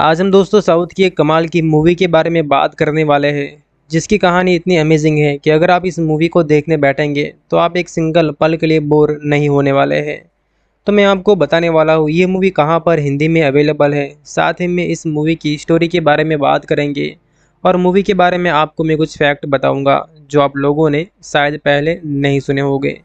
आज हम दोस्तों साउथ की एक कमाल की मूवी के बारे में बात करने वाले हैं जिसकी कहानी इतनी अमेजिंग है कि अगर आप इस मूवी को देखने बैठेंगे तो आप एक सिंगल पल के लिए बोर नहीं होने वाले हैं तो मैं आपको बताने वाला हूँ ये मूवी कहाँ पर हिंदी में अवेलेबल है साथ ही में इस मूवी की स्टोरी के बारे में बात करेंगे और मूवी के बारे में आपको मैं कुछ फैक्ट बताऊँगा जो आप लोगों ने शायद पहले नहीं सुने होंगे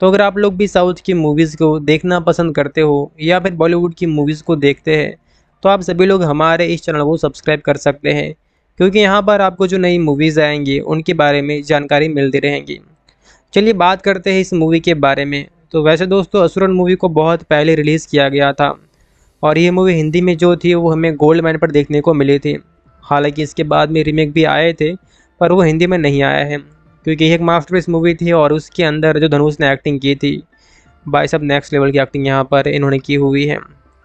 तो अगर आप लोग भी साउथ की मूवीज़ को देखना पसंद करते हो या फिर बॉलीवुड की मूवीज़ को देखते हैं तो आप सभी लोग हमारे इस चैनल को सब्सक्राइब कर सकते हैं क्योंकि यहाँ पर आपको जो नई मूवीज़ आएंगी उनके बारे में जानकारी मिलती रहेंगी चलिए बात करते हैं इस मूवी के बारे में तो वैसे दोस्तों असुरन मूवी को बहुत पहले रिलीज़ किया गया था और ये मूवी हिंदी में जो थी वो हमें गोल्ड मैन पर देखने को मिली थी हालांकि इसके बाद में रीमेक भी आए थे पर वो हिंदी में नहीं आया है क्योंकि ये एक मास्टरपीस मूवी थी और उसके अंदर जो धनुष ने एक्टिंग की थी भाई साहब नेक्स्ट लेवल की एक्टिंग यहाँ पर इन्होंने की हुई है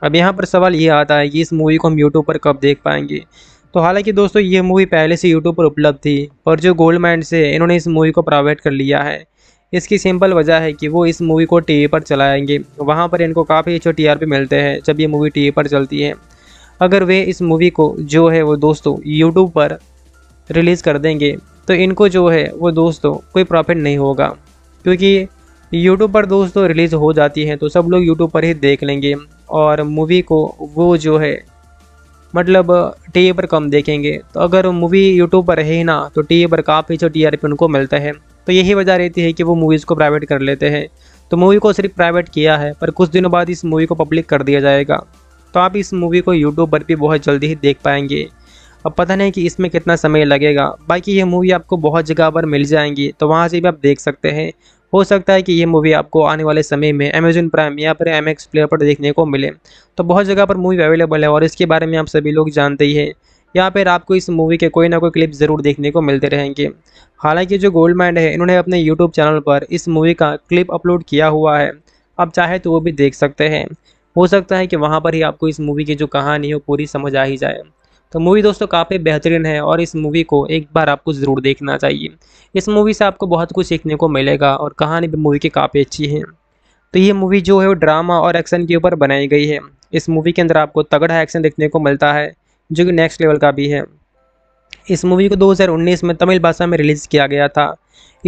अब यहाँ पर सवाल ये आता है कि इस मूवी को हम यूट्यूब पर कब देख पाएंगे तो हालांकि दोस्तों ये मूवी पहले से यूट्यूब पर उपलब्ध थी पर जो गोल्ड माइंड से इन्होंने इस मूवी को प्राइवेट कर लिया है इसकी सिंपल वजह है कि वो इस मूवी को टीवी पर चलाएंगे वहाँ पर इनको काफ़ी अच्छे टी मिलते हैं जब ये मूवी टीवी पर चलती है अगर वे इस मूवी को जो है वो दोस्तों यूट्यूब पर रिलीज़ कर देंगे तो इनको जो है वो दोस्तों कोई प्रॉफिट नहीं होगा क्योंकि यूट्यूब पर दोस्तों तो रिलीज़ हो जाती है तो सब लोग यूट्यूब पर ही देख लेंगे और मूवी को वो जो है मतलब टी पर कम देखेंगे तो अगर मूवी यूट्यूब पर रहे ना तो टी पर काफ़ी जो टी उनको मिलता है तो यही वजह रहती है कि वो मूवीज़ को प्राइवेट कर लेते हैं तो मूवी को सिर्फ प्राइवेट किया है पर कुछ दिनों बाद इस मूवी को पब्लिक कर दिया जाएगा तो आप इस मूवी को यूट्यूब पर भी बहुत जल्दी ही देख पाएंगे अब पता नहीं कि इसमें कितना समय लगेगा बाकी ये मूवी आपको बहुत जगह पर मिल जाएंगी तो वहाँ से भी आप देख सकते हैं हो सकता है कि ये मूवी आपको आने वाले समय में अमेजन प्राइम या फिर एम प्लेयर पर देखने को मिले तो बहुत जगह पर मूवी अवेलेबल है और इसके बारे में आप सभी लोग जानते ही हैं या फिर आपको इस मूवी के कोई ना कोई क्लिप ज़रूर देखने को मिलते रहेंगे हालांकि जो गोल्ड माइंड है इन्होंने अपने यूट्यूब चैनल पर इस मूवी का क्लिप अपलोड किया हुआ है आप चाहे तो वो भी देख सकते हैं हो सकता है कि वहाँ पर ही आपको इस मूवी की जो कहानी है वो पूरी समझ आ ही जाए तो मूवी दोस्तों काफ़ी बेहतरीन है और इस मूवी को एक बार आपको ज़रूर देखना चाहिए इस मूवी से आपको बहुत कुछ सीखने को मिलेगा और कहानी भी मूवी की काफ़ी अच्छी है तो ये मूवी जो है वो ड्रामा और एक्शन के ऊपर बनाई गई है इस मूवी के अंदर आपको तगड़ा एक्शन देखने को मिलता है जो कि नेक्स्ट लेवल का भी है इस मूवी को 2019 में तमिल भाषा में रिलीज़ किया गया था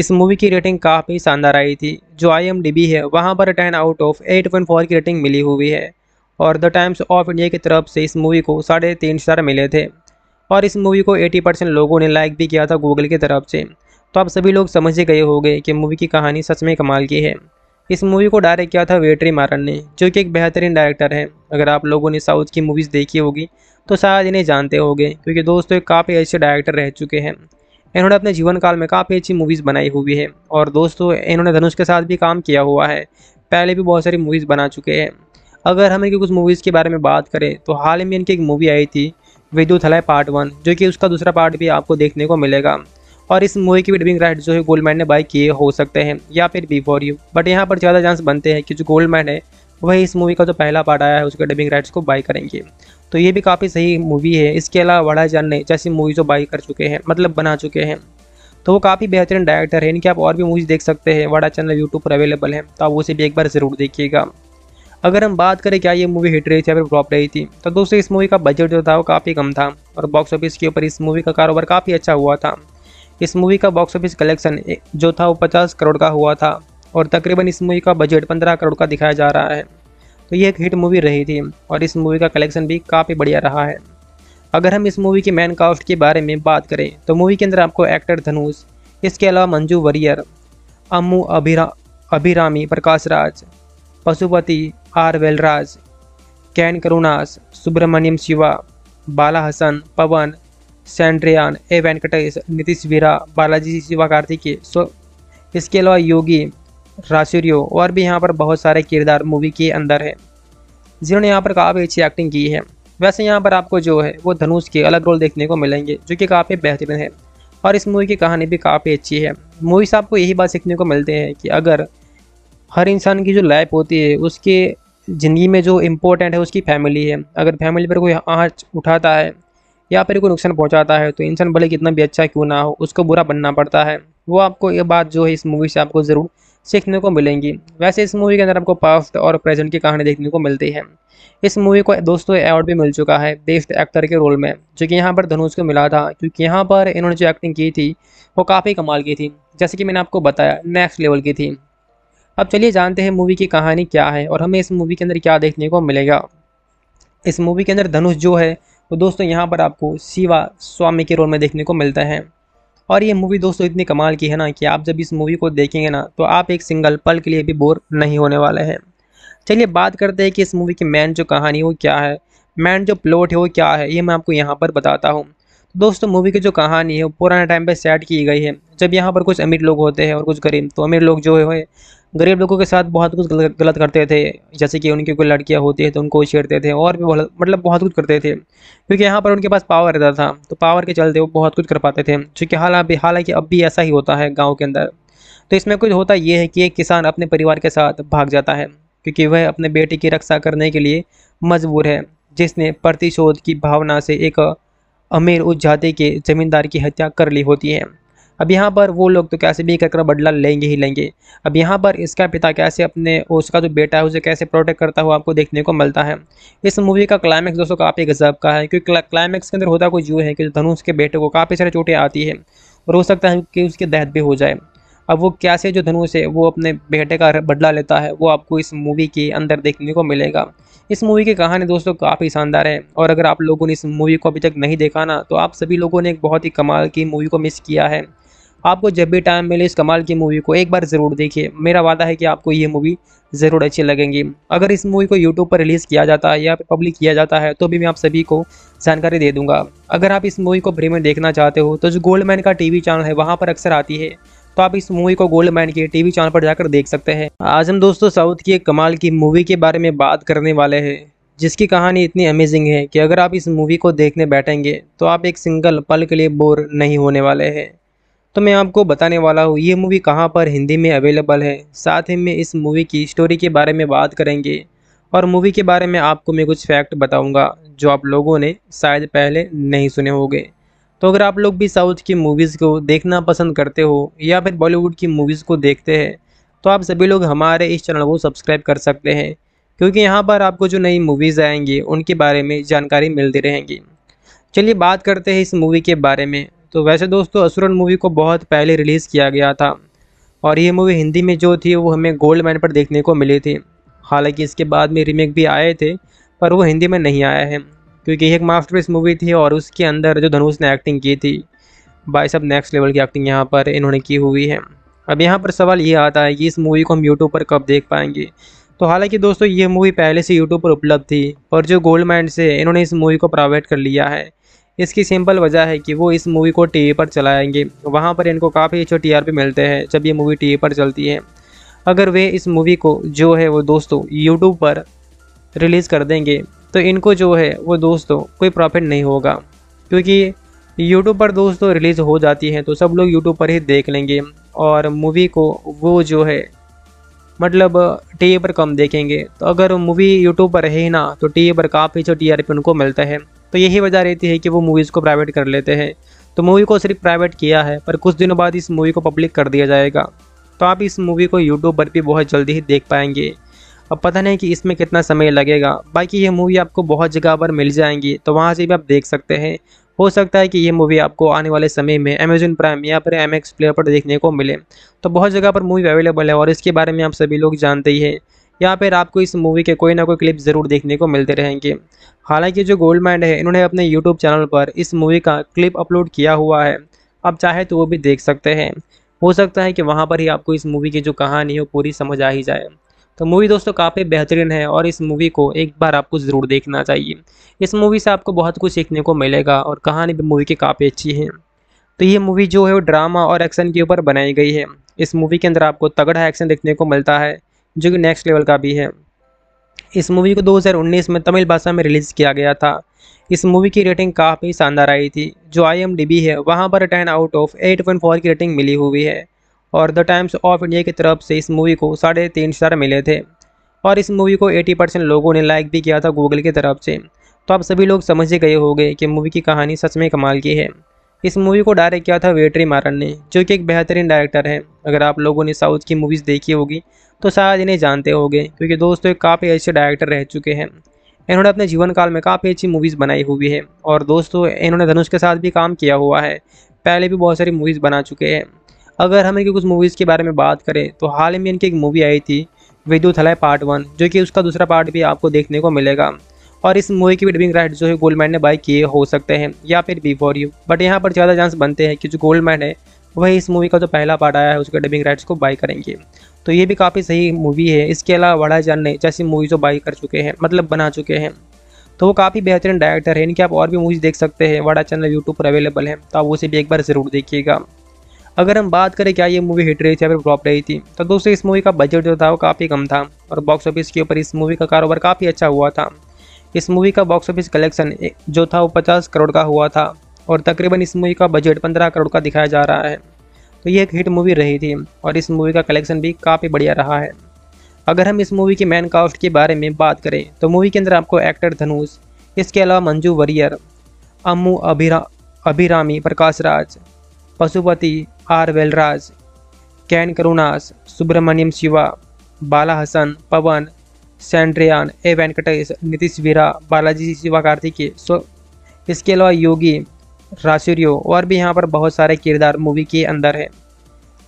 इस मूवी की रेटिंग काफ़ी शानदार आई थी जो आई है वहाँ पर ten out of eight point four की रेटिंग मिली हुई है और द टाइम्स ऑफ इंडिया की तरफ से इस मूवी को साढ़े तीन स्टार मिले थे और इस मूवी को 80 परसेंट लोगों ने लाइक भी किया था गूगल की तरफ से तो आप सभी लोग समझ ही गए होंगे कि मूवी की कहानी सच में कमाल की है इस मूवी को डायरेक्ट किया था वेटरी मारन ने जो कि एक बेहतरीन डायरेक्टर है अगर आप लोगों ने साउथ की मूवीज़ देखी होगी तो शायद इन्हें जानते होंगे क्योंकि दोस्तों काफ़ी अच्छे डायरेक्टर रह चुके हैं इन्होंने अपने जीवन काल में काफ़ी अच्छी मूवीज़ बनाई हुई है और दोस्तों इन्होंने धनुष के साथ भी काम किया हुआ है पहले भी बहुत सारी मूवीज़ बना चुके हैं अगर हम इनकी कुछ मूवीज़ के बारे में बात करें तो हाल ही में इनकी एक मूवी आई थी विद्युथलय पार्ट वन जो कि उसका दूसरा पार्ट भी आपको देखने को मिलेगा और इस मूवी की भी डबिंग राइट जो है गोल्ड मैन ने बाई किए हो सकते हैं या फिर बिफोर यू बट यहाँ पर ज़्यादा चांस बनते हैं कि जो गोल्ड मैन है वही इस मूवी का जो पहला पार्ट आया है उसके डबिंग राइट्स को बाई करेंगे तो ये भी काफ़ी सही मूवी है इसके अलावा वड़ा जान ने जैसी मूवी जो बाई कर चुके हैं मतलब बना चुके हैं तो वो काफ़ी बेहतरीन डायरेक्टर है इनकी आप और भी मूवीज़ देख सकते हैं वड़ा चैनल यूट्यूब पर अवेलेबल है तो आप उसे भी एक बार ज़रूर देखिएगा अगर हम बात करें क्या ये मूवी हिट रही थी या फिर फ्लॉप रही थी तो दोस्तों इस मूवी का बजट जो था वो काफ़ी कम था और बॉक्स ऑफिस के ऊपर इस मूवी का कारोबार काफ़ी अच्छा हुआ था इस मूवी का बॉक्स ऑफिस कलेक्शन जो था वो पचास करोड़ का हुआ था और तकरीबन इस मूवी का बजट पंद्रह करोड़ का दिखाया जा रहा है तो ये एक हिट मूवी रही थी और इस मूवी का कलेक्शन भी काफ़ी बढ़िया रहा है अगर हम इस मूवी के मैन कास्ट के बारे में बात करें तो मूवी के अंदर आपको एक्टर धनुष इसके अलावा मंजू वरियर अमू अभिरा अभिरामी प्रकाश राज पशुपति आर वेलराज कैन करुणास सुब्रमण्यम शिवा बाला हसन पवन सैंड्रियान ए वेंकटेश नीतीश वीरा बालाजी शिवा कार्तिकी सो इसके अलावा योगी राशुर्यो और भी यहाँ पर बहुत सारे किरदार मूवी के अंदर है जिन्होंने यहाँ पर काफ़ी अच्छी एक्टिंग की है वैसे यहाँ पर आपको जो है वो धनुष के अलग रोल देखने को मिलेंगे जो कि काफ़ी बेहतरीन है और इस मूवी की कहानी भी काफ़ी अच्छी है मूवी से आपको यही बात सीखने को मिलते हैं कि अगर हर इंसान की जो लाइफ होती है उसके ज़िंदगी में जो इम्पोर्टेंट है उसकी फैमिली है अगर फैमिली पर कोई आँच उठाता है या फिर कोई नुकसान पहुंचाता है तो इंसान भले कितना भी अच्छा क्यों ना हो उसको बुरा बनना पड़ता है वो आपको ये बात जो है इस मूवी से आपको ज़रूर सीखने को मिलेंगी वैसे इस मूवी के अंदर आपको पास्ट और प्रेजेंट की कहानी देखने को मिलती है इस मूवी को दोस्तों अवार्ड भी मिल चुका है बेस्ट एक्टर के रोल में जो कि यहाँ पर धनुष को मिला था क्योंकि यहाँ पर इन्होंने जो एक्टिंग की थी वो काफ़ी कमाल की थी जैसे कि मैंने आपको बताया नेक्स्ट लेवल की थी अब चलिए जानते हैं मूवी की कहानी क्या है और हमें इस मूवी के अंदर क्या देखने को मिलेगा इस मूवी के अंदर धनुष जो है वो दोस्तों यहाँ पर आपको शिवा स्वामी के रोल में देखने को मिलता है और ये मूवी दोस्तों इतनी कमाल की है ना कि आप जब इस मूवी को देखेंगे ना तो आप एक सिंगल पल के लिए भी बोर नहीं होने वाले हैं चलिए बात करते हैं कि इस मूवी की मैन जो कहानी वो क्या है मैन जो प्लॉट है वो क्या है ये मैं आपको यहाँ पर बताता हूँ दोस्तों मूवी की जो कहानी है वो पुराने टाइम पर सेट की गई है जब यहाँ पर कुछ अमीर लोग होते हैं और कुछ गरीब तो अमीर लोग जो है गरीब लोगों के साथ बहुत कुछ गलत करते थे जैसे कि उनकी कोई लड़कियाँ होती है तो उनको छेड़ते थे और भी बहुत मतलब बहुत कुछ करते थे क्योंकि यहाँ पर उनके पास पावर रहता था तो पावर के चलते वो बहुत कुछ कर पाते थे चूँकि हालांकि हालांकि अब भी ऐसा ही होता है गाँव के अंदर तो इसमें कुछ होता ये है कि एक किसान अपने परिवार के साथ भाग जाता है क्योंकि वह अपने बेटे की रक्षा करने के लिए मजबूर है जिसने प्रतिशोध की भावना से एक अमीर उस जाति के जमींदार की हत्या कर ली होती है अब यहाँ पर वो लोग तो कैसे भी कर बदला लेंगे ही लेंगे अब यहाँ पर इसका पिता कैसे अपने उसका जो बेटा है उसे कैसे प्रोटेक्ट करता हुआ आपको देखने को मिलता है इस मूवी का क्लाइमैक्स दोस्तों काफ़ी गजब का है क्योंकि क्लाइमैक्स के अंदर होता कुछ यूँ है कि धनुष के बेटे को काफ़ी सारी चोटें आती है और हो सकता है कि उसकी दहत भी हो जाए अब वो कैसे जो धनुष है वो अपने बेटे का बदला लेता है वो आपको इस मूवी के अंदर देखने को मिलेगा इस मूवी की कहानी दोस्तों काफ़ी शानदार है और अगर आप लोगों ने इस मूवी को अभी तक नहीं देखा ना तो आप सभी लोगों ने एक बहुत ही कमाल की मूवी को मिस किया है आपको जब भी टाइम मिले इस कमाल की मूवी को एक बार ज़रूर देखिए मेरा वादा है कि आपको ये मूवी ज़रूर अच्छी लगेंगी अगर इस मूवी को यूट्यूब पर रिलीज़ किया जाता है या पब्लिक किया जाता है तो भी मैं आप सभी को जानकारी दे दूँगा अगर आप इस मूवी को फ्री में देखना चाहते हो तो जो मैन का टी चैनल है वहाँ पर अक्सर आती है तो आप इस मूवी को गोल्ड मैन के टीवी चैनल पर जाकर देख सकते हैं आज हम दोस्तों साउथ की एक कमाल की मूवी के बारे में बात करने वाले हैं जिसकी कहानी इतनी अमेजिंग है कि अगर आप इस मूवी को देखने बैठेंगे तो आप एक सिंगल पल के लिए बोर नहीं होने वाले हैं तो मैं आपको बताने वाला हूँ ये मूवी कहाँ पर हिंदी में अवेलेबल है साथ ही में इस मूवी की स्टोरी के बारे में बात करेंगे और मूवी के बारे में आपको मैं कुछ फैक्ट बताऊँगा जो आप लोगों ने शायद पहले नहीं सुने होंगे तो अगर आप लोग भी साउथ की मूवीज़ को देखना पसंद करते हो या फिर बॉलीवुड की मूवीज़ को देखते हैं तो आप सभी लोग हमारे इस चैनल को सब्सक्राइब कर सकते हैं क्योंकि यहाँ पर आपको जो नई मूवीज़ आएंगी उनके बारे में जानकारी मिलती रहेंगी चलिए बात करते हैं इस मूवी के बारे में तो वैसे दोस्तों असुरन मूवी को बहुत पहले रिलीज़ किया गया था और ये मूवी हिंदी में जो थी वो हमें गोल्ड मैन पर देखने को मिली थी हालांकि इसके बाद में रीमेक भी आए थे पर वो हिंदी में नहीं आया है क्योंकि ये एक मास्टरपीस मूवी थी और उसके अंदर जो धनुष ने एक्टिंग की थी बाई सब नेक्स्ट लेवल की एक्टिंग यहाँ पर इन्होंने की हुई है अब यहाँ पर सवाल ये आता है कि इस मूवी को हम यूट्यूब पर कब देख पाएंगे तो हालांकि दोस्तों ये मूवी पहले से यूट्यूब पर उपलब्ध थी पर जो गोल्ड मैन से इन्होंने इस मूवी को प्राइवेट कर लिया है इसकी सिंपल वजह है कि वो इस मूवी को टी पर चलाएँगे वहाँ पर इनको काफ़ी अच्छे टी मिलते हैं जब ये मूवी टी पर चलती है अगर वे इस मूवी को जो है वो दोस्तों यूट्यूब पर रिलीज़ कर देंगे तो इनको जो है वो दोस्तों कोई प्रॉफिट नहीं होगा क्योंकि यूट्यूब पर दोस्तों रिलीज़ हो जाती हैं तो सब लोग यूट्यूब पर ही देख लेंगे और मूवी को वो जो है मतलब टी पर कम देखेंगे तो अगर मूवी यूट्यूब पर है ही ना तो टी पर काफ़ी जो टी उनको मिलता है तो यही वजह रहती है कि वो मूवीज़ को प्राइवेट कर लेते हैं तो मूवी को सिर्फ प्राइवेट किया है पर कुछ दिनों बाद इस मूवी को पब्लिक कर दिया जाएगा तो आप इस मूवी को यूट्यूब पर भी बहुत जल्दी ही देख पाएंगे अब पता नहीं कि इसमें कितना समय लगेगा बाकी ये मूवी आपको बहुत जगह पर मिल जाएंगी तो वहाँ से भी आप देख सकते हैं हो सकता है कि ये मूवी आपको आने वाले समय में अमेजन प्राइम या फिर एम एक्स प्लेयर पर देखने को मिले तो बहुत जगह पर मूवी अवेलेबल है और इसके बारे में आप सभी लोग जानते ही हैं या फिर आपको इस मूवी के कोई ना कोई क्लिप ज़रूर देखने को मिलते रहेंगे हालांकि जो गोल्ड माइंड है इन्होंने अपने यूट्यूब चैनल पर इस मूवी का क्लिप अपलोड किया हुआ है आप चाहे तो वो भी देख सकते हैं हो सकता है कि वहाँ पर ही आपको इस मूवी की जो कहानी है वो पूरी समझ आ ही जाए तो मूवी दोस्तों काफ़ी बेहतरीन है और इस मूवी को एक बार आपको ज़रूर देखना चाहिए इस मूवी से आपको बहुत कुछ सीखने को मिलेगा और कहानी भी मूवी की काफ़ी अच्छी है तो ये मूवी जो है वो ड्रामा और एक्शन के ऊपर बनाई गई है इस मूवी के अंदर आपको तगड़ा एक्शन देखने को मिलता है जो कि नेक्स्ट लेवल का भी है इस मूवी को 2019 में तमिल भाषा में रिलीज़ किया गया था इस मूवी की रेटिंग काफ़ी शानदार आई थी जो आई है वहाँ पर टेन आउट ऑफ एट की रेटिंग मिली हुई है और द टाइम्स ऑफ इंडिया की तरफ से इस मूवी को साढ़े तीन स्टार मिले थे और इस मूवी को 80 परसेंट लोगों ने लाइक भी किया था गूगल की तरफ से तो आप सभी लोग समझ ही गए होंगे कि मूवी की कहानी सच में कमाल की है इस मूवी को डायरेक्ट किया था वेटरी मारन ने जो कि एक बेहतरीन डायरेक्टर है अगर आप लोगों ने साउथ की मूवीज़ देखी होगी तो शायद इन्हें जानते होंगे क्योंकि दोस्तों काफ़ी अच्छे डायरेक्टर रह चुके हैं इन्होंने अपने जीवन काल में काफ़ी अच्छी मूवीज़ बनाई हुई है और दोस्तों इन्होंने धनुष के साथ भी काम किया हुआ है पहले भी बहुत सारी मूवीज़ बना चुके हैं अगर हम इनकी कुछ मूवीज़ के बारे में बात करें तो हाल ही में इनकी एक मूवी आई थी विद्युत हलय पार्ट वन जो कि उसका दूसरा पार्ट भी आपको देखने को मिलेगा और इस मूवी की भी डबिंग राइट जो है गोल्डमैन ने बाई किए हो सकते हैं या फिर बी फॉर यू बट यहाँ पर ज़्यादा चांस बनते हैं कि जो गोल्डमैन है वही इस मूवी का जो पहला पार्ट आया है उसके डबिंग राइट्स को बाई करेंगे तो ये भी काफ़ी सही मूवी है इसके अलावा वड़ा जान ने जैसी मूवीज़ वो बाई कर चुके हैं मतलब बना चुके हैं तो वो काफ़ी बेहतरीन डायरेक्टर है इनकी आप और भी मूवीज़ देख सकते हैं वड़ा चैनल यूट्यूब पर अवेलेबल है तो आप उसे भी एक बार ज़रूर देखिएगा अगर हम बात करें क्या ये मूवी हिट रही थी या फिर फ्लॉप रही थी तो दोस्तों इस मूवी का बजट जो था वो काफ़ी कम था और बॉक्स ऑफिस के ऊपर इस मूवी का कारोबार काफ़ी अच्छा हुआ था इस मूवी का बॉक्स ऑफिस कलेक्शन जो था वो पचास करोड़ का हुआ था और तकरीबन इस मूवी का बजट पंद्रह करोड़ का दिखाया जा रहा है तो ये एक हिट मूवी रही थी और इस मूवी का कलेक्शन भी काफ़ी बढ़िया रहा है अगर हम इस मूवी के मैन कास्ट के बारे में बात करें तो मूवी के अंदर आपको एक्टर धनुष इसके अलावा Manju Warrier Ammu Abhira Abhirami Prakash Raj Pashupati R Velraj Ken Karunas Subramaniam Shiva Bala Hasan Pawan सेंड्रियान A Venkatesh Nitish Veera Balaji Shiva Karthikeya so इसके अलावा योगी रासुरियो और भी यहाँ पर बहुत सारे किरदार मूवी के अंदर है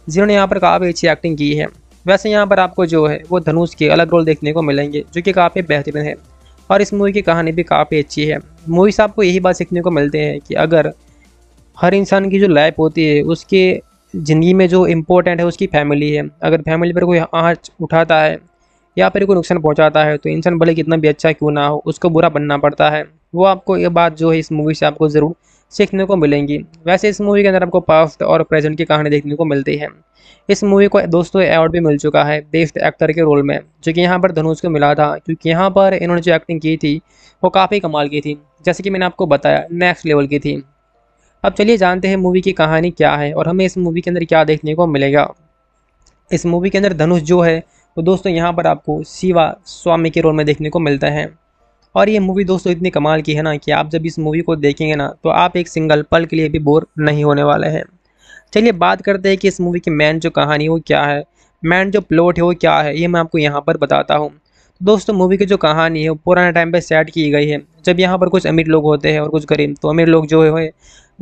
जिन्होंने यहाँ पर काफ़ी अच्छी एक्टिंग की है वैसे यहाँ पर आपको जो है वो धनुष के अलग रोल देखने को मिलेंगे जो कि काफ़ी बेहतरीन है और इस मूवी की कहानी भी काफ़ी अच्छी है मूवी से आपको यही बात सीखने को मिलते हैं कि अगर हर इंसान की जो लाइफ होती है उसके ज़िंदगी में जो इम्पोर्टेंट है उसकी फैमिली है अगर फैमिली पर कोई आँच उठाता है या फिर कोई नुकसान पहुँचाता है तो इंसान भले कितना भी अच्छा क्यों ना हो उसको बुरा बनना पड़ता है वो आपको ये बात जो है इस मूवी से आपको ज़रूर सीखने को मिलेंगी वैसे इस मूवी के अंदर आपको पास्ट और प्रेजेंट की कहानी देखने को मिलती है इस मूवी को दोस्तों अवार्ड भी मिल चुका है बेस्ट एक्टर के रोल में जो कि यहाँ पर धनुष को मिला था क्योंकि यहाँ पर इन्होंने जो एक्टिंग की थी वो काफ़ी कमाल की थी जैसे कि मैंने आपको बताया नेक्स्ट लेवल की थी अब चलिए जानते हैं मूवी की कहानी क्या है और हमें इस मूवी के अंदर क्या देखने को मिलेगा इस मूवी के अंदर धनुष जो है वो तो दोस्तों यहाँ पर आपको शिवा स्वामी के रोल में देखने को मिलता है और ये मूवी दोस्तों इतनी कमाल की है ना कि आप जब इस मूवी को देखेंगे ना तो आप एक सिंगल पल के लिए भी बोर नहीं होने वाले हैं चलिए बात करते हैं कि इस मूवी की मैन जो कहानी वो क्या है मैन जो प्लॉट है वो क्या है ये मैं आपको यहाँ पर बताता हूँ दोस्तों मूवी की जो कहानी है वो पुराने टाइम पे सेट की गई है जब यहाँ पर कुछ अमीर लोग होते हैं और कुछ गरीब तो अमीर लोग जो है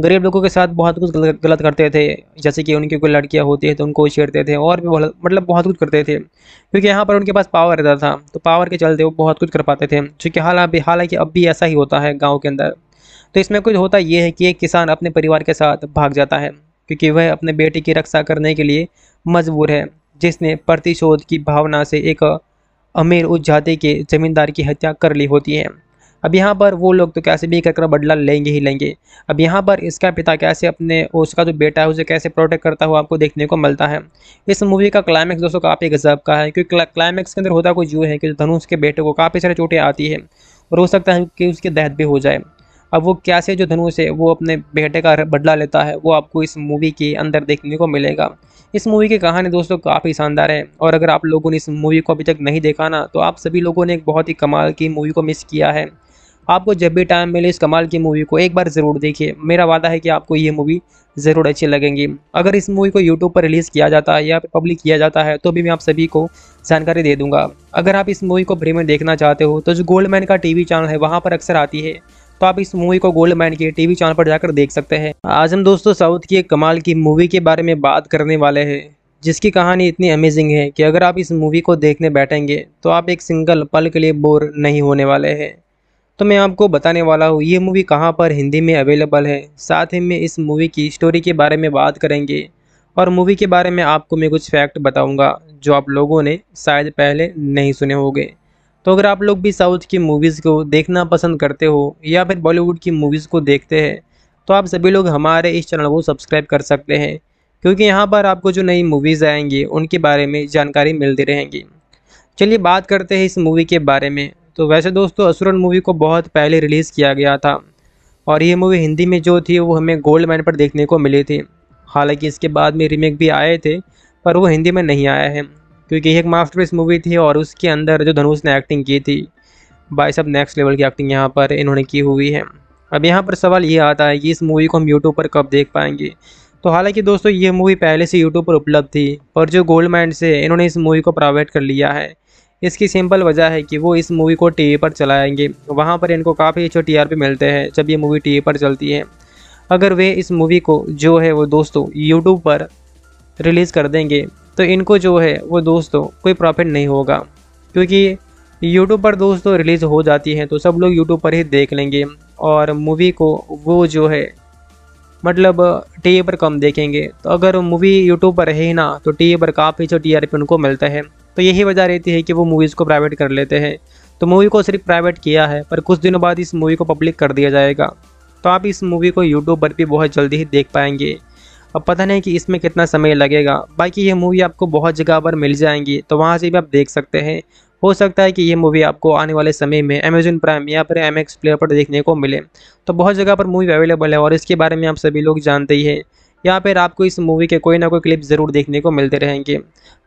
गरीब लोगों के साथ बहुत कुछ गलत करते थे जैसे कि उनकी कोई लड़कियाँ होती है तो उनको छेड़ते थे और भी बहुत मतलब बहुत कुछ करते थे क्योंकि यहाँ पर उनके पास पावर रहता था तो पावर के चलते वो बहुत कुछ कर पाते थे चूँकि हालांकि हालांकि अब भी ऐसा ही होता है गाँव के अंदर तो इसमें कुछ होता ये है कि एक किसान अपने परिवार के साथ भाग जाता है क्योंकि वह अपने बेटे की रक्षा करने के लिए मजबूर है जिसने प्रतिशोध की भावना से एक अमीर उस जाति के जमींदार की हत्या कर ली होती है अब यहाँ पर वो लोग तो कैसे भी कर बदला लेंगे ही लेंगे अब यहाँ पर इसका पिता कैसे अपने उसका जो बेटा है उसे कैसे प्रोटेक्ट करता हुआ आपको देखने को मिलता है इस मूवी का क्लाइमैक्स दोस्तों काफ़ी गजब का है क्योंकि क्लाइमैक्स के अंदर होता कुछ यूँ है कि धनुष के बेटे को काफ़ी सारी चोटें आती है और हो सकता है कि उसकी दहत भी हो जाए अब वो कैसे जो धनुष है वो अपने बेटे का बदला लेता है वो आपको इस मूवी के अंदर देखने को मिलेगा इस मूवी की कहानी दोस्तों काफ़ी शानदार है और अगर आप लोगों ने इस मूवी को अभी तक नहीं देखा ना तो आप सभी लोगों ने एक बहुत ही कमाल की मूवी को मिस किया है आपको जब भी टाइम मिले इस कमाल की मूवी को एक बार ज़रूर देखिए मेरा वादा है कि आपको ये मूवी ज़रूर अच्छी लगेंगी अगर इस मूवी को यूट्यूब पर रिलीज़ किया जाता है या पब्लिक किया जाता है तो भी मैं आप सभी को जानकारी दे दूँगा अगर आप इस मूवी को फ्री में देखना चाहते हो तो जो मैन का टी चैनल है वहाँ पर अक्सर आती है तो आप इस मूवी को गोल्ड मैन के टीवी चैनल पर जाकर देख सकते हैं आज हम दोस्तों साउथ की एक कमाल की मूवी के बारे में बात करने वाले हैं जिसकी कहानी इतनी अमेजिंग है कि अगर आप इस मूवी को देखने बैठेंगे तो आप एक सिंगल पल के लिए बोर नहीं होने वाले हैं तो मैं आपको बताने वाला हूँ ये मूवी कहाँ पर हिंदी में अवेलेबल है साथ ही मैं इस मूवी की स्टोरी के बारे में बात करेंगे और मूवी के बारे में आपको मैं कुछ फैक्ट बताऊंगा जो आप लोगों ने शायद पहले नहीं सुने होंगे तो अगर आप लोग भी साउथ की मूवीज़ को देखना पसंद करते हो या फिर बॉलीवुड की मूवीज़ को देखते हैं तो आप सभी लोग हमारे इस चैनल को सब्सक्राइब कर सकते हैं क्योंकि यहाँ पर आपको जो नई मूवीज़ आएंगी उनके बारे में जानकारी मिलती रहेंगी चलिए बात करते हैं इस मूवी के बारे में तो वैसे दोस्तों असुरन मूवी को बहुत पहले रिलीज़ किया गया था और ये मूवी हिंदी में जो थी वो हमें गोल्ड मैन पर देखने को मिली थी हालांकि इसके बाद में रीमेक भी आए थे पर वो हिंदी में नहीं आया है क्योंकि एक मास्टर मूवी थी और उसके अंदर जो धनुष ने एक्टिंग की थी बाई सब नेक्स्ट लेवल की एक्टिंग यहाँ पर इन्होंने की हुई है अब यहाँ पर सवाल ये आता है कि इस मूवी को हम यूट्यूब पर कब देख पाएंगे तो हालांकि दोस्तों ये मूवी पहले से यूट्यूब पर उपलब्ध थी पर जो गोल्ड माइंड से इन्होंने इस मूवी को प्राइवेट कर लिया है इसकी सिंपल वजह है कि वो इस मूवी को टीवी पर चलाएंगे वहाँ पर इनको काफ़ी अच्छे टीआरपी मिलते हैं जब ये मूवी टीवी पर चलती है अगर वे इस मूवी को जो है वो दोस्तों यूट्यूब पर रिलीज़ कर देंगे तो इनको जो है वो दोस्तों कोई प्रॉफिट नहीं होगा क्योंकि यूट्यूब पर दोस्तों रिलीज़ हो जाती हैं तो सब लोग यूट्यूब पर ही देख लेंगे और मूवी को वो जो है मतलब टी पर कम देखेंगे तो अगर मूवी यूट्यूब पर है ना तो टी पर काफ़ी जो टी उनको मिलता है तो यही वजह रहती है कि वो मूवीज़ को प्राइवेट कर लेते हैं तो मूवी को सिर्फ प्राइवेट किया है पर कुछ दिनों बाद इस मूवी को पब्लिक कर दिया जाएगा तो आप इस मूवी को यूट्यूब पर भी बहुत जल्दी ही देख पाएंगे अब पता नहीं कि इसमें कितना समय लगेगा बाकी ये मूवी आपको बहुत जगह पर मिल जाएंगी तो वहाँ से भी आप देख सकते हैं हो सकता है कि ये मूवी आपको आने वाले समय में अमेजन प्राइम या फिर एम एक्स प्लेयर पर देखने को मिले तो बहुत जगह पर मूवी अवेलेबल है और इसके बारे में आप सभी लोग जानते ही हैं यहाँ पर आपको इस मूवी के कोई ना कोई क्लिप ज़रूर देखने को मिलते रहेंगे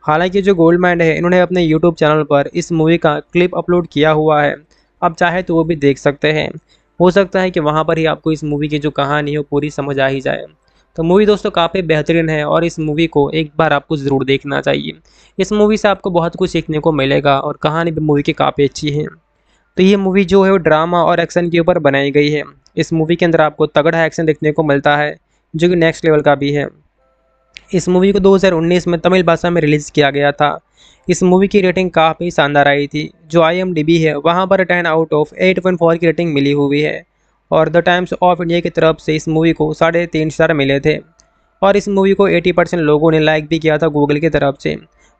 हालांकि जो गोल्ड माइंड है इन्होंने अपने यूट्यूब चैनल पर इस मूवी का क्लिप अपलोड किया हुआ है आप चाहे तो वो भी देख सकते हैं हो सकता है कि वहाँ पर ही आपको इस मूवी की जो कहानी है पूरी समझ आ ही जाए तो मूवी दोस्तों काफ़ी बेहतरीन है और इस मूवी को एक बार आपको ज़रूर देखना चाहिए इस मूवी से आपको बहुत कुछ सीखने को मिलेगा और कहानी भी मूवी की काफ़ी अच्छी है तो ये मूवी जो है वो ड्रामा और एक्शन के ऊपर बनाई गई है इस मूवी के अंदर आपको तगड़ा एक्शन देखने को मिलता है जो कि नेक्स्ट लेवल का भी है इस मूवी को 2019 में तमिल भाषा में रिलीज़ किया गया था इस मूवी की रेटिंग काफ़ी शानदार आई थी जो आई है वहाँ पर ten out of eight point four की रेटिंग मिली हुई है और द टाइम्स ऑफ इंडिया की तरफ से इस मूवी को साढ़े तीन स्टार मिले थे और इस मूवी को 80 परसेंट लोगों ने लाइक भी किया था गूगल की तरफ से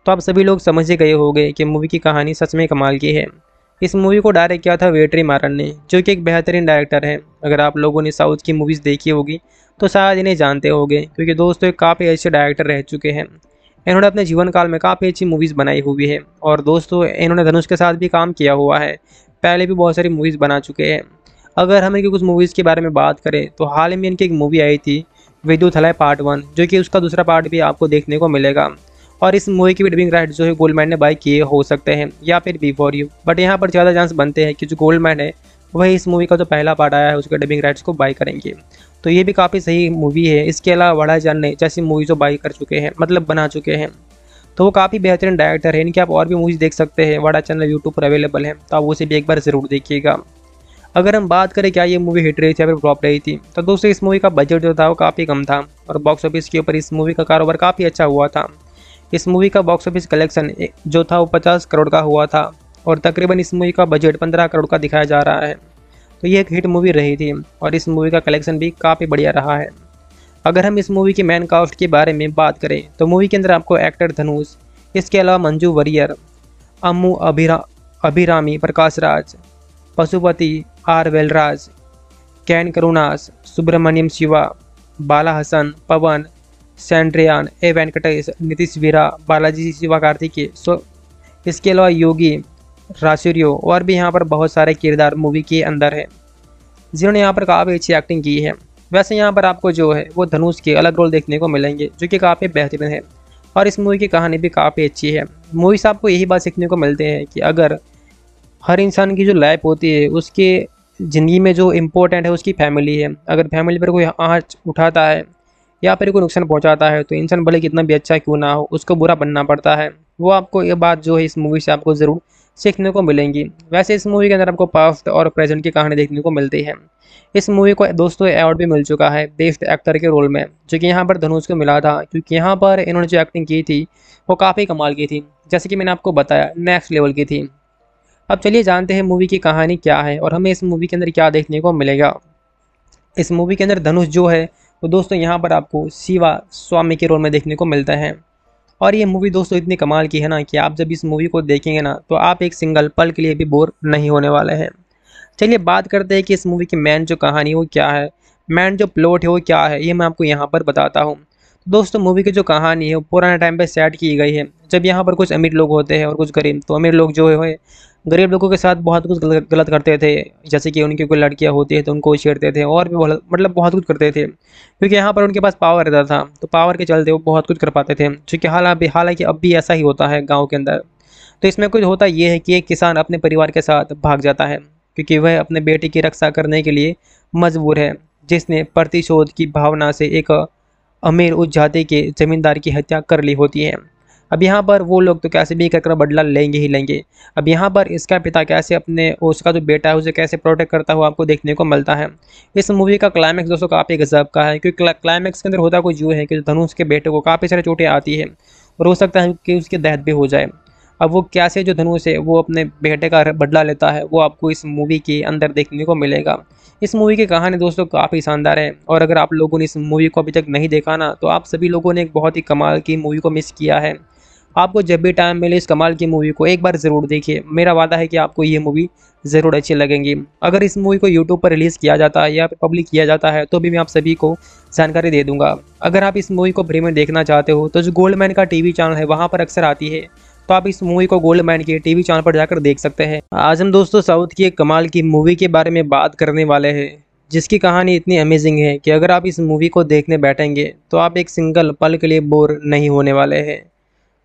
तो आप सभी लोग समझ ही गए होंगे कि मूवी की कहानी सच में कमाल की है इस मूवी को डायरेक्ट किया था वेटरी मारन ने जो कि एक बेहतरीन डायरेक्टर है अगर आप लोगों ने साउथ की मूवीज़ देखी होगी तो शायद इन्हें जानते होंगे क्योंकि दोस्तों काफ़ी अच्छे डायरेक्टर रह चुके हैं इन्होंने अपने जीवन काल में काफ़ी अच्छी मूवीज़ बनाई हुई है और दोस्तों इन्होंने धनुष के साथ भी काम किया हुआ है पहले भी बहुत सारी मूवीज़ बना चुके हैं अगर हम इनकी कुछ मूवीज़ के बारे में बात करें तो हाल ही में इनकी एक मूवी आई थी विद्युत हलय पार्ट वन जो कि उसका दूसरा पार्ट भी आपको देखने को मिलेगा और इस मूवी की भी डबिंग राइट जो है मैन ने बाई किए हो सकते हैं या फिर फॉर यू बट यहाँ पर ज़्यादा चांस बनते हैं कि जो मैन है वही इस मूवी का जो पहला पार्ट आया है उसके डबिंग राइट्स को बाई करेंगे तो ये भी काफ़ी सही मूवी है इसके अलावा वड़ा ने जैसी मूवी जो बाई कर चुके हैं मतलब बना चुके हैं तो वो काफ़ी बेहतरीन डायरेक्टर है इनकी आप और भी मूवीज़ देख सकते हैं वड़ा चैनल यूट्यूब पर अवेलेबल है तो आप उसे भी एक बार ज़रूर देखिएगा अगर हम बात करें क्या ये मूवी हिट रही थी या फिर फ्लॉप रही थी तो दोस्तों इस मूवी का बजट जो था वो काफ़ी कम था और बॉक्स ऑफिस के ऊपर इस मूवी का कारोबार काफ़ी अच्छा हुआ था इस मूवी का बॉक्स ऑफिस कलेक्शन जो था वो पचास करोड़ का हुआ था और तकरीबन इस मूवी का बजट पंद्रह करोड़ का दिखाया जा रहा है तो ये एक हिट मूवी रही थी और इस मूवी का कलेक्शन भी काफ़ी बढ़िया रहा है अगर हम इस मूवी के मैन कास्ट के बारे में बात करें तो मूवी के अंदर आपको एक्टर धनुष इसके अलावा मंजू वरियर अम्मू अभिरा अभिरामी प्रकाश राज पशुपति आर वेलराज कैन करुणास सुब्रमण्यम शिवा बाला हसन पवन सैंड्रियान ए वेंकटेश नीतीश वीरा बालाजी शिवा कार्तिकी सो इसके अलावा योगी रासुरियो और भी यहाँ पर बहुत सारे किरदार मूवी के अंदर है जिन्होंने यहाँ पर काफ़ी अच्छी एक्टिंग की है वैसे यहाँ पर आपको जो है वो धनुष के अलग रोल देखने को मिलेंगे जो कि काफ़ी बेहतरीन है और इस मूवी की कहानी भी काफ़ी अच्छी है मूवी से आपको यही बात सीखने को मिलती है कि अगर हर इंसान की जो लाइफ होती है उसके ज़िंदगी में जो इम्पोर्टेंट है उसकी फैमिली है अगर फैमिली पर कोई आँच उठाता है या फिर कोई नुकसान पहुंचाता है तो इंसान भले कितना भी अच्छा क्यों ना हो उसको बुरा बनना पड़ता है वो आपको ये बात जो है इस मूवी से आपको ज़रूर सीखने को मिलेंगी वैसे इस मूवी के अंदर आपको पास्ट और प्रेजेंट की कहानी देखने को मिलती है इस मूवी को दोस्तों अवार्ड भी मिल चुका है बेस्ट एक्टर के रोल में जो कि यहाँ पर धनुष को मिला था क्योंकि यहाँ पर इन्होंने जो एक्टिंग की थी वो काफ़ी कमाल की थी जैसे कि मैंने आपको बताया नेक्स्ट लेवल की थी अब चलिए जानते हैं मूवी की कहानी क्या है और हमें इस मूवी के अंदर क्या देखने को मिलेगा इस मूवी के अंदर धनुष जो है वो तो दोस्तों यहाँ पर आपको शिवा स्वामी के रोल में देखने को मिलता है और ये मूवी दोस्तों इतनी कमाल की है ना कि आप जब इस मूवी को देखेंगे ना तो आप एक सिंगल पल के लिए भी बोर नहीं होने वाले हैं चलिए बात करते हैं कि इस मूवी की मैन जो कहानी वो क्या है मैन जो प्लॉट है वो क्या है ये मैं आपको यहाँ पर बताता हूँ दोस्तों मूवी की जो कहानी है वो पुराने टाइम पर सेट की गई है जब यहाँ पर कुछ अमीर लोग होते हैं और कुछ गरीब तो अमीर लोग जो है गरीब लोगों के साथ बहुत कुछ गलत करते थे जैसे कि उनकी कोई लड़कियाँ होती है तो उनको छेड़ते थे और भी बहुत मतलब बहुत कुछ करते थे क्योंकि यहाँ पर उनके पास पावर रहता था तो पावर के चलते वो बहुत कुछ कर पाते थे चूँकि अभी हालांकि अब भी ऐसा ही होता है गाँव के अंदर तो इसमें कुछ होता ये है कि एक किसान अपने परिवार के साथ भाग जाता है क्योंकि वह अपने बेटे की रक्षा करने के लिए मजबूर है जिसने प्रतिशोध की भावना से एक अमीर उस जाति के जमींदार की हत्या कर ली होती है अब यहाँ पर वो लोग तो कैसे भी कहकर बदला लेंगे ही लेंगे अब यहाँ पर इसका पिता कैसे अपने उसका जो बेटा है उसे कैसे प्रोटेक्ट करता हुआ आपको देखने को मिलता है इस मूवी का क्लाइमैक्स दोस्तों काफ़ी गजब का है क्योंकि क्लाइमैक्स के अंदर होता कुछ यूँ है कि धनुष के बेटे को काफ़ी सारी चोटें आती है और हो सकता है कि उसकी दहत भी हो जाए अब वो कैसे जो धनुष है वो अपने बेटे का बदला लेता है वो आपको इस मूवी के अंदर देखने को मिलेगा इस मूवी की कहानी दोस्तों काफ़ी शानदार है और अगर आप लोगों ने इस मूवी को अभी तक नहीं देखा ना तो आप सभी लोगों ने एक बहुत ही कमाल की मूवी को मिस किया है आपको जब भी टाइम मिले इस कमाल की मूवी को एक बार ज़रूर देखिए मेरा वादा है कि आपको ये मूवी ज़रूर अच्छी लगेंगी अगर इस मूवी को यूट्यूब पर रिलीज़ किया जाता है या पब्लिक किया जाता है तो भी मैं आप सभी को जानकारी दे दूंगा अगर आप इस मूवी को फ्री में देखना चाहते हो तो जो गोल्ड मैन का टी चैनल है वहाँ पर अक्सर आती है तो आप इस मूवी को गोल्ड मैन के टी चैनल पर जाकर देख सकते हैं आज हम दोस्तों साउथ की एक कमाल की मूवी के बारे में बात करने वाले हैं जिसकी कहानी इतनी अमेजिंग है कि अगर आप इस मूवी को देखने बैठेंगे तो आप एक सिंगल पल के लिए बोर नहीं होने वाले हैं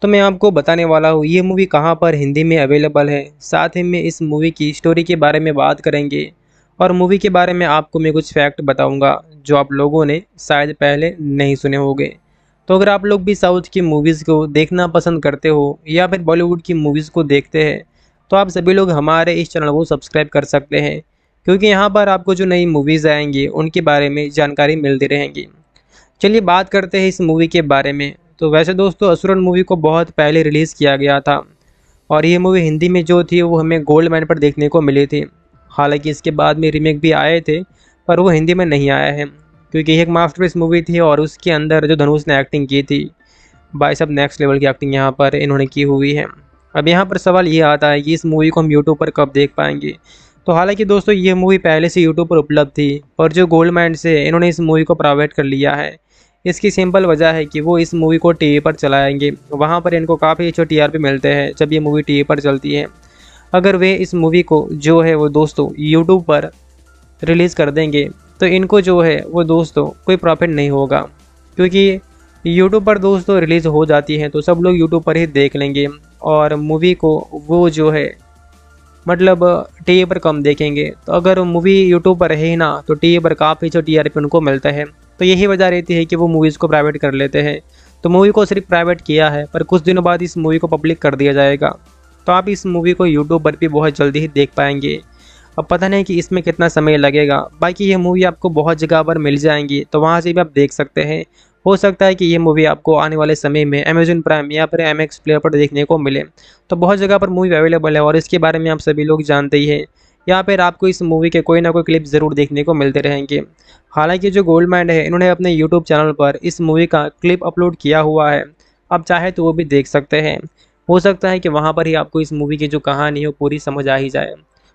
तो मैं आपको बताने वाला हूँ ये मूवी कहाँ पर हिंदी में अवेलेबल है साथ ही में इस मूवी की स्टोरी के बारे में बात करेंगे और मूवी के बारे में आपको मैं कुछ फैक्ट बताऊंगा जो आप लोगों ने शायद पहले नहीं सुने होंगे तो अगर आप लोग भी साउथ की मूवीज़ को देखना पसंद करते हो या फिर बॉलीवुड की मूवीज़ को देखते हैं तो आप सभी लोग हमारे इस चैनल को सब्सक्राइब कर सकते हैं क्योंकि यहाँ पर आपको जो नई मूवीज़ आएंगी उनके बारे में जानकारी मिलती रहेंगी चलिए बात करते हैं इस मूवी के बारे में तो वैसे दोस्तों असुरन मूवी को बहुत पहले रिलीज़ किया गया था और ये मूवी हिंदी में जो थी वो हमें गोल्ड मैन पर देखने को मिली थी हालांकि इसके बाद में रीमेक भी आए थे पर वो हिंदी में नहीं आया है क्योंकि ये एक मास्टरपीस मूवी थी और उसके अंदर जो धनुष ने एक्टिंग की थी बाई सब नेक्स्ट लेवल की एक्टिंग यहाँ पर इन्होंने की हुई है अब यहाँ पर सवाल ये आता है कि इस मूवी को हम यूट्यूब पर कब देख पाएंगे तो हालांकि दोस्तों ये मूवी पहले से यूट्यूब पर उपलब्ध थी पर जो गोल्ड माइंड से इन्होंने इस मूवी को प्राइवेट कर लिया है इसकी सिंपल वजह है कि वो इस मूवी को टीवी पर चलाएंगे वहाँ पर इनको काफ़ी अच्छे टीआरपी मिलते हैं जब ये मूवी टीवी पर चलती है अगर वे इस मूवी को जो है वो दोस्तों यूट्यूब पर रिलीज़ कर देंगे तो इनको जो है वो दोस्तों कोई प्रॉफिट नहीं होगा क्योंकि यूट्यूब पर दोस्तों रिलीज़ हो जाती है तो सब लोग यूट्यूब पर ही देख लेंगे और मूवी को वो जो है मतलब टी पर कम देखेंगे तो अगर मूवी यूट्यूब पर है ही ना तो टी पर काफ़ी जो टी उनको मिलता है तो यही वजह रहती है कि वो मूवीज़ को प्राइवेट कर लेते हैं तो मूवी को सिर्फ प्राइवेट किया है पर कुछ दिनों बाद इस मूवी को पब्लिक कर दिया जाएगा तो आप इस मूवी को यूट्यूब पर भी बहुत जल्दी ही देख पाएंगे अब पता नहीं कि इसमें कितना समय लगेगा बाकी ये मूवी आपको बहुत जगह पर मिल जाएंगी तो वहाँ से भी आप देख सकते हैं हो सकता है कि ये मूवी आपको आने वाले समय में अमेजन प्राइम या फिर एम एक्स प्लेयर पर देखने को मिले तो बहुत जगह पर मूवी अवेलेबल है और इसके बारे में आप सभी लोग जानते ही हैं या फिर आपको इस मूवी के कोई ना कोई क्लिप ज़रूर देखने को मिलते रहेंगे हालांकि जो गोल्ड माइंड है इन्होंने अपने यूट्यूब चैनल पर इस मूवी का क्लिप अपलोड किया हुआ है आप चाहे तो वो भी देख सकते हैं हो सकता है कि वहाँ पर ही आपको इस मूवी की जो कहानी है वो पूरी समझ आ ही जाए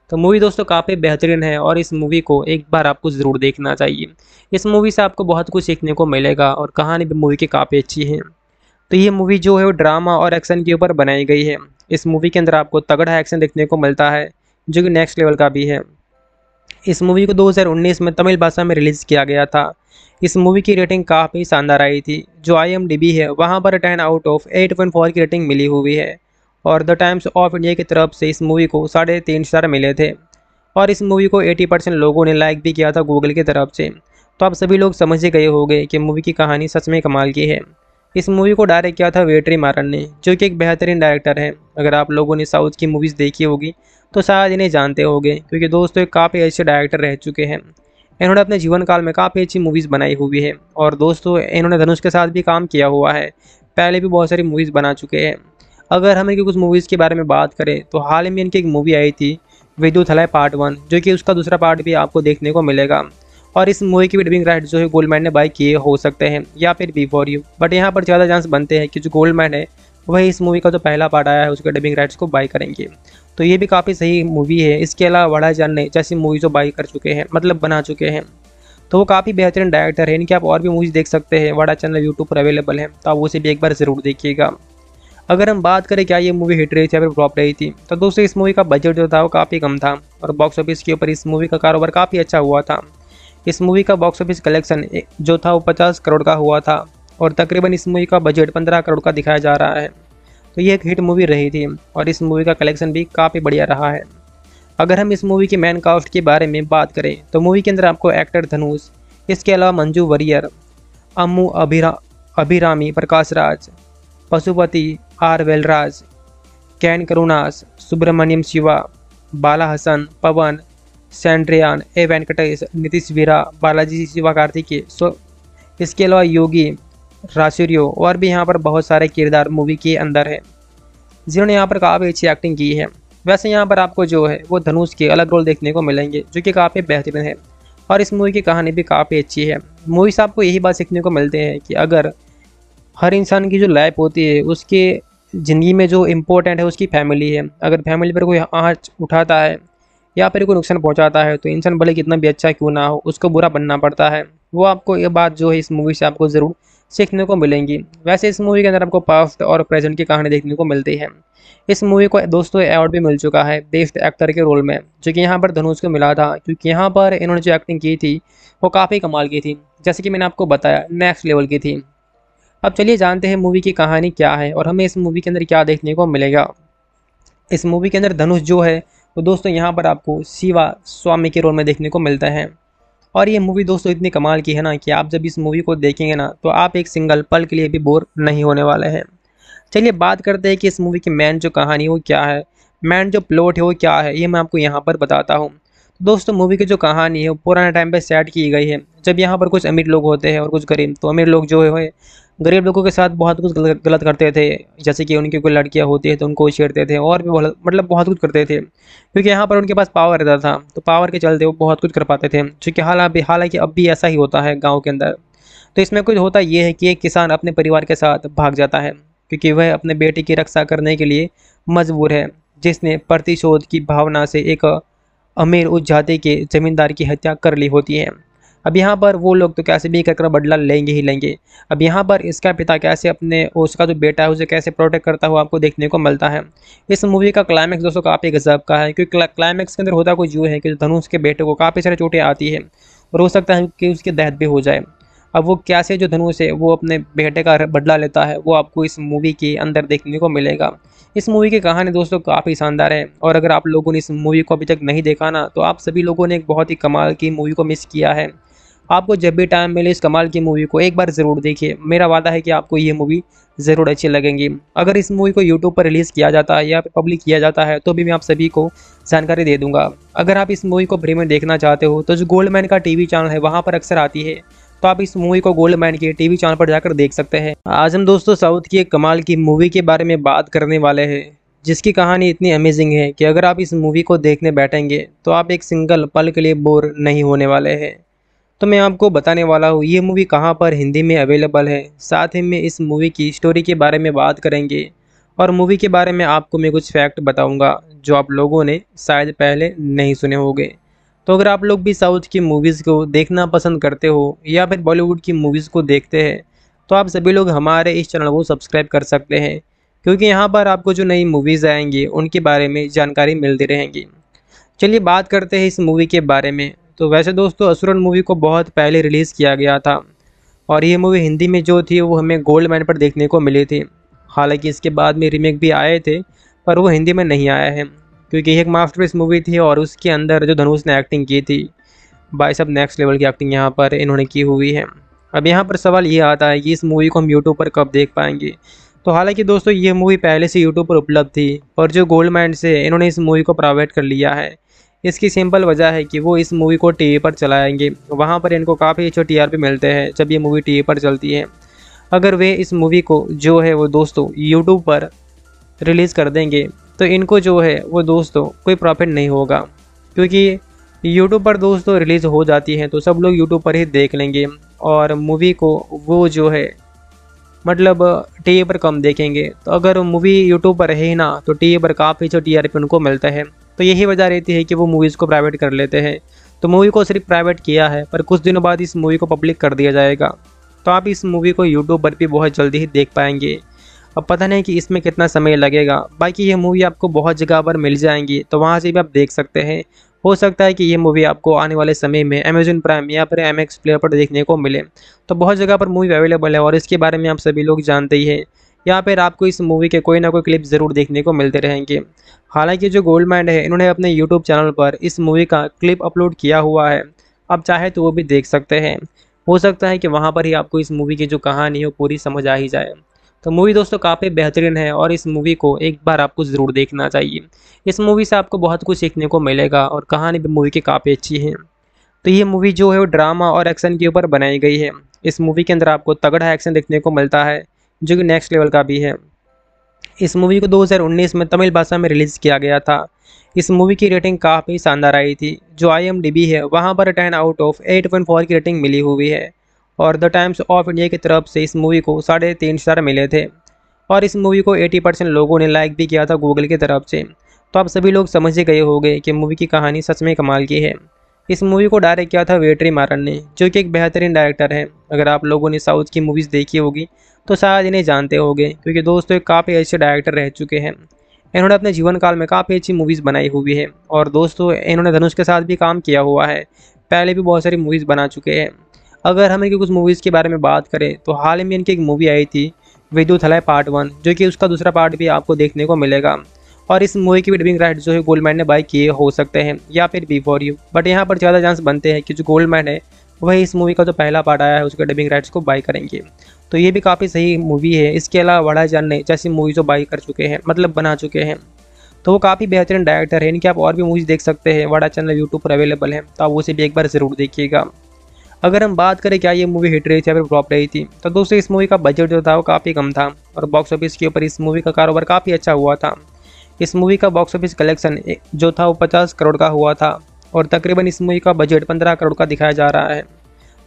तो मूवी दोस्तों काफ़ी बेहतरीन है और इस मूवी को एक बार आपको ज़रूर देखना चाहिए इस मूवी से आपको बहुत कुछ सीखने को मिलेगा और कहानी भी मूवी की काफ़ी अच्छी है तो ये मूवी जो है वो ड्रामा और एक्शन के ऊपर बनाई गई है इस मूवी के अंदर आपको तगड़ा एक्शन देखने को मिलता है जो कि नेक्स्ट लेवल का भी है इस मूवी को 2019 में तमिल भाषा में रिलीज़ किया गया था इस मूवी की रेटिंग काफ़ी शानदार आई थी जो आई है वहाँ पर ten out of eight point four की रेटिंग मिली हुई है और द टाइम्स ऑफ इंडिया की तरफ से इस मूवी को साढ़े तीन स्टार मिले थे और इस मूवी को 80 परसेंट लोगों ने लाइक भी किया था गूगल की तरफ से तो आप सभी लोग समझ ही गए होंगे कि मूवी की कहानी सच में कमाल की है इस मूवी को डायरेक्ट किया था वेटरी मारन ने जो कि एक बेहतरीन डायरेक्टर है अगर आप लोगों ने साउथ की मूवीज़ देखी होगी तो शायद इन्हें जानते होंगे क्योंकि दोस्तों काफ़ी अच्छे डायरेक्टर रह चुके हैं इन्होंने अपने जीवन काल में काफ़ी अच्छी मूवीज़ बनाई हुई है और दोस्तों इन्होंने धनुष के साथ भी काम किया हुआ है पहले भी बहुत सारी मूवीज़ बना चुके हैं अगर हम इनकी कुछ मूवीज़ के बारे में बात करें तो हाल ही में इनकी एक मूवी आई थी विद्युत हलय पार्ट वन जो कि उसका दूसरा पार्ट भी आपको देखने को मिलेगा और इस मूवी की भी डबिंग राइट जो है गोल्ड मैन ने बाई किए हो सकते हैं या फिर बिफोर यू बट यहाँ पर ज़्यादा चांस बनते हैं कि जो गोल्ड मैन है वही इस मूवी का जो पहला पार्ट आया है उसके डबिंग राइट्स को बाई करेंगे तो ये भी काफ़ी सही मूवी है इसके अलावा वड़ा जान ने जैसी मूवीज़ बाई कर चुके हैं मतलब बना चुके हैं तो वो काफ़ी बेहतरीन डायरेक्टर है इनकी आप और भी मूवीज़ देख सकते हैं वड़ा चैनल यूट्यूब पर अवेलेबल है तो आप उसे भी एक बार ज़रूर देखिएगा अगर हम बात करें क्या ये मूवी हिट रही थी या फिर फ्लॉप रही थी तो दोस्तों इस मूवी का बजट जो था वो काफ़ी कम था और बॉक्स ऑफिस के ऊपर इस मूवी का कारोबार काफ़ी अच्छा हुआ था इस मूवी का बॉक्स ऑफिस कलेक्शन जो था वो पचास करोड़ का हुआ था और तकरीबन इस मूवी का बजट पंद्रह करोड़ का दिखाया जा रहा है तो ये एक हिट मूवी रही थी और इस मूवी का कलेक्शन भी काफ़ी बढ़िया रहा है अगर हम इस मूवी के मैन कास्ट के बारे में बात करें तो मूवी के अंदर आपको एक्टर धनुष इसके अलावा Manju Warrier Ammu Abhira Abhirami Prakash Raj Pashupati R Velraj Ken Karunas Subramaniam Shiva Bala Hasan Pawan सेंड्रियान A Venkatesh Nitish Veera Balaji Shiva Karthikeya so इसके अलावा योगी रासुरियो और भी यहाँ पर बहुत सारे किरदार मूवी के अंदर है जिन्होंने यहाँ पर काफ़ी अच्छी एक्टिंग की है वैसे यहाँ पर आपको जो है वो धनुष के अलग रोल देखने को मिलेंगे जो कि काफ़ी बेहतरीन है और इस मूवी की कहानी भी काफ़ी अच्छी है मूवी से आपको यही बात सीखने को मिलते हैं कि अगर हर इंसान की जो लाइफ होती है उसके ज़िंदगी में जो इम्पोर्टेंट है उसकी फैमिली है अगर फैमिली पर कोई आँच उठाता है या फिर कोई नुकसान पहुंचाता है तो इंसान भले कितना भी अच्छा क्यों ना हो उसको बुरा बनना पड़ता है वो आपको ये बात जो है इस मूवी से आपको ज़रूर सीखने को मिलेंगी वैसे इस मूवी के अंदर आपको पास्ट और प्रेजेंट की कहानी देखने को मिलती है इस मूवी को दोस्तों अवार्ड भी मिल चुका है बेस्ट एक्टर के रोल में जो कि यहाँ पर धनुष को मिला था क्योंकि यहाँ पर इन्होंने जो एक्टिंग की थी वो काफ़ी कमाल की थी जैसे कि मैंने आपको बताया नेक्स्ट लेवल की थी अब चलिए जानते हैं मूवी की कहानी क्या है और हमें इस मूवी के अंदर क्या देखने को मिलेगा इस मूवी के अंदर धनुष जो है वो दोस्तों यहाँ पर आपको शिवा स्वामी के रोल में देखने को मिलता है और ये मूवी दोस्तों इतनी कमाल की है ना कि आप जब इस मूवी को देखेंगे ना तो आप एक सिंगल पल के लिए भी बोर नहीं होने वाले हैं चलिए बात करते हैं कि इस मूवी की मैन जो कहानी वो क्या है मैन जो प्लॉट है वो क्या है ये मैं आपको यहाँ पर बताता हूँ दोस्तों मूवी की जो कहानी है वो पुराने टाइम पे सेट की गई है जब यहाँ पर कुछ अमीर लोग होते हैं और कुछ गरीब तो अमीर लोग जो है गरीब लोगों के साथ बहुत कुछ गलत करते थे जैसे कि उनकी कोई लड़कियाँ होती है तो उनको छेड़ते थे और भी बहुत मतलब बहुत कुछ करते थे क्योंकि यहाँ पर उनके पास पावर रहता था तो पावर के चलते वो बहुत कुछ कर पाते थे चूँकि हाल अभी हालांकि अब भी ऐसा ही होता है गाँव के अंदर तो इसमें कुछ होता ये है कि एक किसान अपने परिवार के साथ भाग जाता है क्योंकि वह अपने बेटे की रक्षा करने के लिए मजबूर है जिसने प्रतिशोध की भावना से एक अमीर उस जाति के जमींदार की हत्या कर ली होती है अब यहाँ पर वो लोग तो कैसे भी कर बदला लेंगे ही लेंगे अब यहाँ पर इसका पिता कैसे अपने उसका जो बेटा है उसे कैसे प्रोटेक्ट करता हुआ आपको देखने को मिलता है इस मूवी का क्लाइमैक्स दोस्तों काफ़ी गजब का है क्योंकि क्लाइमैक्स के अंदर होता कुछ यूँ है कि धनुष के बेटे को काफ़ी सारी चोटें आती है और हो सकता है कि उसकी दहत भी हो जाए अब वो कैसे जो धनुष है वो अपने बेटे का बदला लेता है वो आपको इस मूवी के अंदर देखने को मिलेगा इस मूवी की कहानी दोस्तों काफ़ी शानदार है और अगर आप लोगों ने इस मूवी को अभी तक नहीं देखा ना तो आप सभी लोगों ने एक बहुत ही कमाल की मूवी को मिस किया है आपको जब भी टाइम मिले इस कमाल की मूवी को एक बार ज़रूर देखिए मेरा वादा है कि आपको ये मूवी ज़रूर अच्छी लगेंगी अगर इस मूवी को यूट्यूब पर रिलीज़ किया जाता है या पब्लिक किया जाता है तो भी मैं आप सभी को जानकारी दे दूँगा अगर आप इस मूवी को फ्री में देखना चाहते हो तो जो गोल्डमैन का टी चैनल है वहाँ पर अक्सर आती है तो आप इस मूवी को गोल्ड मैन के टीवी चैनल पर जाकर देख सकते हैं आज हम दोस्तों साउथ की एक कमाल की मूवी के बारे में बात करने वाले हैं जिसकी कहानी इतनी अमेजिंग है कि अगर आप इस मूवी को देखने बैठेंगे तो आप एक सिंगल पल के लिए बोर नहीं होने वाले हैं तो मैं आपको बताने वाला हूँ ये मूवी कहाँ पर हिंदी में अवेलेबल है साथ ही मैं इस मूवी की स्टोरी के बारे में बात करेंगे और मूवी के बारे में आपको मैं कुछ फैक्ट बताऊंगा जो आप लोगों ने शायद पहले नहीं सुने होंगे तो अगर आप लोग भी साउथ की मूवीज़ को देखना पसंद करते हो या फिर बॉलीवुड की मूवीज़ को देखते हैं तो आप सभी लोग हमारे इस चैनल को सब्सक्राइब कर सकते हैं क्योंकि यहाँ पर आपको जो नई मूवीज़ आएंगी उनके बारे में जानकारी मिलती रहेंगी चलिए बात करते हैं इस मूवी के बारे में तो वैसे दोस्तों असुरन मूवी को बहुत पहले रिलीज़ किया गया था और ये मूवी हिंदी में जो थी वो हमें गोल्ड मैन पर देखने को मिली थी हालांकि इसके बाद में रीमेक भी आए थे पर वो हिंदी में नहीं आया है क्योंकि एक मास्टरपीस मूवी थी और उसके अंदर जो धनुष ने एक्टिंग की थी बाई सब नेक्स्ट लेवल की एक्टिंग यहाँ पर इन्होंने की हुई है अब यहाँ पर सवाल ये आता है कि इस मूवी को हम यूट्यूब पर कब देख पाएंगे तो हालांकि दोस्तों ये मूवी पहले से यूट्यूब पर उपलब्ध थी पर जो गोल्ड माइंड से इन्होंने इस मूवी को प्राइवेट कर लिया है इसकी सिंपल वजह है कि वो इस मूवी को टीवी पर चलाएंगे वहाँ पर इनको काफ़ी अच्छे टीआरपी मिलते हैं जब ये मूवी टीवी पर चलती है अगर वे इस मूवी को जो है वो दोस्तों यूट्यूब पर रिलीज़ कर देंगे तो इनको जो है वो दोस्तों कोई प्रॉफिट नहीं होगा क्योंकि यूट्यूब पर दोस्तों रिलीज़ हो जाती हैं तो सब लोग यूट्यूब पर ही देख लेंगे और मूवी को वो जो है मतलब टी पर कम देखेंगे तो अगर मूवी यूट्यूब पर है ना तो टी पर काफ़ी जो टी आर उनको मिलता है तो यही वजह रहती है कि वो मूवीज़ को प्राइवेट कर लेते हैं तो मूवी को सिर्फ प्राइवेट किया है पर कुछ दिनों बाद इस मूवी को पब्लिक कर दिया जाएगा तो आप इस मूवी को यूट्यूब पर भी बहुत जल्दी ही देख पाएंगे अब पता नहीं कि इसमें कितना समय लगेगा बाकी ये मूवी आपको बहुत जगह पर मिल जाएंगी तो वहाँ से भी आप देख सकते हैं हो सकता है कि ये मूवी आपको आने वाले समय में अमेजन प्राइम या फिर एम प्लेयर पर देखने को मिले तो बहुत जगह पर मूवी अवेलेबल है और इसके बारे में आप सभी लोग जानते ही हैं यहाँ पर आपको इस मूवी के कोई ना कोई क्लिप ज़रूर देखने को मिलते रहेंगे हालांकि जो गोल्ड माइंड है इन्होंने अपने यूट्यूब चैनल पर इस मूवी का क्लिप अपलोड किया हुआ है आप चाहे तो वो भी देख सकते हैं हो सकता है कि वहाँ पर ही आपको इस मूवी की जो कहानी है वो पूरी समझ आ ही जाए तो मूवी दोस्तों काफ़ी बेहतरीन है और इस मूवी को एक बार आपको ज़रूर देखना चाहिए इस मूवी से आपको बहुत कुछ सीखने को मिलेगा और कहानी भी मूवी की काफ़ी अच्छी है तो ये मूवी जो है वो ड्रामा और एक्शन के ऊपर बनाई गई है इस मूवी के अंदर आपको तगड़ा एक्शन देखने को मिलता है जो कि नेक्स्ट लेवल का भी है इस मूवी को 2019 में तमिल भाषा में रिलीज़ किया गया था इस मूवी की रेटिंग काफ़ी शानदार आई थी जो आई है वहाँ पर ten out of eight point four की रेटिंग मिली हुई है और द टाइम्स ऑफ इंडिया की तरफ से इस मूवी को साढ़े तीन स्टार मिले थे और इस मूवी को 80 परसेंट लोगों ने लाइक भी किया था गूगल की तरफ से तो आप सभी लोग समझ ही गए होंगे कि मूवी की कहानी सच में कमाल की है इस मूवी को डायरेक्ट किया था वेटरी मारन ने जो कि एक बेहतरीन डायरेक्टर है अगर आप लोगों ने साउथ की मूवीज़ देखी होगी तो शायद इन्हें जानते होंगे क्योंकि दोस्तों काफ़ी अच्छे डायरेक्टर रह चुके हैं इन्होंने अपने जीवन काल में काफ़ी अच्छी मूवीज़ बनाई हुई है और दोस्तों इन्होंने धनुष के साथ भी काम किया हुआ है पहले भी बहुत सारी मूवीज़ बना चुके हैं अगर हम इनकी कुछ मूवीज़ के बारे में बात करें तो हाल ही में इनकी एक मूवी आई थी विद्युत हलय पार्ट वन जो कि उसका दूसरा पार्ट भी आपको देखने को मिलेगा और इस मूवी की भी डबिंग राइट जो है गोल्डमैन ने बाई किए हो सकते हैं या फिर बी फॉर यू बट यहाँ पर ज़्यादा चांस बनते हैं कि जो गोल्डमैन है वही इस मूवी का जो पहला पार्ट आया है उसके डबिंग राइट्स को बाई करेंगे तो ये भी काफ़ी सही मूवी है इसके अलावा वड़ा जान ने जैसी मूवी जो बाई कर चुके हैं मतलब बना चुके हैं तो वो काफ़ी बेहतरीन डायरेक्टर है इनकी आप और भी मूवीज़ देख सकते हैं वड़ा चैनल यूट्यूब पर अवेलेबल है तो आप उसे भी एक बार ज़रूर देखिएगा अगर हम बात करें क्या ये मूवी हिट रही थी या फिर फ्लॉप रही थी तो दोस्तों इस मूवी का बजट जो था वो काफ़ी कम था और बॉक्स ऑफिस के ऊपर इस मूवी का कारोबार काफ़ी अच्छा हुआ था इस मूवी का बॉक्स ऑफिस कलेक्शन जो था वो पचास करोड़ का हुआ था और तकरीबन इस मूवी का बजट पंद्रह करोड़ का दिखाया जा रहा है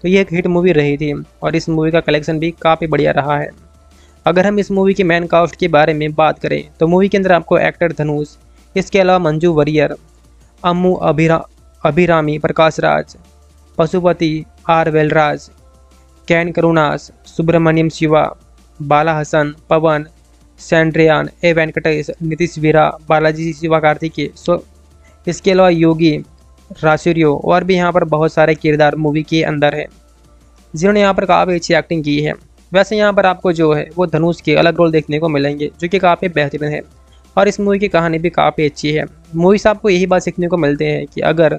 तो ये एक हिट मूवी रही थी और इस मूवी का कलेक्शन भी काफ़ी बढ़िया रहा है अगर हम इस मूवी के मैन कास्ट के बारे में बात करें तो मूवी के अंदर आपको एक्टर धनुष इसके अलावा मंजू वरियर अम्मू अभिरा अभिरामी प्रकाश राज पशुपति आर वेलराज कैन करुणास सुब्रमण्यम शिवा बाला हसन पवन सैंड्रियान ए वेंकटेश नीतीश वीरा बालाजी शिवा कार्तिकेय सो इसके अलावा योगी राशिरियो और भी यहाँ पर बहुत सारे किरदार मूवी के अंदर है जिन्होंने यहाँ पर काफ़ी अच्छी एक्टिंग की है वैसे यहाँ पर आपको जो है वो धनुष के अलग रोल देखने को मिलेंगे जो कि काफ़ी बेहतरीन है और इस मूवी की कहानी भी काफ़ी अच्छी है मूवी से आपको यही बात सीखने को मिलती है कि अगर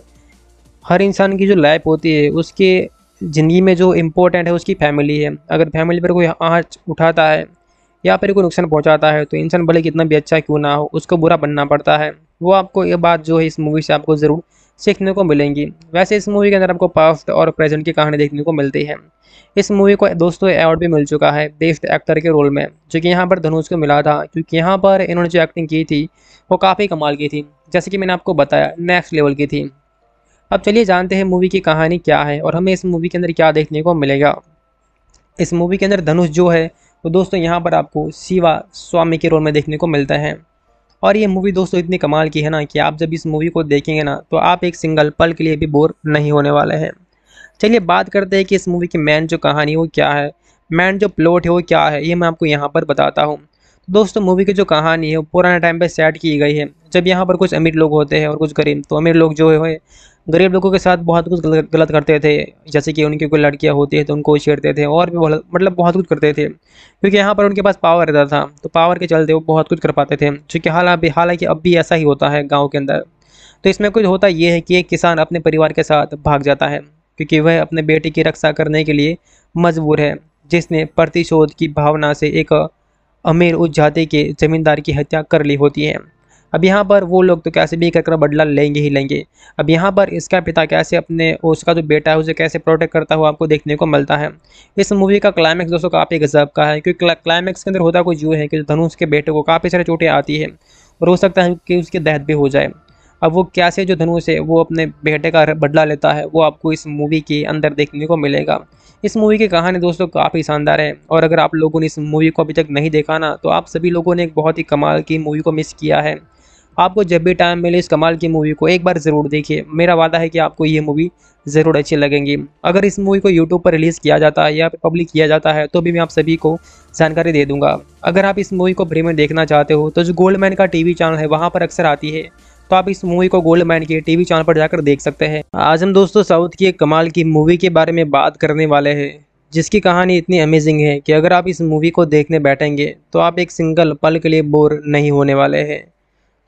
हर इंसान की जो लाइफ होती है उसके ज़िंदगी में जो इम्पोर्टेंट है उसकी फैमिली है अगर फैमिली पर कोई आँच उठाता है या फिर कोई नुकसान पहुंचाता है तो इंसान भले कितना भी अच्छा क्यों ना हो उसको बुरा बनना पड़ता है वो आपको ये बात जो है इस मूवी से आपको ज़रूर सीखने को मिलेंगी वैसे इस मूवी के अंदर आपको पास्ट और प्रेजेंट की कहानी देखने को मिलती है इस मूवी को दोस्तों अवार्ड भी मिल चुका है बेस्ट एक्टर के रोल में जो कि यहाँ पर धनुष को मिला था क्योंकि यहाँ पर इन्होंने जो एक्टिंग की थी वो काफ़ी कमाल की थी जैसे कि मैंने आपको बताया नेक्स्ट लेवल की थी अब चलिए जानते हैं मूवी की कहानी क्या है और हमें इस मूवी के अंदर क्या देखने को मिलेगा इस मूवी के अंदर धनुष जो है वो तो दोस्तों यहाँ पर आपको शिवा स्वामी के रोल में देखने को मिलता है और ये मूवी दोस्तों इतनी कमाल की है ना कि आप जब इस मूवी को देखेंगे ना तो आप एक सिंगल पल के लिए भी बोर नहीं होने वाले हैं चलिए बात करते हैं कि इस मूवी की मैन जो कहानी हो क्या है मैन जो प्लॉट है वो क्या है ये मैं आपको यहाँ पर बताता हूँ दोस्तों मूवी की जो कहानी है वो पुराने टाइम पर सेट की गई है जब यहाँ पर कुछ अमीर लोग होते हैं और कुछ गरीब तो अमीर लोग जो है गरीब लोगों के साथ बहुत कुछ गलत करते थे जैसे कि उनकी कोई लड़कियाँ होती है तो उनको छेड़ते थे और भी बहुत मतलब बहुत कुछ करते थे क्योंकि यहाँ पर उनके पास पावर रहता था तो पावर के चलते वो बहुत कुछ कर पाते थे चूँकि अभी हालांकि अब भी ऐसा ही होता है गाँव के अंदर तो इसमें कुछ होता ये है कि एक किसान अपने परिवार के साथ भाग जाता है क्योंकि वह अपने बेटे की रक्षा करने के लिए मजबूर है जिसने प्रतिशोध की भावना से एक अमीर उस जाति के जमींदार की हत्या कर ली होती है अब यहाँ पर वो लोग तो कैसे भी कर बदला लेंगे ही लेंगे अब यहाँ पर इसका पिता कैसे अपने उसका जो बेटा है उसे कैसे प्रोटेक्ट करता हुआ आपको देखने को मिलता है इस मूवी का क्लाइमैक्स दोस्तों काफ़ी गजब का है क्योंकि क्लाइमैक्स के अंदर होता कुछ यूँ है कि धनुष के बेटे को काफ़ी सारी चोटें आती है और हो सकता है कि उसकी दहत भी हो जाए अब वो कैसे जो धनुष है वो अपने बेटे का बदला लेता है वो आपको इस मूवी के अंदर देखने को मिलेगा इस मूवी की कहानी दोस्तों काफ़ी शानदार है और अगर आप लोगों ने इस मूवी को अभी तक नहीं देखा ना तो आप सभी लोगों ने एक बहुत ही कमाल की मूवी को मिस किया है आपको जब भी टाइम मिले इस कमाल की मूवी को एक बार ज़रूर देखिए मेरा वादा है कि आपको ये मूवी ज़रूर अच्छी लगेंगी अगर इस मूवी को यूट्यूब पर रिलीज़ किया जाता है या पब्लिक किया जाता है तो भी मैं आप सभी को जानकारी दे दूंगा अगर आप इस मूवी को फ्री में देखना चाहते हो तो जो मैन का टी चैनल है वहाँ पर अक्सर आती है तो आप इस मूवी को गोल्ड मैन के टीवी चैनल पर जाकर देख सकते हैं आज हम दोस्तों साउथ की एक कमाल की मूवी के बारे में बात करने वाले हैं जिसकी कहानी इतनी अमेजिंग है कि अगर आप इस मूवी को देखने बैठेंगे तो आप एक सिंगल पल के लिए बोर नहीं होने वाले हैं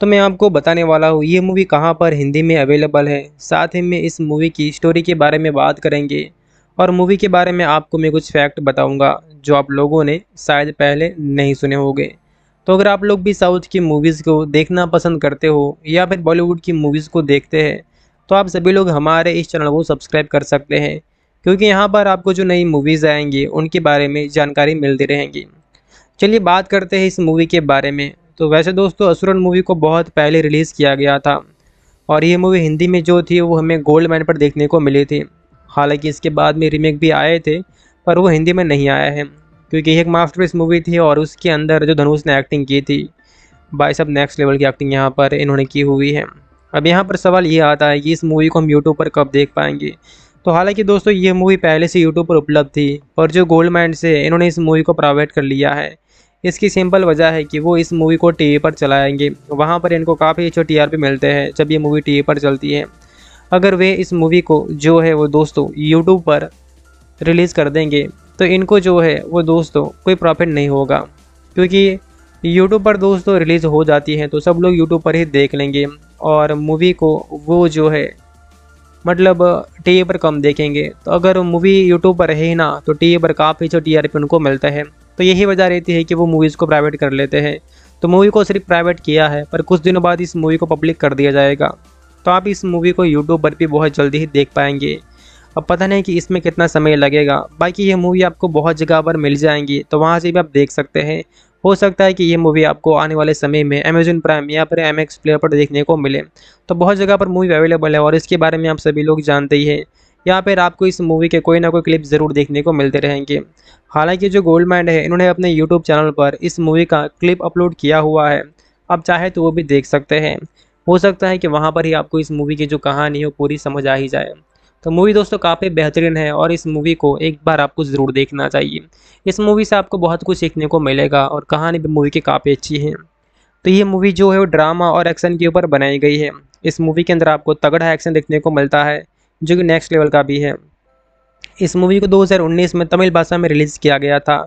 तो मैं आपको बताने वाला हूँ ये मूवी कहाँ पर हिंदी में अवेलेबल है साथ ही मैं इस मूवी की स्टोरी के बारे में बात करेंगे और मूवी के बारे में आपको मैं कुछ फैक्ट बताऊंगा जो आप लोगों ने शायद पहले नहीं सुने होंगे तो अगर आप लोग भी साउथ की मूवीज़ को देखना पसंद करते हो या फिर बॉलीवुड की मूवीज़ को देखते हैं तो आप सभी लोग हमारे इस चैनल को सब्सक्राइब कर सकते हैं क्योंकि यहाँ पर आपको जो नई मूवीज़ आएंगी उनके बारे में जानकारी मिलती रहेंगी चलिए बात करते हैं इस मूवी के बारे में तो वैसे दोस्तों असुरन मूवी को बहुत पहले रिलीज़ किया गया था और ये मूवी हिंदी में जो थी वो हमें गोल्ड मैन पर देखने को मिली थी हालांकि इसके बाद में रीमेक भी आए थे पर वो हिंदी में नहीं आया है क्योंकि ये एक मास्टर मूवी थी और उसके अंदर जो धनुष ने एक्टिंग की थी भाई सब नेक्स्ट लेवल की एक्टिंग यहाँ पर इन्होंने की हुई है अब यहाँ पर सवाल ये आता है कि इस मूवी को हम यूट्यूब पर कब देख पाएंगे तो हालांकि दोस्तों ये मूवी पहले से यूट्यूब पर उपलब्ध थी और जो गोल्ड माइंड से इन्होंने इस मूवी को प्राइवेट कर लिया है इसकी सिंपल वजह है कि वो इस मूवी को टीवी पर चलाएंगे वहाँ पर इनको काफ़ी अच्छे टी मिलते हैं जब ये मूवी टीवी पर चलती है अगर वे इस मूवी को जो है वो दोस्तों यूट्यूब पर रिलीज़ कर देंगे तो इनको जो है वो दोस्तों कोई प्रॉफिट नहीं होगा क्योंकि यूट्यूब पर दोस्तों रिलीज़ हो जाती हैं तो सब लोग यूट्यूब पर ही देख लेंगे और मूवी को वो जो है मतलब टी पर कम देखेंगे तो अगर मूवी यूट्यूब पर है ना तो टी पर काफ़ी जो टी उनको मिलता है तो यही वजह रहती है कि वो मूवीज़ को प्राइवेट कर लेते हैं तो मूवी को सिर्फ प्राइवेट किया है पर कुछ दिनों बाद इस मूवी को पब्लिक कर दिया जाएगा तो आप इस मूवी को यूट्यूब पर भी बहुत जल्दी ही देख पाएंगे अब पता नहीं कि इसमें कितना समय लगेगा बाकी ये मूवी आपको बहुत जगह पर मिल जाएंगी तो वहाँ से भी आप देख सकते हैं हो सकता है कि ये मूवी आपको आने वाले समय में अमेजन प्राइम या फिर एम एक्स प्लेयर पर देखने को मिले तो बहुत जगह पर मूवी अवेलेबल है और इसके बारे में आप सभी लोग जानते ही हैं यहाँ पर आपको इस मूवी के कोई ना कोई क्लिप ज़रूर देखने को मिलते रहेंगे हालांकि जो गोल्ड माइंड है इन्होंने अपने यूट्यूब चैनल पर इस मूवी का क्लिप अपलोड किया हुआ है आप चाहे तो वो भी देख सकते हैं हो सकता है कि वहाँ पर ही आपको इस मूवी की जो कहानी है वो पूरी समझ आ ही जाए तो मूवी दोस्तों काफ़ी बेहतरीन है और इस मूवी को एक बार आपको ज़रूर देखना चाहिए इस मूवी से आपको बहुत कुछ सीखने को मिलेगा और कहानी भी मूवी की काफ़ी अच्छी है तो ये मूवी जो है वो ड्रामा और एक्शन के ऊपर बनाई गई है इस मूवी के अंदर आपको तगड़ा एक्शन देखने को मिलता है जो कि नेक्स्ट लेवल का भी है इस मूवी को 2019 में तमिल भाषा में रिलीज़ किया गया था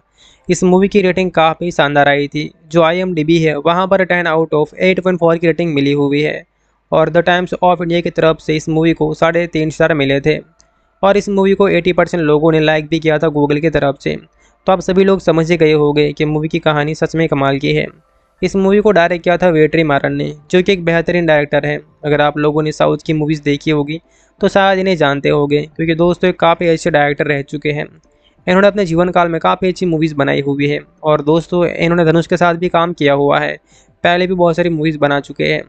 इस मूवी की रेटिंग काफ़ी शानदार आई थी जो आई है वहाँ पर टेन आउट ऑफ एट की रेटिंग मिली हुई है और द टाइम्स ऑफ इंडिया की तरफ से इस मूवी को साढ़े तीन स्टार मिले थे और इस मूवी को 80 परसेंट लोगों ने लाइक भी किया था गूगल की तरफ से तो आप सभी लोग समझ ही गए होंगे कि मूवी की कहानी सच में कमाल की है इस मूवी को डायरेक्ट किया था वेटरी मारन ने जो कि एक बेहतरीन डायरेक्टर है अगर आप लोगों ने साउथ की मूवीज़ देखी होगी तो शायद इन्हें जानते होंगे क्योंकि दोस्तों काफ़ी अच्छे डायरेक्टर रह चुके हैं इन्होंने अपने जीवन काल में काफ़ी अच्छी मूवीज़ बनाई हुई है और दोस्तों इन्होंने धनुष के साथ भी काम किया हुआ है पहले भी बहुत सारी मूवीज़ बना चुके हैं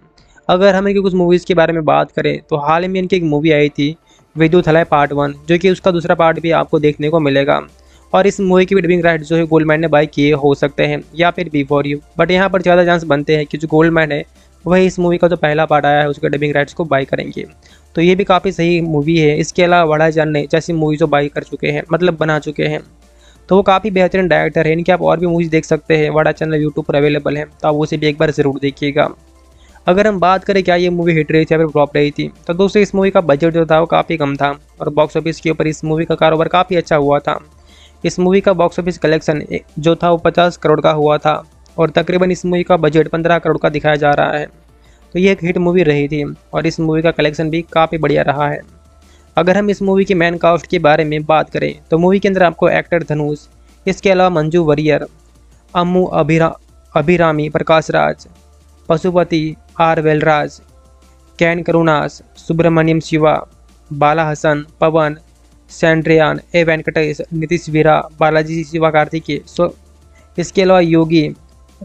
अगर हम इनकी कुछ मूवीज़ के बारे में बात करें तो हाल ही में इनकी एक मूवी आई थी विद्युत हलय पार्ट वन जो कि उसका दूसरा पार्ट भी आपको देखने को मिलेगा और इस मूवी की भी डबिंग राइट जो है गोल्ड मैन ने बाई किए हो सकते हैं या फिर बिफोर यू बट यहाँ पर ज़्यादा चांस बनते हैं कि जो गोल्ड मैन है वही इस मूवी का जो पहला पार्ट आया है उसके डबिंग राइट्स को बाई करेंगे तो ये भी काफ़ी सही मूवी है इसके अलावा जान ने जैसी मूवीज़ों बाई कर चुके हैं मतलब बना चुके हैं तो वो काफ़ी बेहतरीन डायरेक्टर है इनकी आप और भी मूवीज़ देख सकते हैं वड़ा चैनल यूट्यूब पर अवेलेबल है तो आप उसे भी एक बार ज़रूर देखिएगा अगर हम बात करें क्या ये मूवी हिट रही थी या फिर फ्लॉप रही थी तो दोस्तों इस मूवी का बजट जो था वो काफ़ी कम था और बॉक्स ऑफिस के ऊपर इस मूवी का कारोबार काफ़ी अच्छा हुआ था इस मूवी का बॉक्स ऑफिस कलेक्शन जो था वो पचास करोड़ का हुआ था और तकरीबन इस मूवी का बजट पंद्रह करोड़ का दिखाया जा रहा है तो ये एक हिट मूवी रही थी और इस मूवी का कलेक्शन भी काफ़ी बढ़िया रहा है अगर हम इस मूवी के मैन कास्ट के बारे में बात करें तो मूवी के अंदर आपको एक्टर धनुष इसके अलावा मंजू वरियर अम्मू अभिरा अभिरामी प्रकाश राज पशुपति आर वेलराज कैन करुणास सुब्रमण्यम शिवा बाला हसन पवन सैंड्रियान ए वेंकटेश नीतीश वीरा बालाजी शिवा कार्तिकेय सो इसके अलावा योगी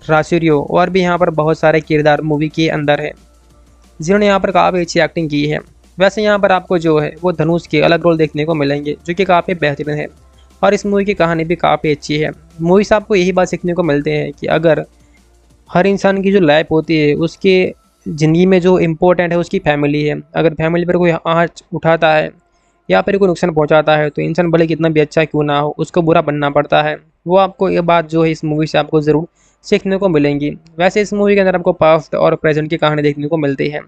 रासुरियो और भी यहाँ पर बहुत सारे किरदार मूवी के अंदर है जिन्होंने यहाँ पर काफ़ी अच्छी एक्टिंग की है वैसे यहाँ पर आपको जो है वो धनुष के अलग रोल देखने को मिलेंगे जो कि काफ़ी बेहतरीन है और इस मूवी की कहानी भी काफ़ी अच्छी है मूवी से आपको यही बात सीखने को मिलते हैं कि अगर हर इंसान की जो लाइफ होती है उसके ज़िंदगी में जो इम्पोर्टेंट है उसकी फैमिली है अगर फैमिली पर कोई आँच उठाता है या फिर कोई नुकसान पहुँचाता है तो इंसान भले कितना भी अच्छा क्यों ना हो उसको बुरा बनना पड़ता है वो आपको ये बात जो है इस मूवी से आपको ज़रूर सीखने को मिलेंगी वैसे इस मूवी के अंदर आपको पास्ट और प्रेजेंट की कहानी देखने को मिलती है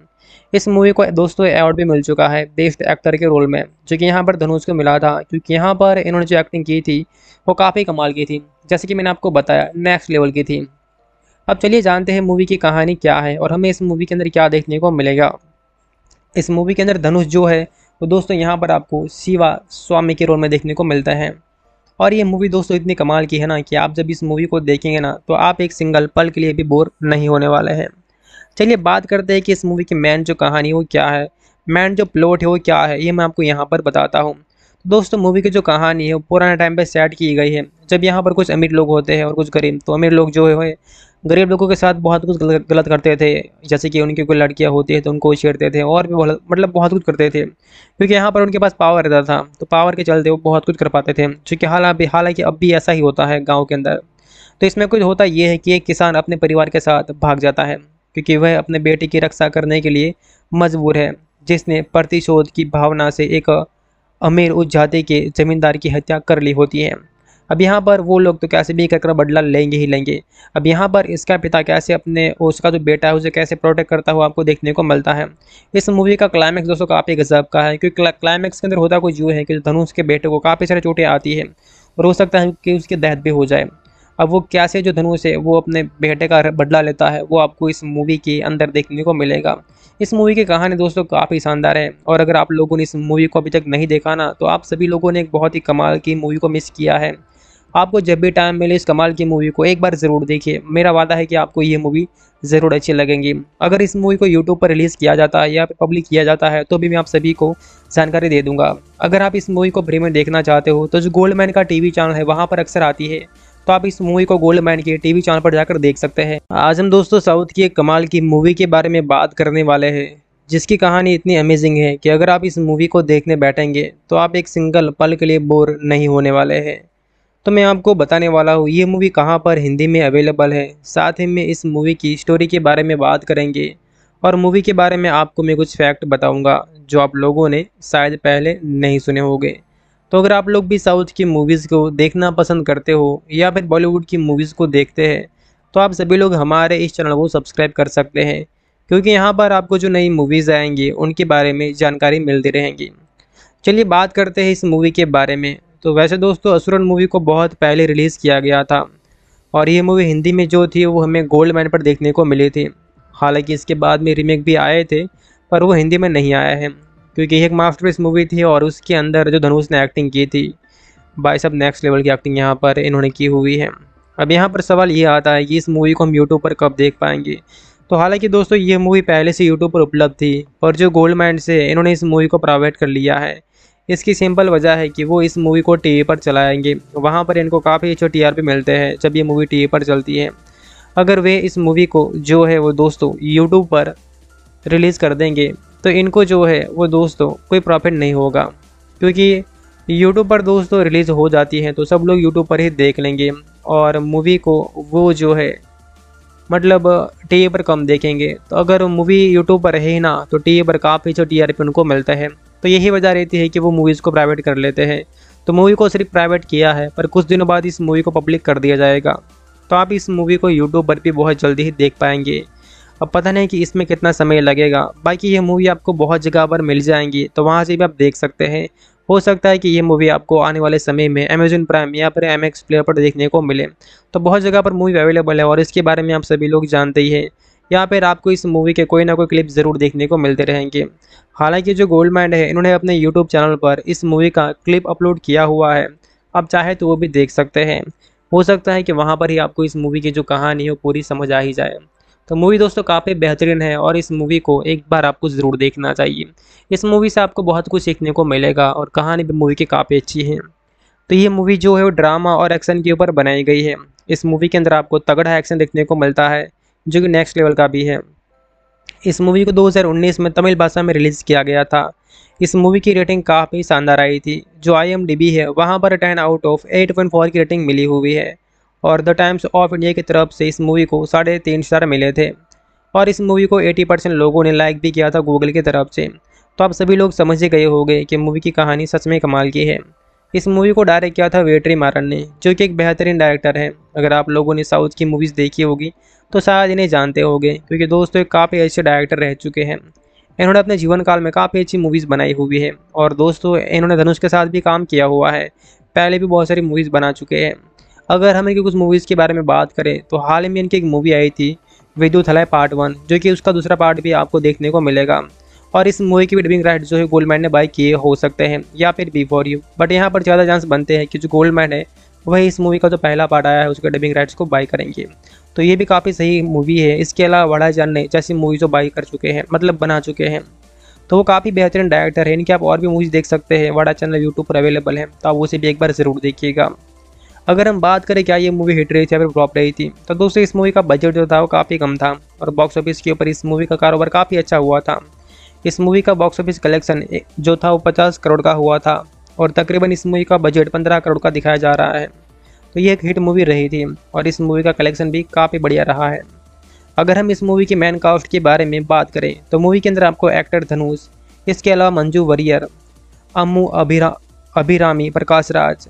इस मूवी को दोस्तों अवार्ड भी मिल चुका है बेस्ट एक्टर के रोल में जो कि यहाँ पर धनुष को मिला था क्योंकि यहाँ पर इन्होंने जो एक्टिंग की थी वो काफ़ी कमाल की थी जैसे कि मैंने आपको बताया नेक्स्ट लेवल की थी अब चलिए जानते हैं मूवी की कहानी क्या है और हमें इस मूवी के अंदर क्या देखने को मिलेगा इस मूवी के अंदर धनुष जो है वो दोस्तों यहाँ पर आपको शिवा स्वामी के रोल में देखने को मिलता है और ये मूवी दोस्तों इतनी कमाल की है ना कि आप जब इस मूवी को देखेंगे ना तो आप एक सिंगल पल के लिए भी बोर नहीं होने वाले हैं चलिए बात करते हैं कि इस मूवी की मैन जो कहानी वो क्या है मैन जो प्लॉट है वो क्या है ये मैं आपको यहाँ पर बताता हूँ दोस्तों मूवी की जो कहानी है वो पुराने टाइम पर सेट की गई है जब यहाँ पर कुछ अमीर लोग होते हैं और कुछ गरीब तो अमीर लोग जो है गरीब लोगों के साथ बहुत कुछ गलत करते थे जैसे कि उनकी कोई लड़कियाँ होती है तो उनको छेड़ते थे और भी बहुत मतलब बहुत कुछ करते थे क्योंकि यहाँ पर उनके पास पावर रहता था तो पावर के चलते वो बहुत कुछ कर पाते थे चूँकि हालांकि हालांकि अब भी ऐसा ही होता है गाँव के अंदर तो इसमें कुछ होता ये है कि एक किसान अपने परिवार के साथ भाग जाता है क्योंकि वह अपने बेटे की रक्षा करने के लिए मजबूर है जिसने प्रतिशोध की भावना से एक अमीर उस जाति के ज़मींदार की हत्या कर ली होती है अब यहाँ पर वो लोग तो कैसे भी कर बदला लेंगे ही लेंगे अब यहाँ पर इसका पिता कैसे अपने उसका जो बेटा है उसे कैसे प्रोटेक्ट करता हुआ आपको देखने को मिलता है इस मूवी का क्लाइमैक्स दोस्तों काफ़ी गजब का है क्योंकि क्लाइमैक्स के अंदर होता कुछ यूँ है कि धनुष के बेटे को काफ़ी सारी चोटें आती है और हो सकता है कि उसकी दहत भी हो जाए अब वो कैसे जो धनुष है वो अपने बेटे का बदला लेता है वो आपको इस मूवी के अंदर देखने को मिलेगा इस मूवी की कहानी दोस्तों काफ़ी शानदार है और अगर आप लोगों ने इस मूवी को अभी तक नहीं देखा ना तो आप सभी लोगों ने एक बहुत ही कमाल की मूवी को मिस किया है आपको जब भी टाइम मिले इस कमाल की मूवी को एक बार ज़रूर देखिए मेरा वादा है कि आपको ये मूवी ज़रूर अच्छी लगेंगी अगर इस मूवी को यूट्यूब पर रिलीज़ किया जाता है या पब्लिक किया जाता है तो भी मैं आप सभी को जानकारी दे दूँगा अगर आप इस मूवी को फ्री में देखना चाहते हो तो जो मैन का टी चैनल है वहाँ पर अक्सर आती है तो आप इस मूवी को गोल्ड मैन के टीवी चैनल पर जाकर देख सकते हैं आज हम दोस्तों साउथ की एक कमाल की मूवी के बारे में बात करने वाले हैं जिसकी कहानी इतनी अमेजिंग है कि अगर आप इस मूवी को देखने बैठेंगे तो आप एक सिंगल पल के लिए बोर नहीं होने वाले हैं तो मैं आपको बताने वाला हूँ ये मूवी कहाँ पर हिंदी में अवेलेबल है साथ ही मैं इस मूवी की स्टोरी के बारे में बात करेंगे और मूवी के बारे में आपको मैं कुछ फैक्ट बताऊंगा जो आप लोगों ने शायद पहले नहीं सुने होंगे तो अगर आप लोग भी साउथ की मूवीज़ को देखना पसंद करते हो या फिर बॉलीवुड की मूवीज़ को देखते हैं तो आप सभी लोग हमारे इस चैनल को सब्सक्राइब कर सकते हैं क्योंकि यहाँ पर आपको जो नई मूवीज़ आएंगी उनके बारे में जानकारी मिलती रहेंगी चलिए बात करते हैं इस मूवी के बारे में तो वैसे दोस्तों असुरन मूवी को बहुत पहले रिलीज़ किया गया था और ये मूवी हिंदी में जो थी वो हमें गोल्ड मैन पर देखने को मिली थी हालांकि इसके बाद में रीमेक भी आए थे पर वो हिंदी में नहीं आया है क्योंकि ये एक मास्टरपीस मूवी थी और उसके अंदर जो धनुष ने एक्टिंग की थी बाई सब नेक्स्ट लेवल की एक्टिंग यहाँ पर इन्होंने की हुई है अब यहाँ पर सवाल ये आता है कि इस मूवी को हम यूट्यूब पर कब देख पाएंगे तो हालांकि दोस्तों ये मूवी पहले से यूट्यूब पर उपलब्ध थी पर जो गोल्ड मैन से इन्होंने इस मूवी को प्राइवेट कर लिया है इसकी सिंपल वजह है कि वो इस मूवी को टीवी पर चलाएंगे वहाँ पर इनको काफ़ी अच्छे टीआरपी मिलते हैं जब ये मूवी टीवी पर चलती है अगर वे इस मूवी को जो है वो दोस्तों यूट्यूब पर रिलीज़ कर देंगे तो इनको जो है वो दोस्तों कोई प्रॉफिट नहीं होगा क्योंकि यूट्यूब पर दोस्तों रिलीज़ हो जाती हैं तो सब लोग यूट्यूब पर ही देख लेंगे और मूवी को वो जो है मतलब टी पर कम देखेंगे तो अगर मूवी यूट्यूब पर है ना तो टी पर काफ़ी जो टी उनको मिलता है तो यही वजह रहती है कि वो मूवीज़ को प्राइवेट कर लेते हैं तो मूवी को सिर्फ प्राइवेट किया है पर कुछ दिनों बाद इस मूवी को पब्लिक कर दिया जाएगा तो आप इस मूवी को यूट्यूब पर भी बहुत जल्दी ही देख पाएंगे अब पता नहीं कि इसमें कितना समय लगेगा बाकी ये मूवी आपको बहुत जगह पर मिल जाएंगी तो वहाँ से भी आप देख सकते हैं हो सकता है कि ये मूवी आपको आने वाले समय में अमेजन प्राइम या फिर एम एक्स प्लेयर पर देखने को मिले तो बहुत जगह पर मूवी अवेलेबल है और इसके बारे में आप सभी लोग जानते ही हैं या फिर आपको इस मूवी के कोई ना कोई क्लिप ज़रूर देखने को मिलते रहेंगे हालांकि जो गोल्ड माइंड है इन्होंने अपने यूट्यूब चैनल पर इस मूवी का क्लिप अपलोड किया हुआ है आप चाहे तो वो भी देख सकते हैं हो सकता है कि वहाँ पर ही आपको इस मूवी की जो कहानी है वो पूरी समझ आ ही जाए तो मूवी दोस्तों काफ़ी बेहतरीन है और इस मूवी को एक बार आपको ज़रूर देखना चाहिए इस मूवी से आपको बहुत कुछ सीखने को मिलेगा और कहानी भी मूवी की काफ़ी अच्छी है तो ये मूवी जो है वो ड्रामा और एक्शन के ऊपर बनाई गई है इस मूवी के अंदर आपको तगड़ा एक्शन देखने को मिलता है जो कि नेक्स्ट लेवल का भी है इस मूवी को 2019 में तमिल भाषा में रिलीज़ किया गया था इस मूवी की रेटिंग काफ़ी शानदार आई थी जो आई है वहाँ पर ten out of eight point four की रेटिंग मिली हुई है और द टाइम्स ऑफ इंडिया की तरफ से इस मूवी को साढ़े तीन स्टार मिले थे और इस मूवी को 80 परसेंट लोगों ने लाइक भी किया था गूगल की तरफ से तो आप सभी लोग समझ ही गए होंगे कि मूवी की कहानी सच में कमाल की है इस मूवी को डायरेक्ट किया था वेटरी मारन ने जो कि एक बेहतरीन डायरेक्टर है अगर आप लोगों ने साउथ की मूवीज़ देखी होगी तो शायद इन्हें जानते होंगे क्योंकि दोस्तों काफ़ी अच्छे डायरेक्टर रह चुके हैं इन्होंने अपने जीवन काल में काफ़ी अच्छी मूवीज़ बनाई हुई है और दोस्तों इन्होंने धनुष के साथ भी काम किया हुआ है पहले भी बहुत सारी मूवीज़ बना चुके हैं अगर हम इनकी कुछ मूवीज़ के बारे में बात करें तो हाल ही में इनकी एक मूवी आई थी विद्युत थलय पार्ट वन जो कि उसका दूसरा पार्ट भी आपको देखने को मिलेगा और इस मूवी की भी डबिंग राइट जो है गोल्डमैन ने बाई किए हो सकते हैं या फिर बिफोर यू बट यहाँ पर ज़्यादा चांस बनते हैं कि जो गोल्डमैन है वही इस मूवी का जो पहला पार्ट आया है उसके डबिंग राइट्स को बाई करेंगे तो ये भी काफ़ी सही मूवी है इसके अलावा वड़ा जान ने जैसी मूवीज़ वो बाई कर चुके हैं मतलब बना चुके हैं तो वो काफ़ी बेहतरीन डायरेक्टर है इनकी आप और भी मूवीज़ देख सकते हैं वड़ा चैनल यूट्यूब पर अवेलेबल है तो आप उसे भी एक बार ज़रूर देखिएगा अगर हम बात करें क्या ये मूवी हिट रही थी या फिर फ्लॉप रही थी तो दोस्तों इस मूवी का बजट जो था वो काफ़ी कम था और बॉक्स ऑफिस के ऊपर इस मूवी का कारोबार काफ़ी अच्छा हुआ था इस मूवी का बॉक्स ऑफिस कलेक्शन जो था वो पचास करोड़ का हुआ था और तकरीबन इस मूवी का बजट पंद्रह करोड़ का दिखाया जा रहा है तो ये एक हिट मूवी रही थी और इस मूवी का कलेक्शन भी काफ़ी बढ़िया रहा है अगर हम इस मूवी के मैन कास्ट के बारे में बात करें तो मूवी के अंदर आपको एक्टर धनुष इसके अलावा Manju Warrier Ammu Abhira Abhirami Prakash Raj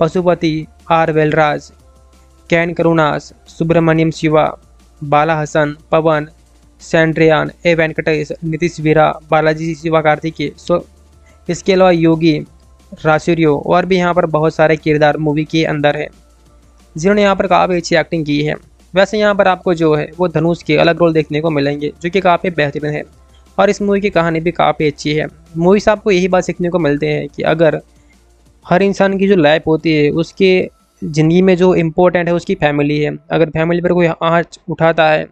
Pashupati R Velraj Ken Karunas Subramaniam Shiva Bala Hasan Pawan सेंड्रियान A Venkatesh Nitish Veera Balaji Shiva Karthikeya so इसके अलावा योगी रासूरियो और भी यहाँ पर बहुत सारे किरदार मूवी के अंदर है जिन्होंने यहाँ पर काफ़ी अच्छी एक्टिंग की है वैसे यहाँ पर आपको जो है वो धनुष के अलग रोल देखने को मिलेंगे जो कि काफ़ी बेहतरीन है और इस मूवी की कहानी भी काफ़ी अच्छी है मूवी से आपको यही बात सीखने को मिलते हैं कि अगर हर इंसान की जो लाइफ होती है उसके ज़िंदगी में जो इम्पोर्टेंट है उसकी फैमिली है अगर फैमिली पर कोई आँच उठाता है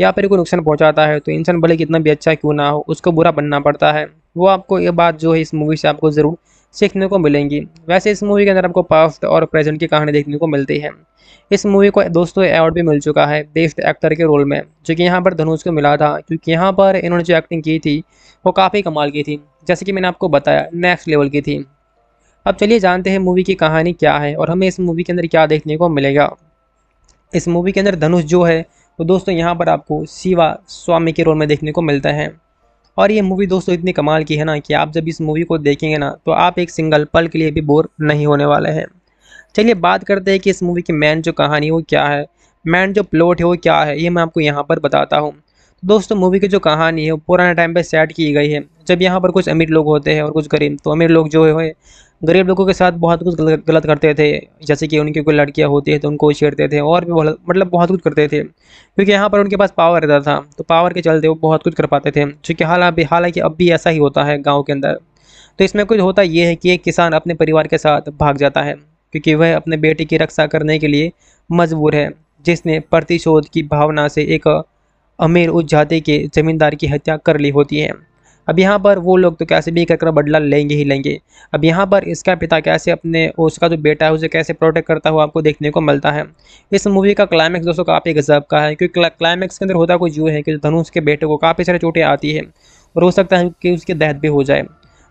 या फिर कोई नुकसान पहुंचाता है तो इंसान भले कितना भी अच्छा क्यों ना हो उसको बुरा बनना पड़ता है वो आपको ये बात जो है इस मूवी से आपको ज़रूर सीखने को मिलेंगी वैसे इस मूवी के अंदर आपको पास्ट और प्रेजेंट की कहानी देखने को मिलती है इस मूवी को दोस्तों अवार्ड भी मिल चुका है बेस्ट एक्टर के रोल में जो कि यहाँ पर धनुष को मिला था क्योंकि यहाँ पर इन्होंने जो एक्टिंग की थी वो काफ़ी कमाल की थी जैसे कि मैंने आपको बताया नेक्स्ट लेवल की थी अब चलिए जानते हैं मूवी की कहानी क्या है और हमें इस मूवी के अंदर क्या देखने को मिलेगा इस मूवी के अंदर धनुष जो है वो दोस्तों यहाँ पर आपको शिवा स्वामी के रोल में देखने को मिलता है और ये मूवी दोस्तों इतनी कमाल की है ना कि आप जब इस मूवी को देखेंगे ना तो आप एक सिंगल पल के लिए भी बोर नहीं होने वाले हैं चलिए बात करते हैं कि इस मूवी की मैन जो कहानी वो क्या है मैन जो प्लॉट है वो क्या है ये मैं आपको यहाँ पर बताता हूँ दोस्तों मूवी की जो कहानी है वो पुराने टाइम पर सेट की गई है जब यहाँ पर कुछ अमीर लोग होते हैं और कुछ गरीब तो अमीर लोग जो है गरीब लोगों के साथ बहुत कुछ गलत करते थे जैसे कि उनकी कोई लड़कियाँ होती है तो उनको छेड़ते थे और भी बहुत मतलब बहुत कुछ करते थे क्योंकि यहाँ पर उनके पास पावर रहता था तो पावर के चलते वो बहुत कुछ कर पाते थे चूँकि अभी हालांकि अब भी ऐसा ही होता है गाँव के अंदर तो इसमें कुछ होता ये है कि एक किसान अपने परिवार के साथ भाग जाता है क्योंकि वह अपने बेटे की रक्षा करने के लिए मजबूर है जिसने प्रतिशोध की भावना से एक अमीर उस जाति के ज़मींदार की हत्या कर ली होती है अब यहाँ पर वो लोग तो कैसे भी कर बदला लेंगे ही लेंगे अब यहाँ पर इसका पिता कैसे अपने उसका जो बेटा है उसे कैसे प्रोटेक्ट करता हुआ आपको देखने को मिलता है इस मूवी का क्लाइमैक्स दोस्तों काफ़ी गजब का है क्योंकि क्लाइमैक्स के अंदर होता कुछ यूँ है कि धनुष के बेटे को काफ़ी सारी चोटें आती है और हो सकता है कि उसकी दहत भी हो जाए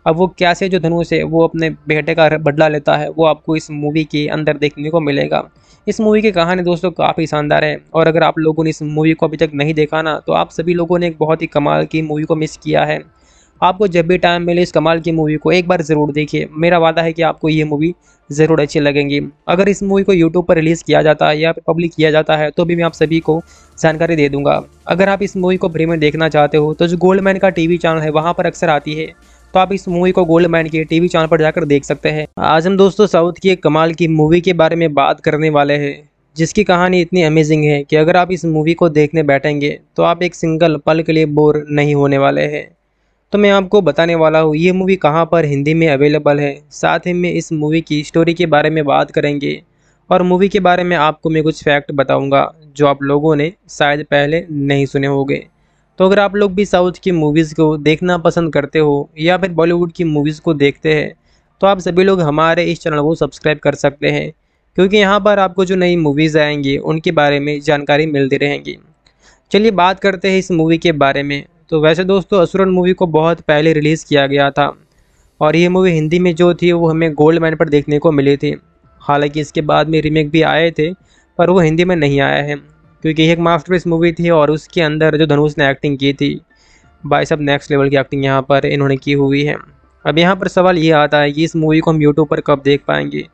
अब वो कैसे जो धनुष है वो अपने बेटे का बदला लेता है वो आपको इस मूवी के अंदर देखने को मिलेगा इस मूवी की कहानी दोस्तों काफ़ी शानदार है और अगर आप लोगों ने इस मूवी को अभी तक नहीं देखा ना तो आप सभी लोगों ने एक बहुत ही कमाल की मूवी को मिस किया है आपको जब भी टाइम मिले इस कमाल की मूवी को एक बार ज़रूर देखिए मेरा वादा है कि आपको ये मूवी ज़रूर अच्छी लगेंगी अगर इस मूवी को यूट्यूब पर रिलीज़ किया जाता है या फिर पब्लिक किया जाता है तो भी मैं आप सभी को जानकारी दे दूँगा अगर आप इस मूवी को फ्री में देखना चाहते हो तो जो मैन का टी चैनल है वहाँ पर अक्सर आती है तो आप इस मूवी को गोल्ड मैन के टीवी चैनल पर जाकर देख सकते हैं आज हम दोस्तों साउथ की एक कमाल की मूवी के बारे में बात करने वाले हैं जिसकी कहानी इतनी अमेजिंग है कि अगर आप इस मूवी को देखने बैठेंगे तो आप एक सिंगल पल के लिए बोर नहीं होने वाले हैं तो मैं आपको बताने वाला हूँ ये मूवी कहाँ पर हिंदी में अवेलेबल है साथ ही में इस मूवी की स्टोरी के बारे में बात करेंगे और मूवी के बारे में आपको मैं कुछ फैक्ट बताऊंगा जो आप लोगों ने शायद पहले नहीं सुने होंगे तो अगर आप लोग भी साउथ की मूवीज़ को देखना पसंद करते हो या फिर बॉलीवुड की मूवीज़ को देखते हैं तो आप सभी लोग हमारे इस चैनल को सब्सक्राइब कर सकते हैं क्योंकि यहाँ पर आपको जो नई मूवीज़ आएंगी उनके बारे में जानकारी मिलती रहेंगी चलिए बात करते हैं इस मूवी के बारे में तो वैसे दोस्तों असुरन मूवी को बहुत पहले रिलीज़ किया गया था और ये मूवी हिंदी में जो थी वो हमें गोल्ड मैन पर देखने को मिली थी हालांकि इसके बाद में रीमेक भी आए थे पर वो हिंदी में नहीं आया है क्योंकि एक मास्टरपीस मूवी थी और उसके अंदर जो धनुष ने एक्टिंग की थी बाई सब नेक्स्ट लेवल की एक्टिंग यहाँ पर इन्होंने की हुई है अब यहाँ पर सवाल ये आता है कि इस मूवी को हम यूट्यूब पर कब देख पाएंगे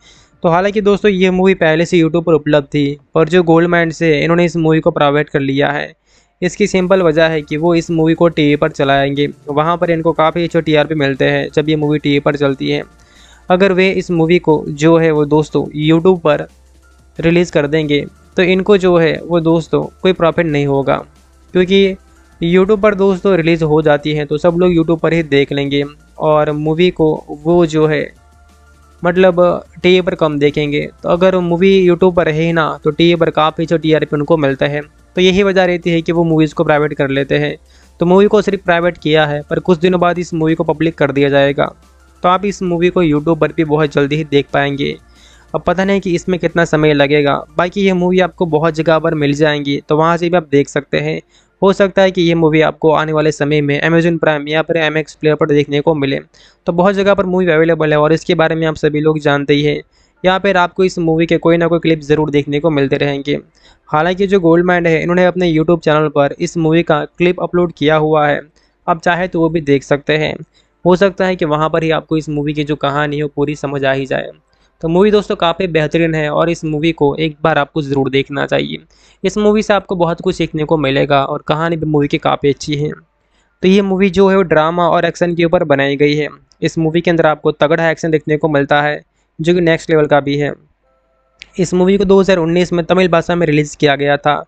तो हालांकि दोस्तों ये मूवी पहले से यूट्यूब पर उपलब्ध थी पर जो गोल्ड माइंड से इन्होंने इस मूवी को प्राइवेट कर लिया है इसकी सिंपल वजह है कि वो इस मूवी को टीवी पर चलाएंगे वहाँ पर इनको काफ़ी अच्छे टीआरपी मिलते हैं जब ये मूवी टीवी पर चलती है अगर वे इस मूवी को जो है वो दोस्तों यूट्यूब पर रिलीज़ कर देंगे तो इनको जो है वो दोस्तों कोई प्रॉफिट नहीं होगा क्योंकि यूट्यूब पर दोस्तों रिलीज़ हो जाती हैं तो सब लोग यूट्यूब पर ही देख लेंगे और मूवी को वो जो है मतलब टी पर कम देखेंगे तो अगर मूवी यूट्यूब पर है ना तो टी पर काफ़ी जो टी उनको मिलता है तो यही वजह रहती है कि वो मूवीज़ को प्राइवेट कर लेते हैं तो मूवी को सिर्फ प्राइवेट किया है पर कुछ दिनों बाद इस मूवी को पब्लिक कर दिया जाएगा तो आप इस मूवी को यूट्यूब पर भी बहुत जल्दी ही देख पाएंगे अब पता नहीं कि इसमें कितना समय लगेगा बाकी ये मूवी आपको बहुत जगह पर मिल जाएंगी तो वहाँ से भी आप देख सकते हैं हो सकता है कि ये मूवी आपको आने वाले समय में अमेजन प्राइम या फिर एम एक्स प्लेयर पर देखने को मिले तो बहुत जगह पर मूवी अवेलेबल है और इसके बारे में आप सभी लोग जानते ही हैं या फिर आपको इस मूवी के कोई ना कोई क्लिप ज़रूर देखने को मिलते रहेंगे हालांकि जो गोल्ड माइंड है इन्होंने अपने यूट्यूब चैनल पर इस मूवी का क्लिप अपलोड किया हुआ है आप चाहे तो वो भी देख सकते हैं हो सकता है कि वहाँ पर ही आपको इस मूवी की जो कहानी है वो पूरी समझ आ ही जाए तो मूवी दोस्तों काफ़ी बेहतरीन है और इस मूवी को एक बार आपको ज़रूर देखना चाहिए इस मूवी से आपको बहुत कुछ सीखने को मिलेगा और कहानी भी मूवी की काफ़ी अच्छी है तो ये मूवी जो है वो ड्रामा और एक्शन के ऊपर बनाई गई है इस मूवी के अंदर आपको तगड़ा एक्शन देखने को मिलता है जो कि नेक्स्ट लेवल का भी है इस मूवी को 2019 में तमिल भाषा में रिलीज़ किया गया था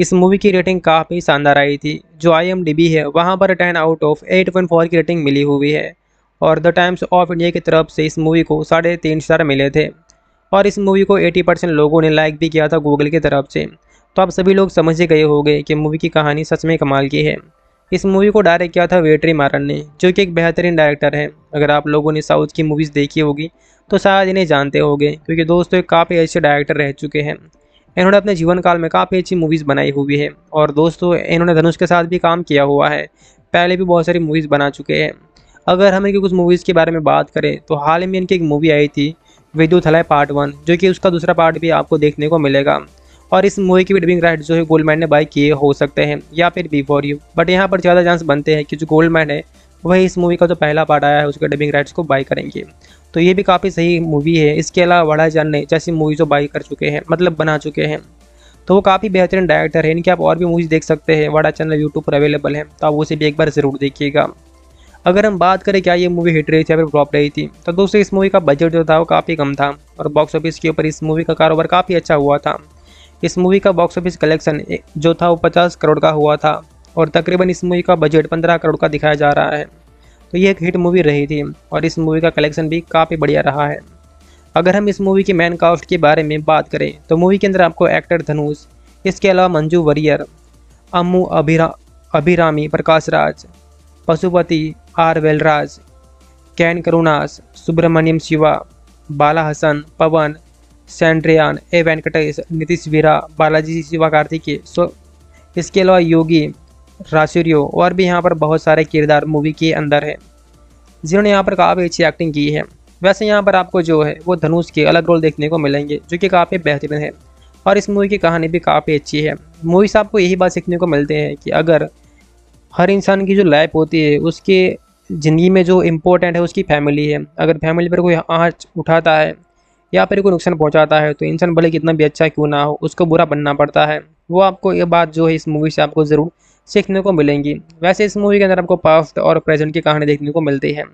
इस मूवी की रेटिंग काफ़ी शानदार आई थी जो आई है वहाँ पर ten out of eight point four की रेटिंग मिली हुई है और द टाइम्स ऑफ इंडिया की तरफ से इस मूवी को साढ़े तीन स्टार मिले थे और इस मूवी को 80 परसेंट लोगों ने लाइक भी किया था गूगल की तरफ से तो आप सभी लोग समझ ही गए होंगे कि मूवी की कहानी सच में कमाल की है इस मूवी को डायरेक्ट किया था वेटरी मारन ने जो कि एक बेहतरीन डायरेक्टर है अगर आप लोगों ने साउथ की मूवीज़ देखी होगी तो शायद इन्हें जानते होंगे क्योंकि दोस्तों काफ़ी अच्छे डायरेक्टर रह चुके हैं इन्होंने अपने जीवन काल में काफ़ी अच्छी मूवीज़ बनाई हुई है और दोस्तों इन्होंने धनुष के साथ भी काम किया हुआ है पहले भी बहुत सारी मूवीज़ बना चुके हैं अगर हम इनकी कुछ मूवीज़ के बारे में बात करें तो हाल ही में इनकी एक मूवी आई थी विद्युत हलय पार्ट वन जो कि उसका दूसरा पार्ट भी आपको देखने को मिलेगा और इस मूवी की डबिंग राइट जो है गोल्ड मैन ने बाय किए हो सकते हैं या फिर बी फॉर यू बट यहाँ पर ज़्यादा चांस बनते हैं कि जो गोल्ड मैन है वही इस मूवी का जो पहला पार्ट आया है उसके डबिंग राइट्स को बाई करेंगे तो ये भी काफ़ी सही मूवी है इसके अलावा वड़ा जान ने जैसी मूवी जो बाई कर चुके हैं मतलब बना चुके हैं तो वो काफ़ी बेहतरीन डायरेक्टर है इनकी आप और भी मूवीज़ देख सकते हैं वड़ा चैनल यूट्यूब पर अवेलेबल है तो आप उसे भी एक बार ज़रूर देखिएगा अगर हम बात करें क्या ये मूवी हिट रही थी या फिर फ्लॉप रही थी तो दोस्तों इस मूवी का बजट जो था वो काफ़ी कम था और बॉक्स ऑफिस के ऊपर इस मूवी का कारोबार काफ़ी अच्छा हुआ था इस मूवी का बॉक्स ऑफिस कलेक्शन जो था वो पचास करोड़ का हुआ था और तकरीबन इस मूवी का बजट पंद्रह करोड़ का दिखाया जा रहा है तो ये एक हिट मूवी रही थी और इस मूवी का कलेक्शन भी काफ़ी बढ़िया रहा है अगर हम इस मूवी के मैन कास्ट के बारे में बात करें तो मूवी के अंदर आपको एक्टर धनुष इसके अलावा Manju Warrier Ammu Abhira Abhirami Prakash Raj Pashupati R Velraj Ken Karunas Subramaniam Shiva Bala Hasan Pawan सेंड्रियान A Venkatesh Nitish Veera Balaji शिवाकार्तिकी so इसके अलावा योगी रासूरियो और भी यहाँ पर बहुत सारे किरदार मूवी के अंदर है जिन्होंने यहाँ पर काफ़ी अच्छी एक्टिंग की है वैसे यहाँ पर आपको जो है वो धनुष के अलग रोल देखने को मिलेंगे जो कि काफ़ी बेहतरीन है और इस मूवी की कहानी भी काफ़ी अच्छी है मूवी से आपको यही बात सीखने को मिलते हैं कि अगर हर इंसान की जो लाइफ होती है उसके ज़िंदगी में जो इम्पोर्टेंट है उसकी फैमिली है अगर फैमिली पर कोई आँच उठाता है या फिर कोई नुकसान पहुंचाता है तो इंसान भले कितना भी अच्छा क्यों ना हो उसको बुरा बनना पड़ता है वो आपको ये बात जो है इस मूवी से आपको ज़रूर सीखने को मिलेंगी वैसे इस मूवी के अंदर आपको पास्ट और प्रेजेंट की कहानी देखने को मिलती है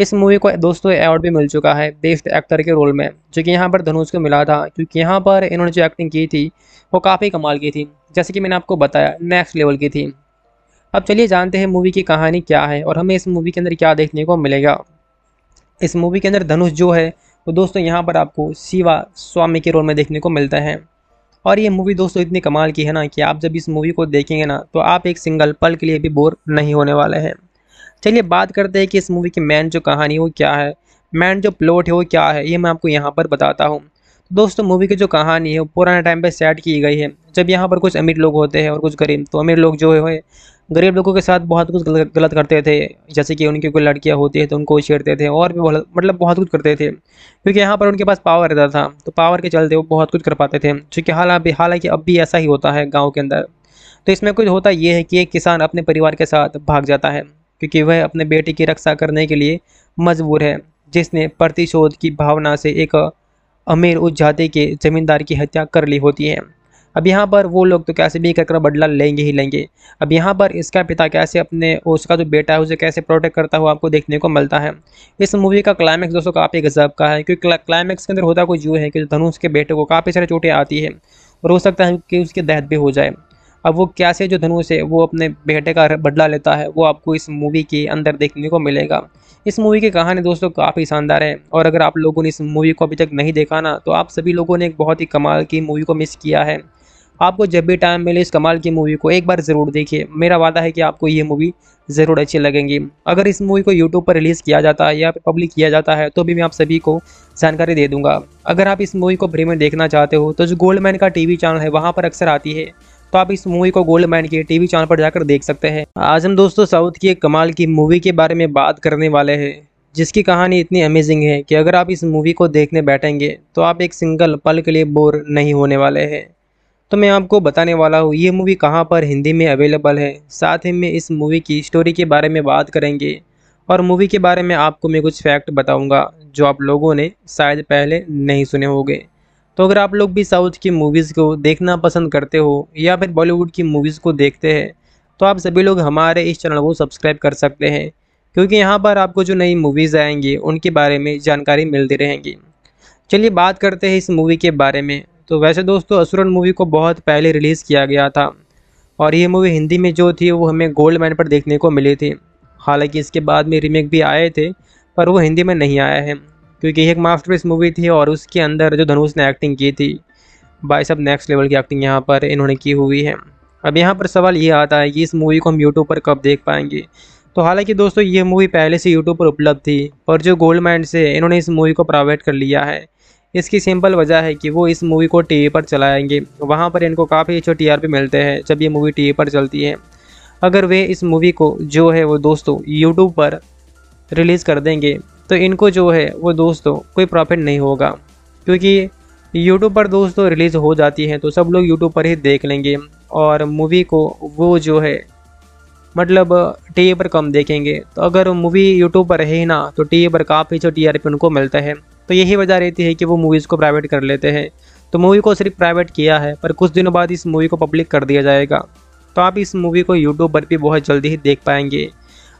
इस मूवी को दोस्तों अवार्ड भी मिल चुका है बेस्ट एक्टर के रोल में जो कि यहाँ पर धनुष को मिला था क्योंकि यहाँ पर इन्होंने जो एक्टिंग की थी वो काफ़ी कमाल की थी जैसे कि मैंने आपको बताया नेक्स्ट लेवल की थी अब चलिए जानते हैं मूवी की कहानी क्या है और हमें इस मूवी के अंदर क्या देखने को मिलेगा इस मूवी के अंदर धनुष जो है तो दोस्तों यहाँ पर आपको शिवा स्वामी के रोल में देखने को मिलता है और ये मूवी दोस्तों इतनी कमाल की है ना कि आप जब इस मूवी को देखेंगे ना तो आप एक सिंगल पल के लिए भी बोर नहीं होने वाले हैं चलिए बात करते हैं कि इस मूवी की मैन जो कहानी है वो क्या है मैन जो प्लॉट है वो क्या है ये मैं आपको यहाँ पर बताता हूँ दोस्तों मूवी की जो कहानी है वो पुराने टाइम पे सेट की गई है जब यहाँ पर कुछ अमीर लोग होते हैं और कुछ गरीब तो अमीर लोग जो है गरीब लोगों के साथ बहुत कुछ गलत करते थे जैसे कि उनकी कोई लड़कियाँ होती है तो उनको छेड़ते थे और भी बहुत मतलब बहुत कुछ करते थे क्योंकि यहाँ पर उनके पास पावर रहता था तो पावर के चलते वो बहुत कुछ कर पाते थे चूँकि अभी हालांकि अब भी ऐसा ही होता है गाँव के अंदर तो इसमें कुछ होता ये है कि एक किसान अपने परिवार के साथ भाग जाता है क्योंकि वह अपने बेटे की रक्षा करने के लिए मजबूर है जिसने प्रतिशोध की भावना से एक अमीर उस जाति के जमींदार की हत्या कर ली होती है अब यहाँ पर वो लोग तो कैसे भी कर बदला लेंगे ही लेंगे अब यहाँ पर इसका पिता कैसे अपने उसका जो बेटा है उसे कैसे प्रोटेक्ट करता हुआ आपको देखने को मिलता है इस मूवी का क्लाइमैक्स दोस्तों काफ़ी गजब का है क्योंकि क्लाइमैक्स के अंदर होता कुछ यूँ है कि धनुष के बेटे को काफ़ी सारे चोटें आती है और हो सकता है कि उसकी दहत भी हो जाए अब वो कैसे जो धनुष है वो अपने बेटे का बदला लेता है वो आपको इस मूवी के अंदर देखने को मिलेगा इस मूवी की कहानी दोस्तों काफ़ी शानदार है और अगर आप लोगों ने इस मूवी को अभी तक नहीं देखा ना तो आप सभी लोगों ने एक बहुत ही कमाल की मूवी को मिस किया है आपको जब भी टाइम मिले इस कमाल की मूवी को एक बार ज़रूर देखिए मेरा वादा है कि आपको ये मूवी ज़रूर अच्छी लगेंगी अगर इस मूवी को यूट्यूब पर रिलीज़ किया जाता है या पब्लिक किया जाता है तो भी मैं आप सभी को जानकारी दे दूंगा अगर आप इस मूवी को फ्री में देखना चाहते हो तो जो गोल्ड मैन का टी चैनल है वहाँ पर अक्सर आती है तो आप इस मूवी को गोल्ड मैन के टी चैनल पर जाकर देख सकते हैं आज हम दोस्तों साउथ की कमाल की मूवी के बारे में बात करने वाले हैं जिसकी कहानी इतनी अमेजिंग है कि अगर आप इस मूवी को देखने बैठेंगे तो आप एक सिंगल पल के लिए बोर नहीं होने वाले हैं तो मैं आपको बताने वाला हूँ ये मूवी कहाँ पर हिंदी में अवेलेबल है साथ ही मैं इस मूवी की स्टोरी के बारे में बात करेंगे और मूवी के बारे में आपको मैं कुछ फैक्ट बताऊंगा जो आप लोगों ने शायद पहले नहीं सुने होंगे तो अगर आप लोग भी साउथ की मूवीज़ को देखना पसंद करते हो या फिर बॉलीवुड की मूवीज़ को देखते हैं तो आप सभी लोग हमारे इस चैनल को सब्सक्राइब कर सकते हैं क्योंकि यहाँ पर आपको जो नई मूवीज़ आएंगी उनके बारे में जानकारी मिलती रहेंगी चलिए बात करते हैं इस मूवी के बारे में तो वैसे दोस्तों असुरन मूवी को बहुत पहले रिलीज़ किया गया था और ये मूवी हिंदी में जो थी वो हमें गोल्ड मैन पर देखने को मिली थी हालांकि इसके बाद में रीमेक भी आए थे पर वो हिंदी में नहीं आया है क्योंकि ये एक मास्टर मूवी थी और उसके अंदर जो धनुष ने एक्टिंग की थी भाई सब नेक्स्ट लेवल की एक्टिंग यहाँ पर इन्होंने की हुई है अब यहाँ पर सवाल ये आता है कि इस मूवी को हम यूट्यूब पर कब देख पाएंगे तो हालांकि दोस्तों ये मूवी पहले से यूट्यूब पर उपलब्ध थी पर जो गोल्ड माइंड से इन्होंने इस मूवी को प्राइवेट कर लिया है इसकी सिंपल वजह है कि वो इस मूवी को टीवी पर चलाएंगे वहाँ पर इनको काफ़ी अच्छे टीआरपी मिलते हैं जब ये मूवी टीवी पर चलती है अगर वे इस मूवी को जो है वो दोस्तों यूट्यूब पर रिलीज़ कर देंगे तो इनको जो है वो दोस्तों कोई प्रॉफिट नहीं होगा क्योंकि यूट्यूब पर दोस्तों रिलीज़ हो जाती हैं तो सब लोग यूट्यूब पर ही देख लेंगे और मूवी को वो जो है मतलब टी पर कम देखेंगे तो अगर मूवी यूट्यूब पर है ना तो टी पर काफ़ी जो टी उनको मिलता है तो यही वजह रहती है कि वो मूवीज़ को प्राइवेट कर लेते हैं तो मूवी को सिर्फ प्राइवेट किया है पर कुछ दिनों बाद इस मूवी को पब्लिक कर दिया जाएगा तो आप इस मूवी को यूट्यूब पर भी बहुत जल्दी ही देख पाएंगे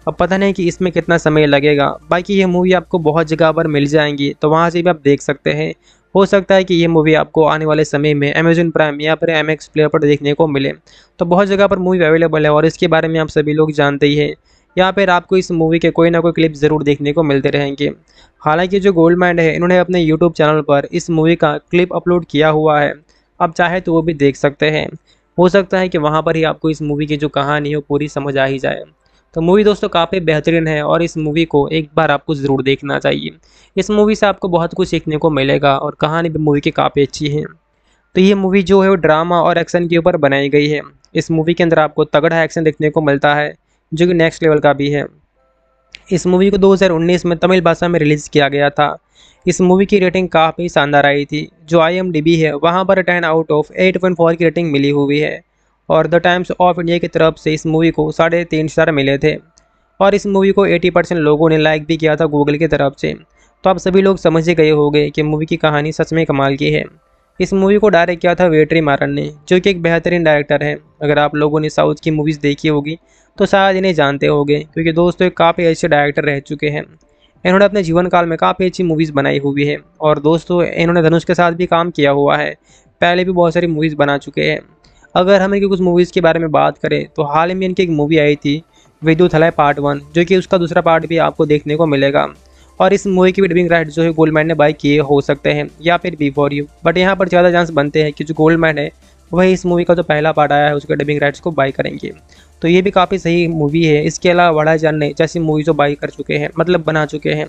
अब पता नहीं कि इसमें कितना समय लगेगा बाकी ये मूवी आपको बहुत जगह पर मिल जाएंगी तो वहाँ से भी आप देख सकते हैं हो सकता है कि ये मूवी आपको आने वाले समय में अमेजन प्राइम या फिर एम एक्स प्लेयर पर देखने को मिले तो बहुत जगह पर मूवी अवेलेबल है और इसके बारे में आप सभी लोग जानते ही हैं या फिर आपको इस मूवी के कोई ना कोई क्लिप ज़रूर देखने को मिलते रहेंगे हालांकि जो गोल्ड माइंड है इन्होंने अपने यूट्यूब चैनल पर इस मूवी का क्लिप अपलोड किया हुआ है आप चाहे तो वो भी देख सकते हैं हो सकता है कि वहाँ पर ही आपको इस मूवी की जो कहानी है वो पूरी समझ आ ही जाए तो मूवी दोस्तों काफ़ी बेहतरीन है और इस मूवी को एक बार आपको ज़रूर देखना चाहिए इस मूवी से आपको बहुत कुछ सीखने को मिलेगा और कहानी भी मूवी की काफ़ी अच्छी है तो ये मूवी जो है वो ड्रामा और एक्शन के ऊपर बनाई गई है इस मूवी के अंदर आपको तगड़ा एक्शन देखने को मिलता है जो कि नेक्स्ट लेवल का भी है इस मूवी को 2019 में तमिल भाषा में रिलीज़ किया गया था इस मूवी की रेटिंग काफ़ी शानदार आई थी जो आई है वहाँ पर ten out of eight point four की रेटिंग मिली हुई है और द टाइम्स ऑफ इंडिया की तरफ से इस मूवी को साढ़े तीन स्टार मिले थे और इस मूवी को 80 परसेंट लोगों ने लाइक भी किया था गूगल की तरफ से तो आप सभी लोग समझ ही गए होंगे कि मूवी की कहानी सच में कमाल की है इस मूवी को डायरेक्ट किया था वेटरी मारन ने जो कि एक बेहतरीन डायरेक्टर है अगर आप लोगों ने साउथ की मूवीज़ देखी होगी तो शायद इन्हें जानते हो क्योंकि दोस्तों काफ़ी अच्छे डायरेक्टर रह चुके हैं इन्होंने अपने जीवन काल में काफ़ी अच्छी मूवीज़ बनाई हुई है और दोस्तों इन्होंने धनुष के साथ भी काम किया हुआ है पहले भी बहुत सारी मूवीज़ बना चुके हैं अगर हम इनकी कुछ मूवीज़ के बारे में बात करें तो हाल ही में इनकी एक मूवी आई थी विद्युत हलय पार्ट वन जो कि उसका दूसरा पार्ट भी आपको देखने को मिलेगा और इस मूवी की डबिंग राइट जो है मैन ने बाई किए हो सकते हैं या फिर बिफोर यू बट यहाँ पर ज़्यादा चांस बनते हैं कि जो मैन है वही इस मूवी का जो पहला पार्ट आया है उसके डबिंग राइट्स को बाई करेंगे तो ये भी काफ़ी सही मूवी है इसके अलावा वड़ा जान ने जैसी मूवीज़ बाई कर चुके हैं मतलब बना चुके हैं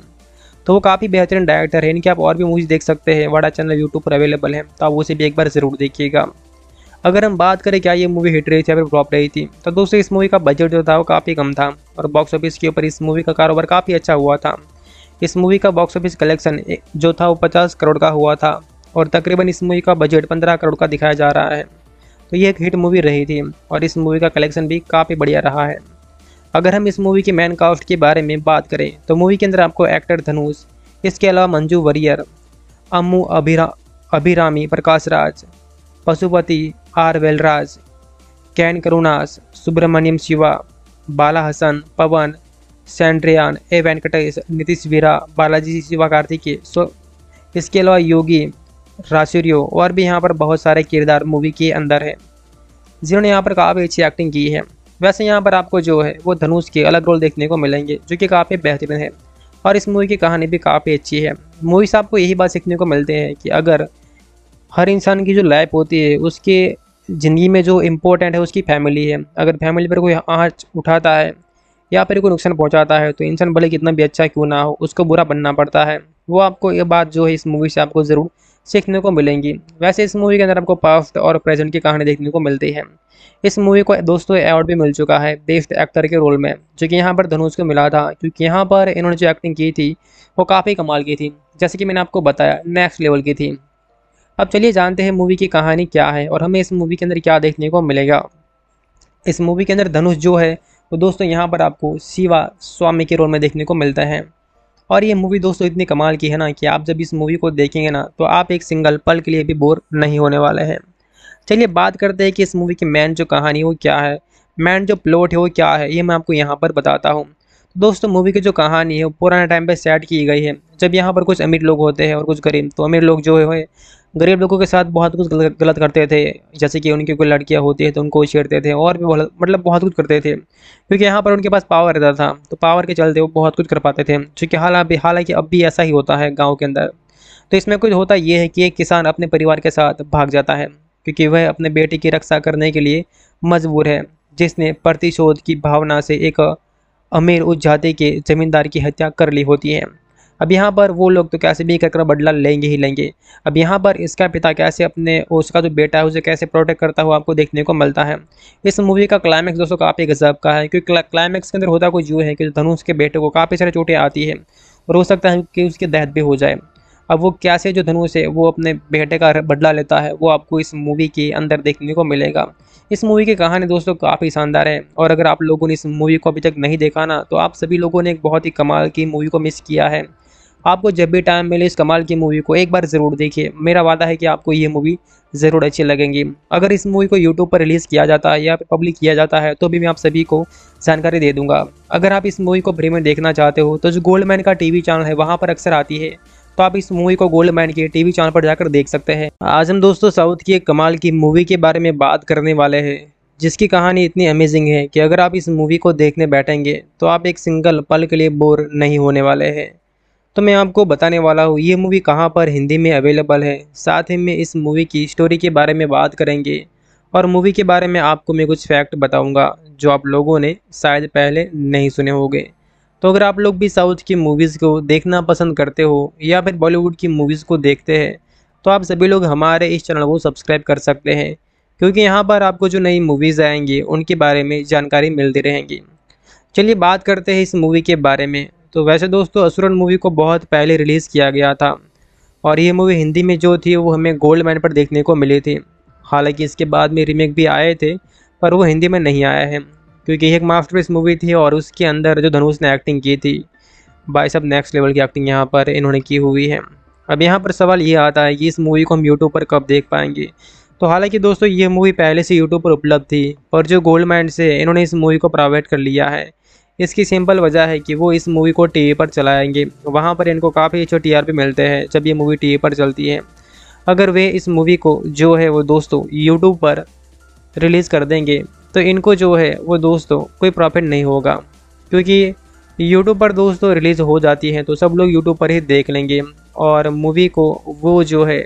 तो वो काफ़ी बेहतरीन डायरेक्टर है इनकी आप और भी मूवीज़ देख सकते हैं वड़ा चैनल यूट्यूब पर अवेलेबल है तो आप उसे भी एक बार ज़रूर देखिएगा अगर हम बात करें क्या ये मूवी हिट रही थी या फिर फ्लॉप रही थी तो दोस्तों इस मूवी का बजट जो था वो काफ़ी कम था और बॉक्स ऑफिस के ऊपर इस मूवी का कारोबार काफ़ी अच्छा हुआ था इस मूवी का बॉक्स ऑफिस कलेक्शन जो था वो पचास करोड़ का हुआ था और तकरीबन इस मूवी का बजट पंद्रह करोड़ का दिखाया जा रहा है तो ये एक हिट मूवी रही थी और इस मूवी का कलेक्शन भी काफ़ी बढ़िया रहा है अगर हम इस मूवी के मैन कास्ट के बारे में बात करें तो मूवी के अंदर आपको एक्टर धनुष इसके अलावा Manju Warrier Ammu Abhira Abhirami Prakash Raj Pashupati R Velraj Ken Karunas Subramaniam Shiva Bala Hasan Pawan सेंड्रियान A Venkatesh Nitish Veera Balaji Shiva Karthikeya so इसके अलावा योगी रासुरियो और भी यहाँ पर बहुत सारे किरदार मूवी के अंदर है जिन्होंने यहाँ पर काफ़ी अच्छी एक्टिंग की है वैसे यहाँ पर आपको जो है वो धनुष के अलग रोल देखने को मिलेंगे जो कि काफ़ी बेहतरीन है और इस मूवी की कहानी भी काफ़ी अच्छी है मूवी से आपको यही बात सीखने को मिलते हैं कि अगर हर इंसान की जो लाइफ होती है उसके ज़िंदगी में जो इम्पोर्टेंट है उसकी फैमिली है अगर फैमिली पर कोई आँच उठाता है या फिर कोई नुकसान पहुँचाता है तो इंसान भले कितना भी अच्छा क्यों ना हो उसको बुरा बनना पड़ता है वो आपको ये बात जो है इस मूवी से आपको ज़रूर सीखने को मिलेंगी वैसे इस मूवी के अंदर आपको पास्ट और प्रेजेंट की कहानी देखने को मिलती है इस मूवी को दोस्तों अवार्ड भी मिल चुका है बेस्ट एक्टर के रोल में जो कि यहाँ पर धनुष को मिला था क्योंकि यहाँ पर इन्होंने जो एक्टिंग की थी वो काफ़ी कमाल की थी जैसे कि मैंने आपको बताया नेक्स्ट लेवल की थी अब चलिए जानते हैं मूवी की कहानी क्या है और हमें इस मूवी के अंदर क्या देखने को मिलेगा इस मूवी के अंदर धनुष जो है वो तो दोस्तों यहाँ पर आपको शिवा स्वामी के रोल में देखने को मिलता है और ये मूवी दोस्तों इतनी कमाल की है ना कि आप जब इस मूवी को देखेंगे ना तो आप एक सिंगल पल के लिए भी बोर नहीं होने वाले हैं चलिए बात करते हैं कि इस मूवी की मैन जो कहानी वो क्या है मैन जो प्लॉट है वो क्या है ये मैं आपको यहाँ पर बताता हूँ दोस्तों मूवी की जो कहानी है वो पुराने टाइम पर सेट की गई है जब यहाँ पर कुछ अमीर लोग होते हैं और कुछ गरीब तो अमीर लोग जो है गरीब लोगों के साथ बहुत कुछ गलत करते थे जैसे कि उनकी कोई लड़कियाँ होती है तो उनको छेड़ते थे और भी बहुत मतलब बहुत कुछ करते थे क्योंकि यहाँ पर उनके पास पावर रहता था तो पावर के चलते वो बहुत कुछ कर पाते थे क्योंकि हालांकि हालांकि अब भी ऐसा ही होता है गाँव के अंदर तो इसमें कुछ होता ये है कि एक किसान अपने परिवार के साथ भाग जाता है क्योंकि वह अपने बेटे की रक्षा करने के लिए मजबूर है जिसने प्रतिशोध की भावना से एक अमीर उस जाति के जमींदार की हत्या कर ली होती है अब यहाँ पर वो लोग तो कैसे भी कर बदला लेंगे ही लेंगे अब यहाँ पर इसका पिता कैसे अपने उसका जो बेटा है उसे कैसे प्रोटेक्ट करता हुआ आपको देखने को मिलता है इस मूवी का क्लाइमैक्स दोस्तों काफ़ी गजब का है क्योंकि क्लाइमैक्स के अंदर होता कुछ यूँ है कि धनुष के बेटे को काफ़ी सारी चोटें आती है और हो सकता है कि उसकी दहत भी हो जाए अब वो कैसे जो धनुष है वो अपने बेटे का बदला लेता है वो आपको इस मूवी के अंदर देखने को मिलेगा इस मूवी की कहानी दोस्तों काफ़ी शानदार है और अगर आप लोगों ने इस मूवी को अभी तक नहीं देखा ना तो आप सभी लोगों ने एक बहुत ही कमाल की मूवी को मिस किया है आपको जब भी टाइम मिले इस कमाल की मूवी को एक बार ज़रूर देखिए मेरा वादा है कि आपको ये मूवी ज़रूर अच्छी लगेंगी अगर इस मूवी को यूट्यूब पर रिलीज़ किया जाता है या फिर पब्लिक किया जाता है तो भी मैं आप सभी को जानकारी दे दूँगा अगर आप इस मूवी को फ्री में देखना चाहते हो तो जो गोल्डमैन का टी चैनल है वहाँ पर अक्सर आती है तो आप इस मूवी को गोल्ड मैन के टीवी चैनल पर जाकर देख सकते हैं आज हम दोस्तों साउथ की एक कमाल की मूवी के बारे में बात करने वाले हैं जिसकी कहानी इतनी अमेजिंग है कि अगर आप इस मूवी को देखने बैठेंगे तो आप एक सिंगल पल के लिए बोर नहीं होने वाले हैं तो मैं आपको बताने वाला हूँ ये मूवी कहाँ पर हिंदी में अवेलेबल है साथ ही में इस मूवी की स्टोरी के बारे में बात करेंगे और मूवी के बारे में आपको मैं कुछ फैक्ट बताऊंगा जो आप लोगों ने शायद पहले नहीं सुने होंगे तो अगर आप लोग भी साउथ की मूवीज़ को देखना पसंद करते हो या फिर बॉलीवुड की मूवीज़ को देखते हैं तो आप सभी लोग हमारे इस चैनल को सब्सक्राइब कर सकते हैं क्योंकि यहाँ पर आपको जो नई मूवीज़ आएंगी उनके बारे में जानकारी मिलती रहेंगी चलिए बात करते हैं इस मूवी के बारे में तो वैसे दोस्तों असुरन मूवी को बहुत पहले रिलीज़ किया गया था और ये मूवी हिंदी में जो थी वो हमें गोल्ड मैन पर देखने को मिली थी हालांकि इसके बाद में रीमेक भी आए थे पर वो हिंदी में नहीं आया है क्योंकि ये एक मास्टरपीस मूवी थी और उसके अंदर जो धनुष ने एक्टिंग की थी बाई सब नेक्स्ट लेवल की एक्टिंग यहाँ पर इन्होंने की हुई है अब यहाँ पर सवाल ये आता है कि इस मूवी को हम यूट्यूब पर कब देख पाएंगे तो हालांकि दोस्तों ये मूवी पहले से यूट्यूब पर उपलब्ध थी पर जो गोल्ड मैन से इन्होंने इस मूवी को प्राइवेट कर लिया है इसकी सिंपल वजह है कि वो इस मूवी को टीवी पर चलाएंगे वहाँ पर इनको काफ़ी अच्छे टीआरपी मिलते हैं जब ये मूवी टीवी पर चलती है अगर वे इस मूवी को जो है वो दोस्तों यूट्यूब पर रिलीज़ कर देंगे तो इनको जो है वो दोस्तों कोई प्रॉफिट नहीं होगा क्योंकि यूट्यूब पर दोस्तों रिलीज़ हो जाती हैं तो सब लोग यूट्यूब पर ही देख लेंगे और मूवी को वो जो है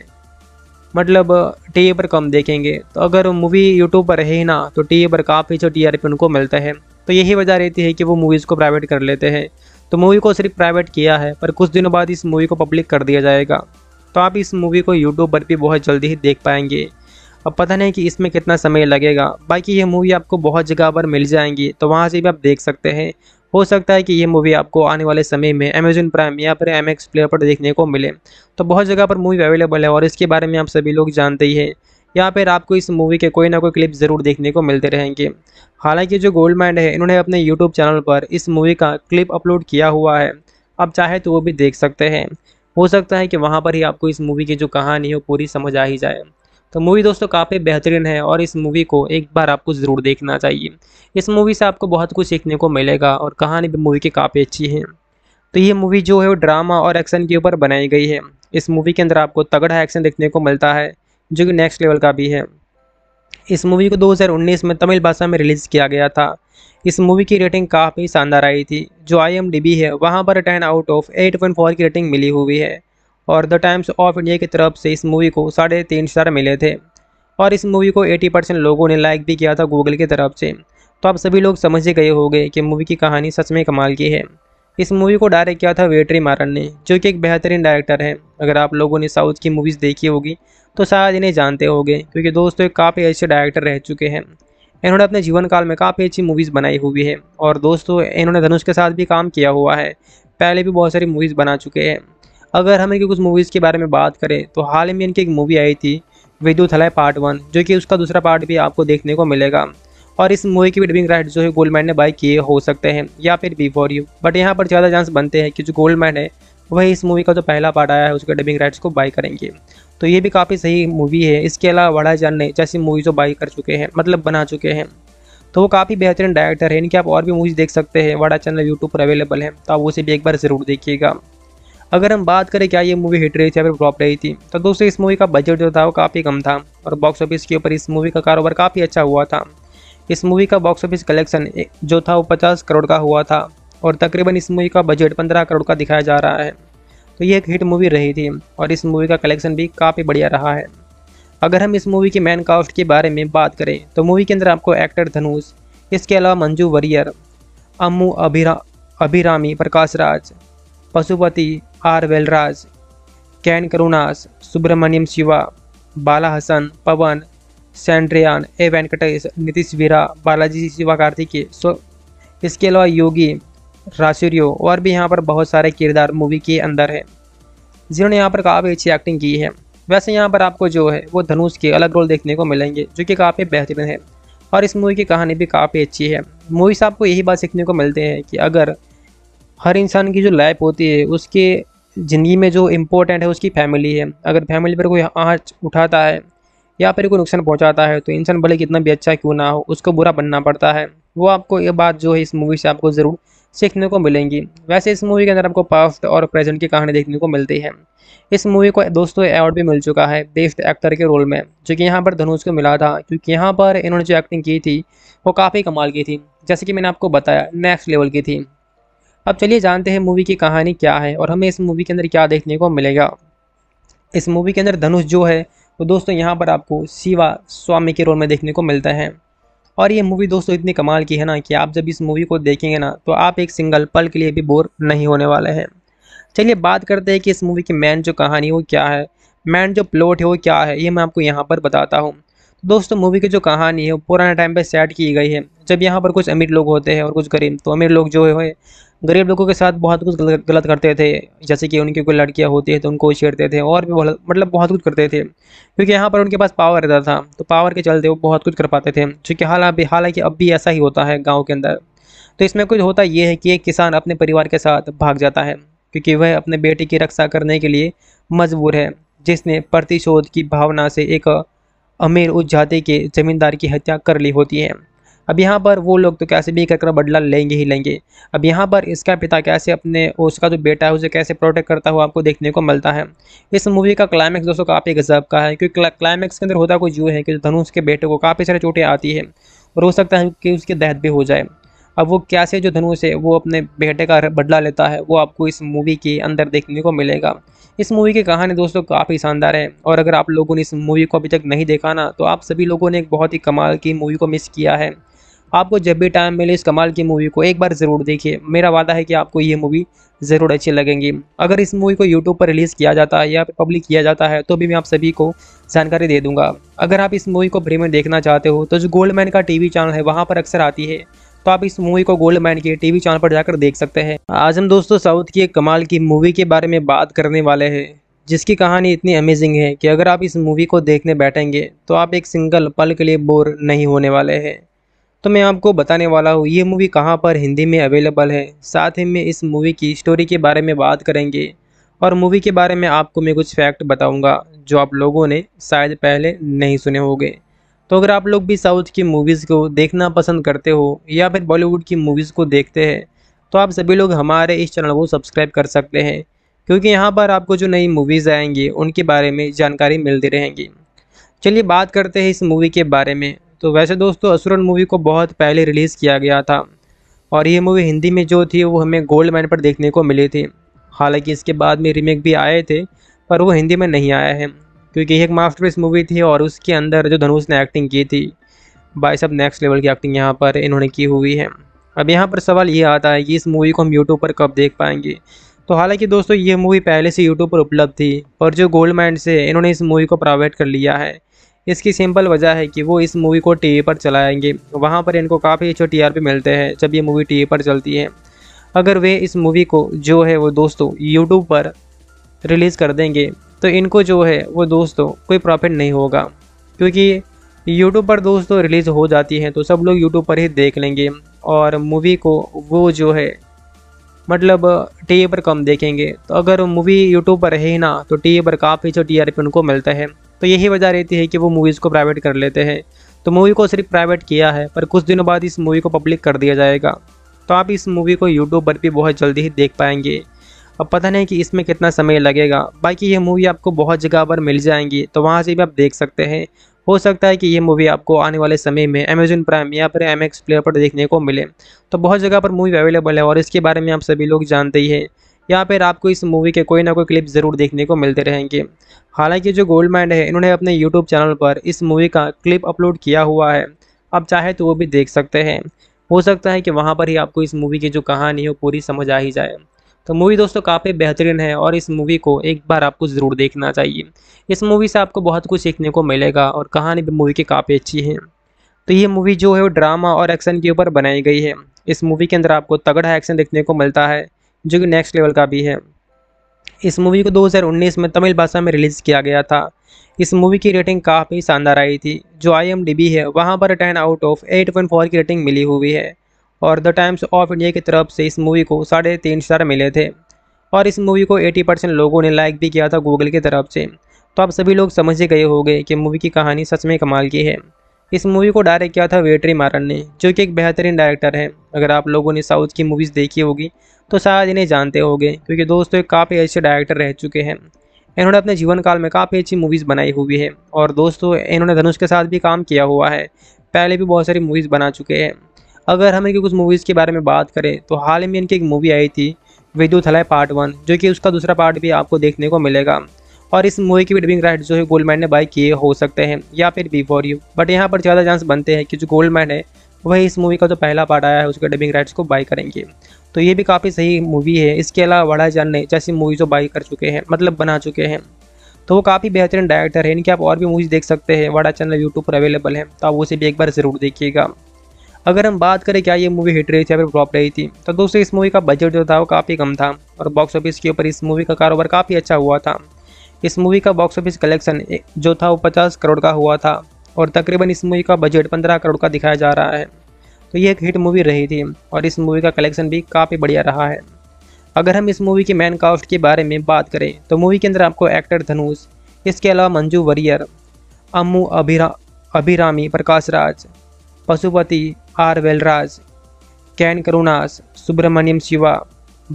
मतलब टी पर कम देखेंगे तो अगर मूवी यूट्यूब पर है ही ना तो टी पर काफ़ी जो टी उनको मिलता है तो यही वजह रहती है कि वो मूवीज़ को प्राइवेट कर लेते हैं तो मूवी को सिर्फ प्राइवेट किया है पर कुछ दिनों बाद इस मूवी को पब्लिक कर दिया जाएगा तो आप इस मूवी को यूट्यूब पर भी बहुत जल्दी ही देख पाएंगे अब पता नहीं कि इसमें कितना समय लगेगा बाकी ये मूवी आपको बहुत जगह पर मिल जाएंगी तो वहाँ से भी आप देख सकते हैं हो सकता है कि ये मूवी आपको आने वाले समय में अमेजन प्राइम या फिर एम एक्स प्लेयर पर देखने को मिले तो बहुत जगह पर मूवी अवेलेबल है और इसके बारे में आप सभी लोग जानते ही हैं या फिर आपको इस मूवी के कोई ना कोई क्लिप ज़रूर देखने को मिलते रहेंगे हालांकि जो गोल्ड माइंड है इन्होंने अपने यूट्यूब चैनल पर इस मूवी का क्लिप अपलोड किया हुआ है आप चाहे तो वो भी देख सकते हैं हो सकता है कि वहाँ पर ही आपको इस मूवी की जो कहानी है वो पूरी समझ आ ही जाए तो मूवी दोस्तों काफ़ी बेहतरीन है और इस मूवी को एक बार आपको ज़रूर देखना चाहिए इस मूवी से आपको बहुत कुछ सीखने को मिलेगा और कहानी भी मूवी की काफ़ी अच्छी है तो ये मूवी जो है वो ड्रामा और एक्शन के ऊपर बनाई गई है इस मूवी के अंदर आपको तगड़ा एक्शन देखने को मिलता है जो कि नेक्स्ट लेवल का भी है इस मूवी को 2019 में तमिल भाषा में रिलीज़ किया गया था इस मूवी की रेटिंग काफ़ी शानदार आई थी जो आई है वहाँ पर ten out of eight point four की रेटिंग मिली हुई है और द टाइम्स ऑफ इंडिया की तरफ से इस मूवी को साढ़े तीन स्टार मिले थे और इस मूवी को 80 परसेंट लोगों ने लाइक भी किया था गूगल की तरफ से तो आप सभी लोग समझ ही गए होंगे कि मूवी की कहानी सच में कमाल की है इस मूवी को डायरेक्ट किया था वेटरी मारन ने जो कि एक बेहतरीन डायरेक्टर है अगर आप लोगों ने साउथ की मूवीज़ देखी होगी तो शायद इन्हें जानते होंगे क्योंकि दोस्तों काफ़ी अच्छे डायरेक्टर रह चुके हैं इन्होंने अपने जीवन काल में काफ़ी अच्छी मूवीज़ बनाई हुई है और दोस्तों इन्होंने धनुष के साथ भी काम किया हुआ है पहले भी बहुत सारी मूवीज़ बना चुके हैं अगर हम इनकी कुछ मूवीज़ के बारे में बात करें तो हाल ही में इनकी एक मूवी आई थी विद्युत हलाय पार्ट वन जो कि उसका दूसरा पार्ट भी आपको देखने को मिलेगा और इस मूवी की भी डबिंग राइट जो है गोल्डमैन ने बाई किए हो सकते हैं या फिर बी फॉर यू बट यहाँ पर ज़्यादा चांस बनते हैं कि जो गोल्डमैन है वही इस मूवी का जो पहला पार्ट आया है उसके डबिंग राइट्स को बाई करेंगे तो ये भी काफ़ी सही मूवी है इसके अलावा वड़ा जान ने जैसी मूवी जो बाई कर चुके हैं मतलब बना चुके हैं तो वो काफ़ी बेहतरीन डायरेक्टर है इनकी आप और भी मूवीज़ देख सकते हैं वड़ा चैनल यूट्यूब पर अवेलेबल है तो आप उसे भी एक बार ज़रूर देखिएगा अगर हम बात करें क्या ये मूवी हिट रही थी या फिर फ्लॉप रही थी तो दोस्तों इस मूवी का बजट जो था वो काफ़ी कम था और बॉक्स ऑफिस के ऊपर इस मूवी का कारोबार काफ़ी अच्छा हुआ था इस मूवी का बॉक्स ऑफिस कलेक्शन जो था वो पचास करोड़ का हुआ था और तकरीबन इस मूवी का बजट पंद्रह करोड़ का दिखाया जा रहा है तो ये एक हिट मूवी रही थी और इस मूवी का कलेक्शन भी काफ़ी बढ़िया रहा है अगर हम इस मूवी के मैन कास्ट के बारे में बात करें तो मूवी के अंदर आपको एक्टर धनुष इसके अलावा मंजू वरियर अम्मू अभिरा अभिरामी प्रकाश राज पशुपति आर वेलराज कैन करुणास सुब्रमण्यम शिवा बाला हसन पवन सैंड्रियान ए वेंकटेश नीतीश वीरा बालाजी शिवा कार्तिकेय सो इसके अलावा योगी राशिरियो और भी यहाँ पर बहुत सारे किरदार मूवी के अंदर है जिन्होंने यहाँ पर काफ़ी अच्छी एक्टिंग की है वैसे यहाँ पर आपको जो है वो धनुष के अलग रोल देखने को मिलेंगे जो कि काफ़ी बेहतरीन है और इस मूवी की कहानी भी काफ़ी अच्छी है मूवी से आपको यही बात सीखने को मिलती है कि अगर हर इंसान की जो लाइफ होती है उसके ज़िंदगी में जो इम्पोर्टेंट है उसकी फैमिली है अगर फैमिली पर कोई आँच उठाता है या फिर कोई नुकसान पहुँचाता है तो इंसान भले कितना भी अच्छा क्यों ना हो उसको बुरा बनना पड़ता है वो आपको ये बात जो है इस मूवी से आपको ज़रूर सीखने को मिलेंगी वैसे इस मूवी के अंदर आपको पास्ट और प्रेजेंट की कहानी देखने को मिलती है इस मूवी को दोस्तों अवार्ड भी मिल चुका है बेस्ट एक्टर के रोल में जो कि यहाँ पर धनुष को मिला था क्योंकि यहाँ पर इन्होंने जो एक्टिंग की थी वो काफ़ी कमाल की थी जैसे कि मैंने आपको बताया नेक्स्ट लेवल की थी अब चलिए जानते हैं मूवी की कहानी क्या है और हमें इस मूवी के अंदर क्या देखने को मिलेगा इस मूवी के अंदर धनुष जो है वो तो दोस्तों यहाँ पर आपको शिवा स्वामी के रोल में देखने को मिलता है और ये मूवी दोस्तों इतनी कमाल की है ना कि आप जब इस मूवी को देखेंगे ना तो आप एक सिंगल पल के लिए भी बोर नहीं होने वाले हैं चलिए बात करते हैं कि इस मूवी की मैन जो कहानी हो क्या है मैन जो प्लॉट है वो क्या है ये मैं आपको यहाँ पर बताता हूँ दोस्तों मूवी की जो कहानी है वो पुराने टाइम पे सेट की गई है जब यहाँ पर कुछ अमीर लोग होते हैं और कुछ गरीब तो अमीर लोग जो है गरीब लोगों के साथ बहुत कुछ गलत करते थे जैसे कि उनकी कोई लड़कियाँ होती है तो उनको छेड़ते थे और भी बहुत मतलब बहुत कुछ करते थे क्योंकि यहाँ पर उनके पास पावर रहता था तो पावर के चलते वो बहुत कुछ कर पाते थे चूँकि अभी हालांकि अब भी ऐसा ही होता है गाँव के अंदर तो इसमें कुछ होता ये है कि एक किसान अपने परिवार के साथ भाग जाता है क्योंकि वह अपने बेटे की रक्षा करने के लिए मजबूर है जिसने प्रतिशोध की भावना से एक अमीर उस जाति के जमींदार की हत्या कर ली होती है अब यहाँ पर वो लोग तो कैसे भी कर बदला लेंगे ही लेंगे अब यहाँ पर इसका पिता कैसे अपने उसका जो बेटा है उसे कैसे प्रोटेक्ट करता हुआ आपको देखने को मिलता है इस मूवी का क्लाइमैक्स दोस्तों काफ़ी गजब का है क्योंकि क्लाइमैक्स के अंदर होता कुछ यूँ है कि धनुष के बेटे को काफ़ी सारी चोटें आती है और हो सकता है कि उसकी दहत भी हो जाए अब वो कैसे जो धनुष है वो अपने बेटे का बदला लेता है वो आपको इस मूवी के अंदर देखने को मिलेगा इस मूवी की कहानी दोस्तों काफ़ी शानदार है और अगर आप लोगों ने इस मूवी को अभी तक नहीं देखा ना तो आप सभी लोगों ने एक बहुत ही कमाल की मूवी को मिस किया है आपको जब भी टाइम मिले इस कमाल की मूवी को एक बार ज़रूर देखिए मेरा वादा है कि आपको ये मूवी ज़रूर अच्छी लगेंगी अगर इस मूवी को यूट्यूब पर रिलीज़ किया जाता है या पब्लिक किया जाता है तो भी मैं आप सभी को जानकारी दे दूँगा अगर आप इस मूवी को फ्री में देखना चाहते हो तो जो मैन का टी चैनल है वहाँ पर अक्सर आती है तो आप इस मूवी को गोल्ड मैन के टीवी चैनल पर जाकर देख सकते हैं आज हम दोस्तों साउथ की एक कमाल की मूवी के बारे में बात करने वाले हैं जिसकी कहानी इतनी अमेजिंग है कि अगर आप इस मूवी को देखने बैठेंगे तो आप एक सिंगल पल के लिए बोर नहीं होने वाले हैं तो मैं आपको बताने वाला हूँ ये मूवी कहाँ पर हिंदी में अवेलेबल है साथ ही में इस मूवी की स्टोरी के बारे में बात करेंगे और मूवी के बारे में आपको मैं कुछ फैक्ट बताऊंगा जो आप लोगों ने शायद पहले नहीं सुने होंगे तो अगर आप लोग भी साउथ की मूवीज़ को देखना पसंद करते हो या फिर बॉलीवुड की मूवीज़ को देखते हैं तो आप सभी लोग हमारे इस चैनल को सब्सक्राइब कर सकते हैं क्योंकि यहाँ पर आपको जो नई मूवीज़ आएंगी उनके बारे में जानकारी मिलती रहेंगी चलिए बात करते हैं इस मूवी के बारे में तो वैसे दोस्तों असुरन मूवी को बहुत पहले रिलीज़ किया गया था और ये मूवी हिंदी में जो थी वो हमें गोल्ड मैन पर देखने को मिली थी हालांकि इसके बाद में रीमेक भी आए थे पर वो हिंदी में नहीं आया है क्योंकि ये एक मास्टर मूवी थी और उसके अंदर जो धनुष ने एक्टिंग की थी भाई सब नेक्स्ट लेवल की एक्टिंग यहाँ पर इन्होंने की हुई है अब यहाँ पर सवाल ये आता है कि इस मूवी को हम यूट्यूब पर कब देख पाएंगे तो हालांकि दोस्तों ये मूवी पहले से यूट्यूब पर उपलब्ध थी पर जो गोल्ड माइंड से इन्होंने इस मूवी को प्राइवेट कर लिया है इसकी सिंपल वजह है कि वो इस मूवी को टीवी पर चलाएंगे वहाँ पर इनको काफ़ी अच्छे टी मिलते हैं जब ये मूवी टीवी पर चलती है अगर वे इस मूवी को जो है वो दोस्तों यूट्यूब पर रिलीज़ कर देंगे तो इनको जो है वो दोस्तों कोई प्रॉफिट नहीं होगा क्योंकि यूट्यूब पर दोस्तों रिलीज़ हो जाती है तो सब लोग यूट्यूब पर ही देख लेंगे और मूवी को वो जो है मतलब टी पर कम देखेंगे तो अगर मूवी यूट्यूब पर है ना तो टी पर काफ़ी जो टी उनको मिलता है तो यही वजह रहती है कि वो मूवीज़ को प्राइवेट कर लेते हैं तो मूवी को सिर्फ प्राइवेट किया है पर कुछ दिनों बाद इस मूवी को पब्लिक कर दिया जाएगा तो आप इस मूवी को यूट्यूब पर भी बहुत जल्दी ही देख पाएंगे अब पता नहीं कि इसमें कितना समय लगेगा बाकी ये मूवी आपको बहुत जगह पर मिल जाएंगी तो वहाँ से भी आप देख सकते हैं हो सकता है कि ये मूवी आपको आने वाले समय में अमेजन प्राइम या फिर एम एक्स प्लेयर पर देखने को मिले तो बहुत जगह पर मूवी अवेलेबल है और इसके बारे में आप सभी लोग जानते ही हैं यहाँ पर आपको इस मूवी के कोई ना कोई क्लिप ज़रूर देखने को मिलते रहेंगे हालांकि जो गोल्ड माइंड है इन्होंने अपने यूट्यूब चैनल पर इस मूवी का क्लिप अपलोड किया हुआ है आप चाहे तो वो भी देख सकते हैं हो सकता है कि वहाँ पर ही आपको इस मूवी की जो कहानी है वो पूरी समझ आ ही जाए तो मूवी दोस्तों काफ़ी बेहतरीन है और इस मूवी को एक बार आपको ज़रूर देखना चाहिए इस मूवी से आपको बहुत कुछ सीखने को मिलेगा और कहानी भी मूवी की काफ़ी अच्छी है तो ये मूवी जो है वो ड्रामा और एक्शन के ऊपर बनाई गई है इस मूवी के अंदर आपको तगड़ा एक्शन देखने को मिलता है जो कि नेक्स्ट लेवल का भी है इस मूवी को 2019 में तमिल भाषा में रिलीज़ किया गया था इस मूवी की रेटिंग काफ़ी शानदार आई थी जो आई है वहाँ पर टेन आउट ऑफ एट की रेटिंग मिली हुई है और द टाइम्स ऑफ इंडिया की तरफ से इस मूवी को साढ़े तीन स्टार मिले थे और इस मूवी को 80 परसेंट लोगों ने लाइक भी किया था गूगल की तरफ से तो आप सभी लोग समझ ही गए होंगे कि मूवी की कहानी सच में कमाल की है इस मूवी को डायरेक्ट किया था वेटरी मारन ने जो कि एक बेहतरीन डायरेक्टर है अगर आप लोगों ने साउथ की मूवीज़ देखी होगी तो शायद इन्हें जानते होंगे क्योंकि दोस्तों काफ़ी अच्छे डायरेक्टर रह चुके हैं इन्होंने अपने जीवन काल में काफ़ी अच्छी मूवीज़ बनाई हुई है और दोस्तों इन्होंने धनुष के साथ भी काम किया हुआ है पहले भी बहुत सारी मूवीज़ बना चुके हैं अगर हम इनकी कुछ मूवीज़ के बारे में बात करें तो हाल ही में इनकी एक मूवी आई थी विद्युत हलाय पार्ट वन जो कि उसका दूसरा पार्ट भी आपको देखने को मिलेगा और इस मूवी की भी डबिंग राइट जो है गोल्डमैन ने बाई किए हो सकते हैं या फिर बी फॉर यू बट यहाँ पर ज़्यादा चांस बनते हैं कि जो गोल्डमैन है वही इस मूवी का जो पहला पार्ट आया है उसके डबिंग राइट्स को बाई करेंगे तो ये भी काफ़ी सही मूवी है इसके अलावा जान ने जैसी मूवी जो बाई कर चुके हैं मतलब बना चुके हैं तो वो काफ़ी बेहतरीन डायरेक्टर है इनकी आप और भी मूवीज़ देख सकते हैं वड़ा चैनल यूट्यूब पर अवेलेबल है तो आप उसे भी एक बार ज़रूर देखिएगा अगर हम बात करें क्या ये मूवी हिट रही थी या फिर फ्लॉप रही थी तो दोस्तों इस मूवी का बजट जो था वो काफ़ी कम था और बॉक्स ऑफिस के ऊपर इस मूवी का कारोबार काफ़ी अच्छा हुआ था इस मूवी का बॉक्स ऑफिस कलेक्शन जो था वो पचास करोड़ का हुआ था और तकरीबन इस मूवी का बजट पंद्रह करोड़ का दिखाया जा रहा है तो ये एक हिट मूवी रही थी और इस मूवी का कलेक्शन भी काफ़ी बढ़िया रहा है अगर हम इस मूवी के मैन कास्ट के बारे में बात करें तो मूवी के अंदर आपको एक्टर धनुष इसके अलावा मंजू वरियर अम्मू अभिरा अभिरामी प्रकाश राज पशुपति आर वेलराज कैन करुणास सुब्रमण्यम शिवा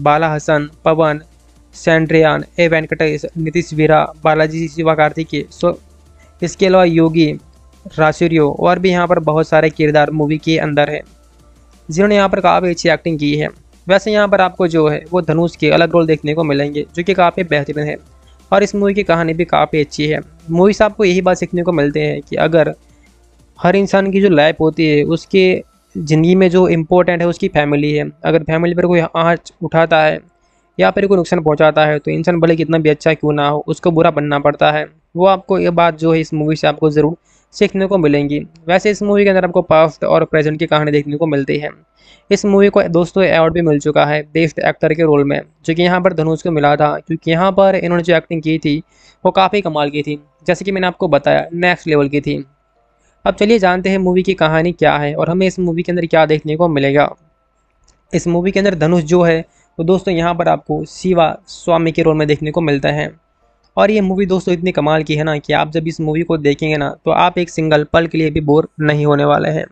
बाला हसन पवन सैंड्रियान ए वेंकटेश नीतीश वीरा बालाजी शिवा कार्तिकी सो इसके अलावा योगी राशिरियो और भी यहाँ पर बहुत सारे किरदार मूवी के अंदर है जिन्होंने यहाँ पर काफ़ी अच्छी एक्टिंग की है वैसे यहाँ पर आपको जो है वो धनुष के अलग रोल देखने को मिलेंगे जो कि काफ़ी बेहतरीन है और इस मूवी की कहानी भी काफ़ी अच्छी है मूवी से आपको यही बात सीखने को मिलती है कि अगर हर इंसान की जो लाइफ होती है उसके ज़िंदगी में जो इम्पोर्टेंट है उसकी फैमिली है अगर फैमिली पर कोई आँच उठाता है या फिर कोई नुकसान पहुंचाता है तो इंसान भले कितना भी अच्छा क्यों ना हो उसको बुरा बनना पड़ता है वो आपको ये बात जो है इस मूवी से आपको ज़रूर सीखने को मिलेंगी वैसे इस मूवी के अंदर आपको पास्ट और प्रेजेंट की कहानी देखने को मिलती है इस मूवी को दोस्तों अवार्ड भी मिल चुका है बेस्ट एक्टर के रोल में जो कि यहाँ पर धनुष को मिला था क्योंकि यहाँ पर इन्होंने जो एक्टिंग की थी वो काफ़ी कमाल की थी जैसे कि मैंने आपको बताया नेक्स्ट लेवल की थी अब चलिए जानते हैं मूवी की कहानी क्या है और हमें इस मूवी के अंदर क्या देखने को मिलेगा इस मूवी के अंदर धनुष जो है वो तो दोस्तों यहाँ पर आपको शिवा स्वामी के रोल में देखने को मिलता है और ये मूवी दोस्तों इतनी कमाल की है ना कि आप जब इस मूवी को देखेंगे ना तो आप एक सिंगल पल के लिए भी बोर नहीं होने वाले हैं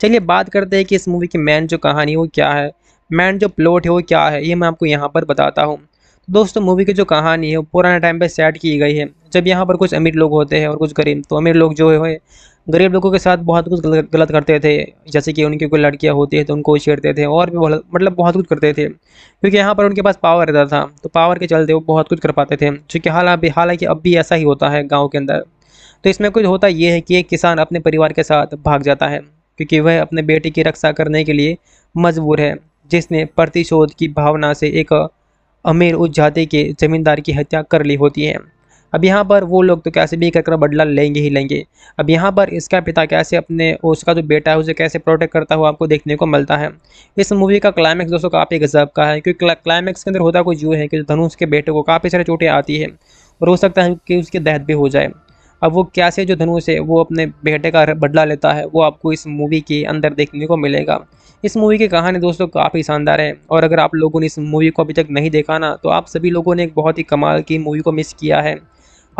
चलिए बात करते हैं कि इस मूवी की मैन जो कहानी वो क्या है मैन जो प्लॉट है वो क्या है ये मैं आपको यहाँ पर बताता हूँ दोस्तों मूवी की जो कहानी है वो पुराने टाइम पर सेट की गई है जब यहाँ पर कुछ अमीर लोग होते हैं और कुछ गरीब तो अमीर लोग जो है गरीब लोगों के साथ बहुत कुछ गलत करते थे जैसे कि उनकी कोई लड़कियाँ होती है तो उनको छेड़ते थे और भी बहुत मतलब बहुत कुछ करते थे क्योंकि यहाँ पर उनके पास पावर रहता था तो पावर के चलते वो बहुत कुछ कर पाते थे चूँकि हालांकि हालांकि अब भी ऐसा ही होता है गाँव के अंदर तो इसमें कुछ होता ये है कि एक किसान अपने परिवार के साथ भाग जाता है क्योंकि वह अपने बेटे की रक्षा करने के लिए मजबूर है जिसने प्रतिशोध की भावना से एक अमीर उस जाति के जमींदार की हत्या कर ली होती है अब यहाँ पर वो लोग तो कैसे भी कर बदला लेंगे ही लेंगे अब यहाँ पर इसका पिता कैसे अपने उसका जो बेटा है उसे कैसे प्रोटेक्ट करता हुआ आपको देखने को मिलता है इस मूवी का क्लाइमैक्स दोस्तों काफ़ी गजब का है क्योंकि क्लाइमैक्स के अंदर होता कुछ यूँ है कि धनुष के बेटे को काफ़ी सारी चोटें आती है और हो सकता है कि उसकी दहत भी हो जाए अब वो कैसे जो धनुष है वो अपने बेटे का बदला लेता है वो आपको इस मूवी के अंदर देखने को मिलेगा इस मूवी की कहानी दोस्तों काफ़ी शानदार है और अगर आप लोगों ने इस मूवी को अभी तक नहीं देखा ना तो आप सभी लोगों ने एक बहुत ही कमाल की मूवी को मिस किया है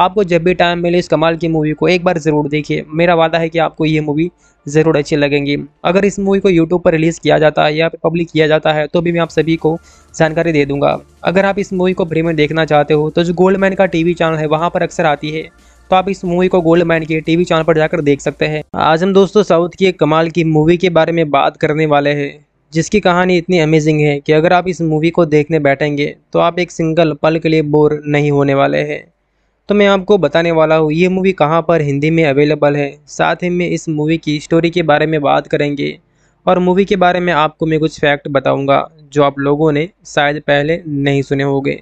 आपको जब भी टाइम मिले इस कमाल की मूवी को एक बार ज़रूर देखिए मेरा वादा है कि आपको ये मूवी ज़रूर अच्छी लगेंगी अगर इस मूवी को यूट्यूब पर रिलीज़ किया जाता है या पब्लिक किया जाता है तो भी मैं आप सभी को जानकारी दे दूँगा अगर आप इस मूवी को फ्री में देखना चाहते हो तो जो मैन का टी चैनल है वहाँ पर अक्सर आती है तो आप इस मूवी को गोल्ड मैन के टीवी चैनल पर जाकर देख सकते हैं आज हम दोस्तों साउथ की एक कमाल की मूवी के बारे में बात करने वाले हैं जिसकी कहानी इतनी अमेजिंग है कि अगर आप इस मूवी को देखने बैठेंगे तो आप एक सिंगल पल के लिए बोर नहीं होने वाले हैं तो मैं आपको बताने वाला हूँ ये मूवी कहाँ पर हिंदी में अवेलेबल है साथ ही मैं इस मूवी की स्टोरी के बारे में बात करेंगे और मूवी के बारे में आपको मैं कुछ फैक्ट बताऊंगा जो आप लोगों ने शायद पहले नहीं सुने होंगे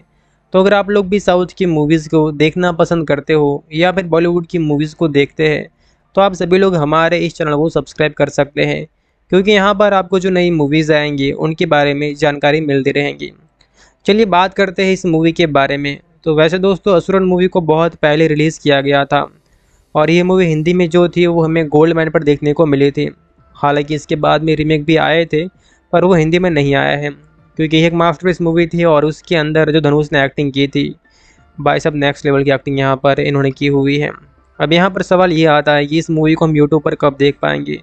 तो अगर आप लोग भी साउथ की मूवीज़ को देखना पसंद करते हो या फिर बॉलीवुड की मूवीज़ को देखते हैं तो आप सभी लोग हमारे इस चैनल को सब्सक्राइब कर सकते हैं क्योंकि यहाँ पर आपको जो नई मूवीज़ आएंगी उनके बारे में जानकारी मिलती रहेंगी चलिए बात करते हैं इस मूवी के बारे में तो वैसे दोस्तों असुरन मूवी को बहुत पहले रिलीज़ किया गया था और ये मूवी हिंदी में जो थी वो हमें गोल्ड मैन पर देखने को मिली थी हालांकि इसके बाद में रीमेक भी आए थे पर वो हिंदी में नहीं आया है क्योंकि ये एक मास्टरपीस मूवी थी और उसके अंदर जो धनुष ने एक्टिंग की थी बाई सब नेक्स्ट लेवल की एक्टिंग यहाँ पर इन्होंने की हुई है अब यहाँ पर सवाल ये आता है कि इस मूवी को हम यूट्यूब पर कब देख पाएंगे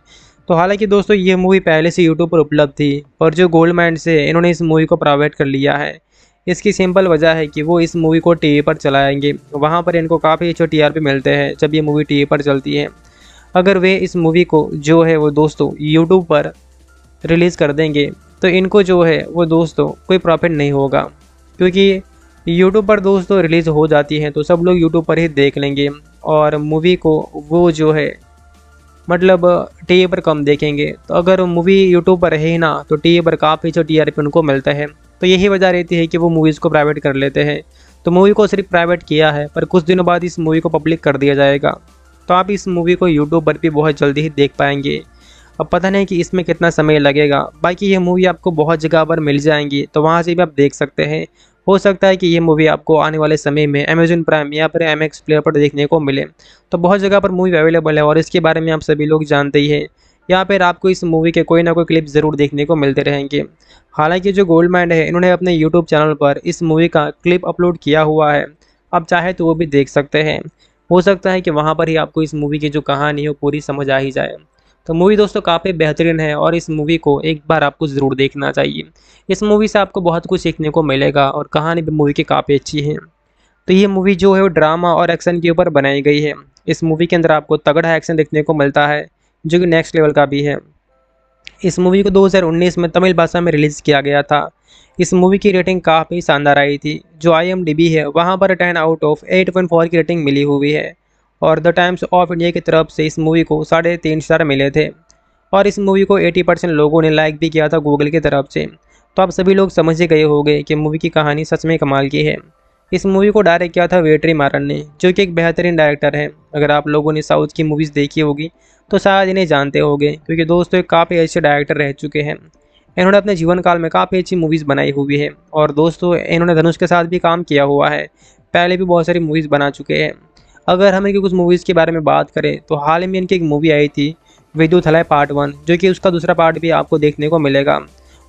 तो हालांकि दोस्तों ये मूवी पहले से यूट्यूब पर उपलब्ध थी पर जो गोल्ड माइंड से इन्होंने इस मूवी को प्राइवेट कर लिया है इसकी सिंपल वजह है कि वो इस मूवी को टीवी पर चलाएंगे वहाँ पर इनको काफ़ी अच्छे टीआरपी मिलते हैं जब ये मूवी टीवी पर चलती है अगर वे इस मूवी को जो है वो दोस्तों यूट्यूब पर रिलीज़ कर देंगे तो इनको जो है वो दोस्तों कोई प्रॉफिट नहीं होगा क्योंकि यूट्यूब पर दोस्तों रिलीज़ हो जाती हैं तो सब लोग यूट्यूब पर ही देख लेंगे और मूवी को वो जो है मतलब टी पर कम देखेंगे तो अगर मूवी यूट्यूब पर है ही ना तो टी पर काफ़ी जो टी उनको मिलता है तो यही वजह रहती है कि वो मूवीज़ को प्राइवेट कर लेते हैं तो मूवी को सिर्फ प्राइवेट किया है पर कुछ दिनों बाद इस मूवी को पब्लिक कर दिया जाएगा तो आप इस मूवी को यूट्यूब पर भी बहुत जल्दी ही देख पाएंगे अब पता नहीं कि इसमें कितना समय लगेगा बाकी ये मूवी आपको बहुत जगह पर मिल जाएंगी तो वहाँ से भी आप देख सकते हैं हो सकता है कि ये मूवी आपको आने वाले समय में अमेजन प्राइम या फिर एम एक्स प्लेयर पर देखने को मिले तो बहुत जगह पर मूवी अवेलेबल है और इसके बारे में आप सभी लोग जानते ही हैं या फिर आपको इस मूवी के कोई ना कोई क्लिप ज़रूर देखने को मिलते रहेंगे हालांकि जो गोल्ड माइंड है इन्होंने अपने यूट्यूब चैनल पर इस मूवी का क्लिप अपलोड किया हुआ है आप चाहे तो वो भी देख सकते हैं हो सकता है कि वहाँ पर ही आपको इस मूवी की जो कहानी है वो पूरी समझ आ ही जाए तो मूवी दोस्तों काफ़ी बेहतरीन है और इस मूवी को एक बार आपको ज़रूर देखना चाहिए इस मूवी से आपको बहुत कुछ सीखने को मिलेगा और कहानी भी मूवी की काफ़ी अच्छी है तो ये मूवी जो है वो ड्रामा और एक्शन के ऊपर बनाई गई है इस मूवी के अंदर आपको तगड़ा एक्शन देखने को मिलता है जो कि नेक्स्ट लेवल का भी है इस मूवी को 2019 में तमिल भाषा में रिलीज़ किया गया था इस मूवी की रेटिंग काफ़ी शानदार आई थी जो आई है वहाँ पर ten out of eight point four की रेटिंग मिली हुई है और द टाइम्स ऑफ इंडिया की तरफ से इस मूवी को साढ़े तीन स्टार मिले थे और इस मूवी को 80 परसेंट लोगों ने लाइक भी किया था गूगल की तरफ से तो आप सभी लोग समझ ही गए होंगे कि मूवी की कहानी सच में कमाल की है इस मूवी को डायरेक्ट किया था वेटरी मारन ने जो कि एक बेहतरीन डायरेक्टर है अगर आप लोगों ने साउथ की मूवीज़ देखी होगी तो शायद इन्हें जानते होंगे क्योंकि दोस्तों काफ़ी अच्छे डायरेक्टर रह चुके हैं इन्होंने अपने जीवन काल में काफ़ी अच्छी मूवीज़ बनाई हुई है और दोस्तों इन्होंने धनुष के साथ भी काम किया हुआ है पहले भी बहुत सारी मूवीज़ बना चुके हैं अगर हम इनकी कुछ मूवीज़ के बारे में बात करें तो हाल ही में इनकी एक मूवी आई थी विद्युत हलय पार्ट वन जो कि उसका दूसरा पार्ट भी आपको देखने को मिलेगा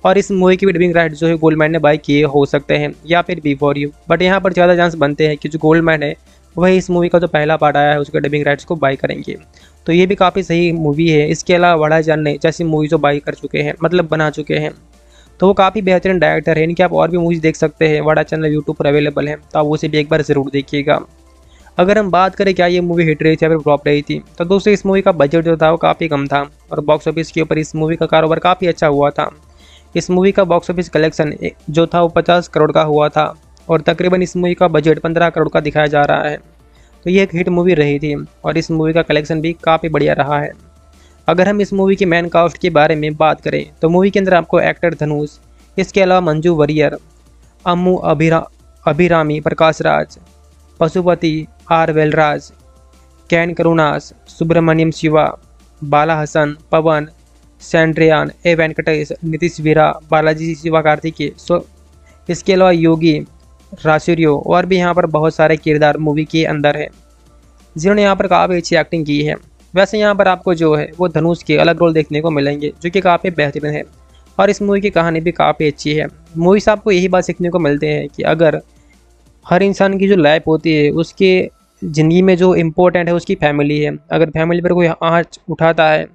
और इस मूवी की भी डबिंग राइट जो है गोल्डमैन ने बाई किए हो सकते हैं या फिर बिफोर यू बट यहाँ पर ज़्यादा चांस बनते हैं कि जो गोल्डमैन है वही इस मूवी का जो पहला पार्ट आया है उसके डबिंग राइट्स को बाई करेंगे तो ये भी काफ़ी सही मूवी है इसके अलावा वड़ा जान ने जैसी मूवीज़ बाई कर चुके हैं मतलब बना चुके हैं तो वो काफ़ी बेहतरीन डायरेक्टर है इनकी आप और भी मूवीज़ देख सकते हैं वड़ा चैनल यूट्यूब पर अवेलेबल है तो आप उसे भी एक बार ज़रूर देखिएगा अगर हम बात करें क्या ये मूवी हिट रही थी या फिर फ्लॉप रही थी तो दोस्तों इस मूवी का बजट जो था वो काफ़ी कम था और बॉक्स ऑफिस के ऊपर इस मूवी का कारोबार काफ़ी अच्छा हुआ था इस मूवी का बॉक्स ऑफिस कलेक्शन जो था वो पचास करोड़ का हुआ था और तकरीबन इस मूवी का बजट पंद्रह करोड़ का दिखाया जा रहा है तो ये एक हिट मूवी रही थी और इस मूवी का कलेक्शन भी काफ़ी बढ़िया रहा है अगर हम इस मूवी के मैन कास्ट के बारे में बात करें तो मूवी के अंदर आपको एक्टर धनुष इसके अलावा Manju Warrier Ammu Abhira Abhirami Prakash Raj Pashupati R Velraj Ken Karunas Subramaniam Shiva Bala Hasan Pawan सेंड्रियान A Venkatesh Nitish Veera Balaji Shiva Karthikeya so इसके अलावा योगी रासुरियो और भी यहाँ पर बहुत सारे किरदार मूवी के अंदर है जिन्होंने यहाँ पर काफ़ी अच्छी एक्टिंग की है वैसे यहाँ पर आपको जो है वो धनुष के अलग रोल देखने को मिलेंगे जो कि काफ़ी बेहतरीन है और इस मूवी की कहानी भी काफ़ी अच्छी है मूवी से आपको यही बात सीखने को मिलते हैं कि अगर हर इंसान की जो लाइफ होती है उसके ज़िंदगी में जो इम्पोर्टेंट है उसकी फैमिली है अगर फैमिली पर कोई आँच उठाता है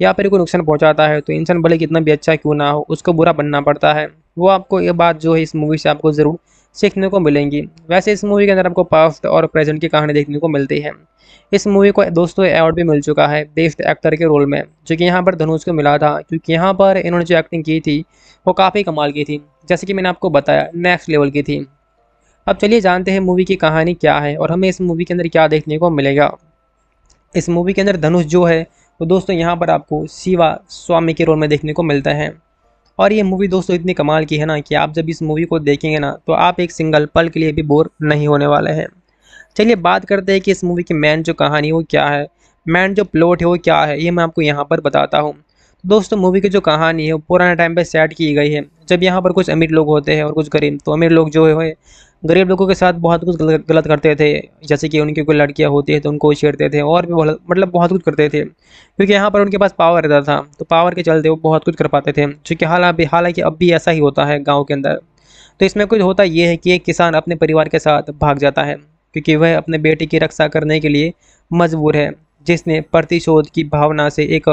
या फिर कोई नुकसान पहुँचाता है तो इंसान भले कितना भी अच्छा क्यों ना हो उसको बुरा बनना पड़ता है वो आपको ये बात जो है इस मूवी से आपको ज़रूर सीखने को मिलेंगी वैसे इस मूवी के अंदर आपको पास्ट और प्रेजेंट की कहानी देखने को मिलती है इस मूवी को दोस्तों अवार्ड भी मिल चुका है बेस्ट एक्टर के रोल में जो कि यहाँ पर धनुष को मिला था क्योंकि यहाँ पर इन्होंने जो एक्टिंग की थी वो काफ़ी कमाल की थी जैसे कि मैंने आपको बताया नेक्स्ट लेवल की थी अब चलिए जानते हैं मूवी की कहानी क्या है और हमें इस मूवी के अंदर क्या देखने को मिलेगा इस मूवी के अंदर धनुष जो है वो तो दोस्तों यहाँ पर आपको शिवा स्वामी के रोल में देखने को मिलता है और ये मूवी दोस्तों इतनी कमाल की है ना कि आप जब इस मूवी को देखेंगे ना तो आप एक सिंगल पल के लिए भी बोर नहीं होने वाले हैं चलिए बात करते हैं कि इस मूवी की मैन जो कहानी वो क्या है मैन जो प्लॉट है वो क्या है ये मैं आपको यहाँ पर बताता हूँ दोस्तों मूवी की जो कहानी है वो पुराने टाइम पर सेट की गई है जब यहाँ पर कुछ अमीर लोग होते हैं और कुछ गरीब तो अमीर लोग जो है गरीब लोगों के साथ बहुत कुछ गलत करते थे जैसे कि उनकी कोई लड़कियाँ होती है तो उनको छेड़ते थे और भी बहुत मतलब बहुत कुछ करते थे क्योंकि यहाँ पर उनके पास पावर रहता था तो पावर के चलते वो बहुत कुछ कर पाते थे चूँकि क्योंकि अभी हालांकि अब भी ऐसा ही होता है गाँव के अंदर तो इसमें कुछ होता ये है कि एक किसान अपने परिवार के साथ भाग जाता है क्योंकि वह अपने बेटे की रक्षा करने के लिए मजबूर है जिसने प्रतिशोध की भावना से एक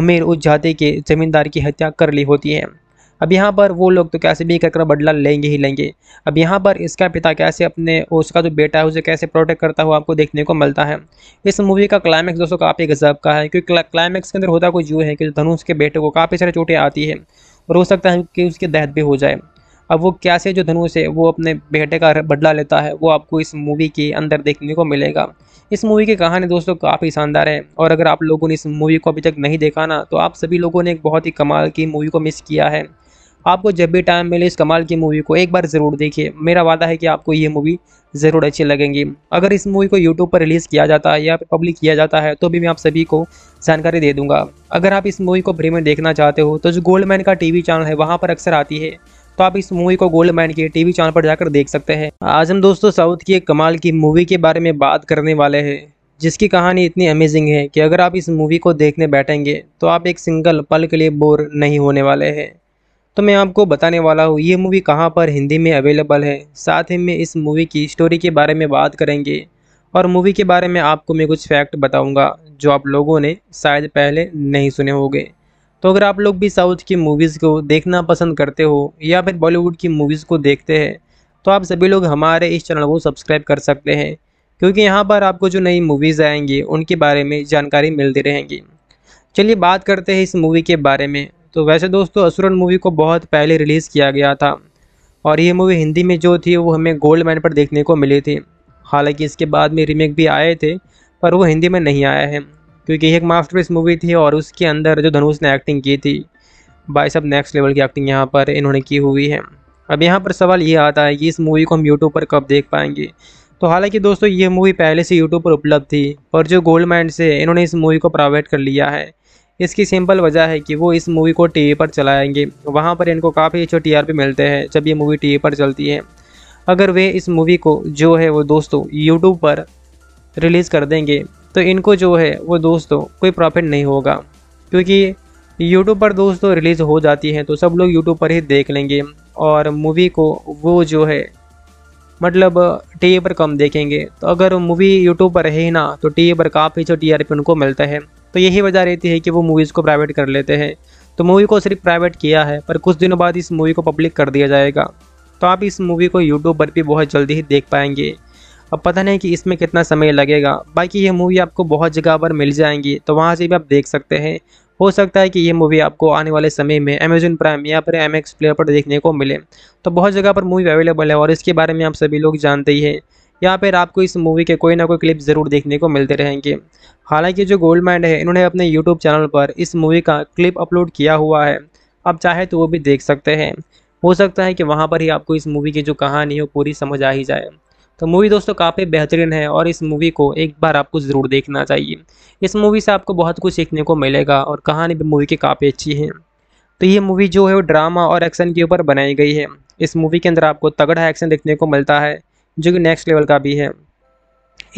अमीर उस जाति के जमींदार की हत्या कर ली होती है अब यहाँ पर वो लोग तो कैसे भी कर बदला लेंगे ही लेंगे अब यहाँ पर इसका पिता कैसे अपने उसका जो बेटा है उसे कैसे प्रोटेक्ट करता हुआ आपको देखने को मिलता है इस मूवी का क्लाइमैक्स दोस्तों काफ़ी गजब का है क्योंकि क्लाइमैक्स के अंदर होता कुछ यूँ है कि धनुष के बेटे को काफ़ी सारी चोटें आती है और हो सकता है कि उसकी दहत भी हो जाए अब वो कैसे जो धनुष है वो अपने बेटे का बदला लेता है वो आपको इस मूवी के अंदर देखने को मिलेगा इस मूवी की कहानी दोस्तों काफ़ी शानदार है और अगर आप लोगों ने इस मूवी को अभी तक नहीं देखा ना तो आप सभी लोगों ने एक बहुत ही कमाल की मूवी को मिस किया है आपको जब भी टाइम मिले इस कमाल की मूवी को एक बार ज़रूर देखिए मेरा वादा है कि आपको ये मूवी ज़रूर अच्छी लगेंगी अगर इस मूवी को यूट्यूब पर रिलीज़ किया जाता है या पब्लिक किया जाता है तो भी मैं आप सभी को जानकारी दे दूँगा अगर आप इस मूवी को फ्री में देखना चाहते हो तो जो मैन का टी चैनल है वहाँ पर अक्सर आती है तो आप इस मूवी को गोल्ड मैन के टीवी चैनल पर जाकर देख सकते हैं आज हम दोस्तों साउथ की एक कमाल की मूवी के बारे में बात करने वाले हैं जिसकी कहानी इतनी अमेजिंग है कि अगर आप इस मूवी को देखने बैठेंगे तो आप एक सिंगल पल के लिए बोर नहीं होने वाले हैं तो मैं आपको बताने वाला हूँ ये मूवी कहाँ पर हिंदी में अवेलेबल है साथ ही मैं इस मूवी की स्टोरी के बारे में बात करेंगे और मूवी के बारे में आपको मैं कुछ फैक्ट बताऊंगा जो आप लोगों ने शायद पहले नहीं सुने होंगे तो अगर आप लोग भी साउथ की मूवीज़ को देखना पसंद करते हो या फिर बॉलीवुड की मूवीज़ को देखते हैं तो आप सभी लोग हमारे इस चैनल को सब्सक्राइब कर सकते हैं क्योंकि यहाँ पर आपको जो नई मूवीज़ आएंगी उनके बारे में जानकारी मिलती रहेंगी चलिए बात करते हैं इस मूवी के बारे में तो वैसे दोस्तों असुरन मूवी को बहुत पहले रिलीज़ किया गया था और ये मूवी हिंदी में जो थी वो हमें गोल्ड मैन पर देखने को मिली थी हालांकि इसके बाद में रीमेक भी आए थे पर वो हिंदी में नहीं आया है क्योंकि एक मास्टरपीस मूवी थी और उसके अंदर जो धनुष ने एक्टिंग की थी बाई सब नेक्स्ट लेवल की एक्टिंग यहाँ पर इन्होंने की हुई है अब यहाँ पर सवाल ये आता है कि इस मूवी को हम यूट्यूब पर कब देख पाएंगे तो हालांकि दोस्तों ये मूवी पहले से यूट्यूब पर उपलब्ध थी पर जो गोल्ड माइंड से इन्होंने इस मूवी को प्राइवेट कर लिया है इसकी सिंपल वजह है कि वो इस मूवी को टीवी पर चलाएंगे वहाँ पर इनको काफ़ी अच्छे टीआरपी मिलते हैं जब ये मूवी टीवी पर चलती है अगर वे इस मूवी को जो है वो दोस्तों यूट्यूब पर रिलीज़ कर देंगे तो इनको जो है वो दोस्तों कोई प्रॉफिट नहीं होगा क्योंकि यूट्यूब पर दोस्तों रिलीज़ हो जाती हैं तो सब लोग यूट्यूब पर ही देख लेंगे और मूवी को वो जो है मतलब टी पर कम देखेंगे तो अगर मूवी यूट्यूब पर है ना तो टी पर काफ़ी जो टी उनको मिलता है तो यही वजह रहती है कि वो मूवीज़ को प्राइवेट कर लेते हैं तो मूवी को सिर्फ प्राइवेट किया है पर कुछ दिनों बाद इस मूवी को पब्लिक कर दिया जाएगा तो आप इस मूवी को यूट्यूब पर भी बहुत जल्दी ही देख पाएंगे अब पता नहीं कि इसमें कितना समय लगेगा बाकी ये मूवी आपको बहुत जगह पर मिल जाएंगी तो वहाँ से भी आप देख सकते हैं हो सकता है कि ये मूवी आपको आने वाले समय में अमेजोन प्राइम या फिर एम प्लेयर पर देखने को मिले तो बहुत जगह पर मूवी अवेलेबल है और इसके बारे में आप सभी लोग जानते ही हैं या फिर आपको इस मूवी के कोई ना कोई क्लिप ज़रूर देखने को मिलते रहेंगे हालांकि जो गोल्ड माइंड है इन्होंने अपने यूट्यूब चैनल पर इस मूवी का क्लिप अपलोड किया हुआ है आप चाहे तो वो भी देख सकते हैं हो सकता है कि वहाँ पर ही आपको इस मूवी की जो कहानी है वो पूरी समझ आ ही जाए तो मूवी दोस्तों काफ़ी बेहतरीन है और इस मूवी को एक बार आपको ज़रूर देखना चाहिए इस मूवी से आपको बहुत कुछ सीखने को मिलेगा और कहानी भी मूवी की काफ़ी अच्छी है तो ये मूवी जो है वो ड्रामा और एक्शन के ऊपर बनाई गई है इस मूवी के अंदर आपको तगड़ा एक्शन देखने को मिलता है जो कि नेक्स्ट लेवल का भी है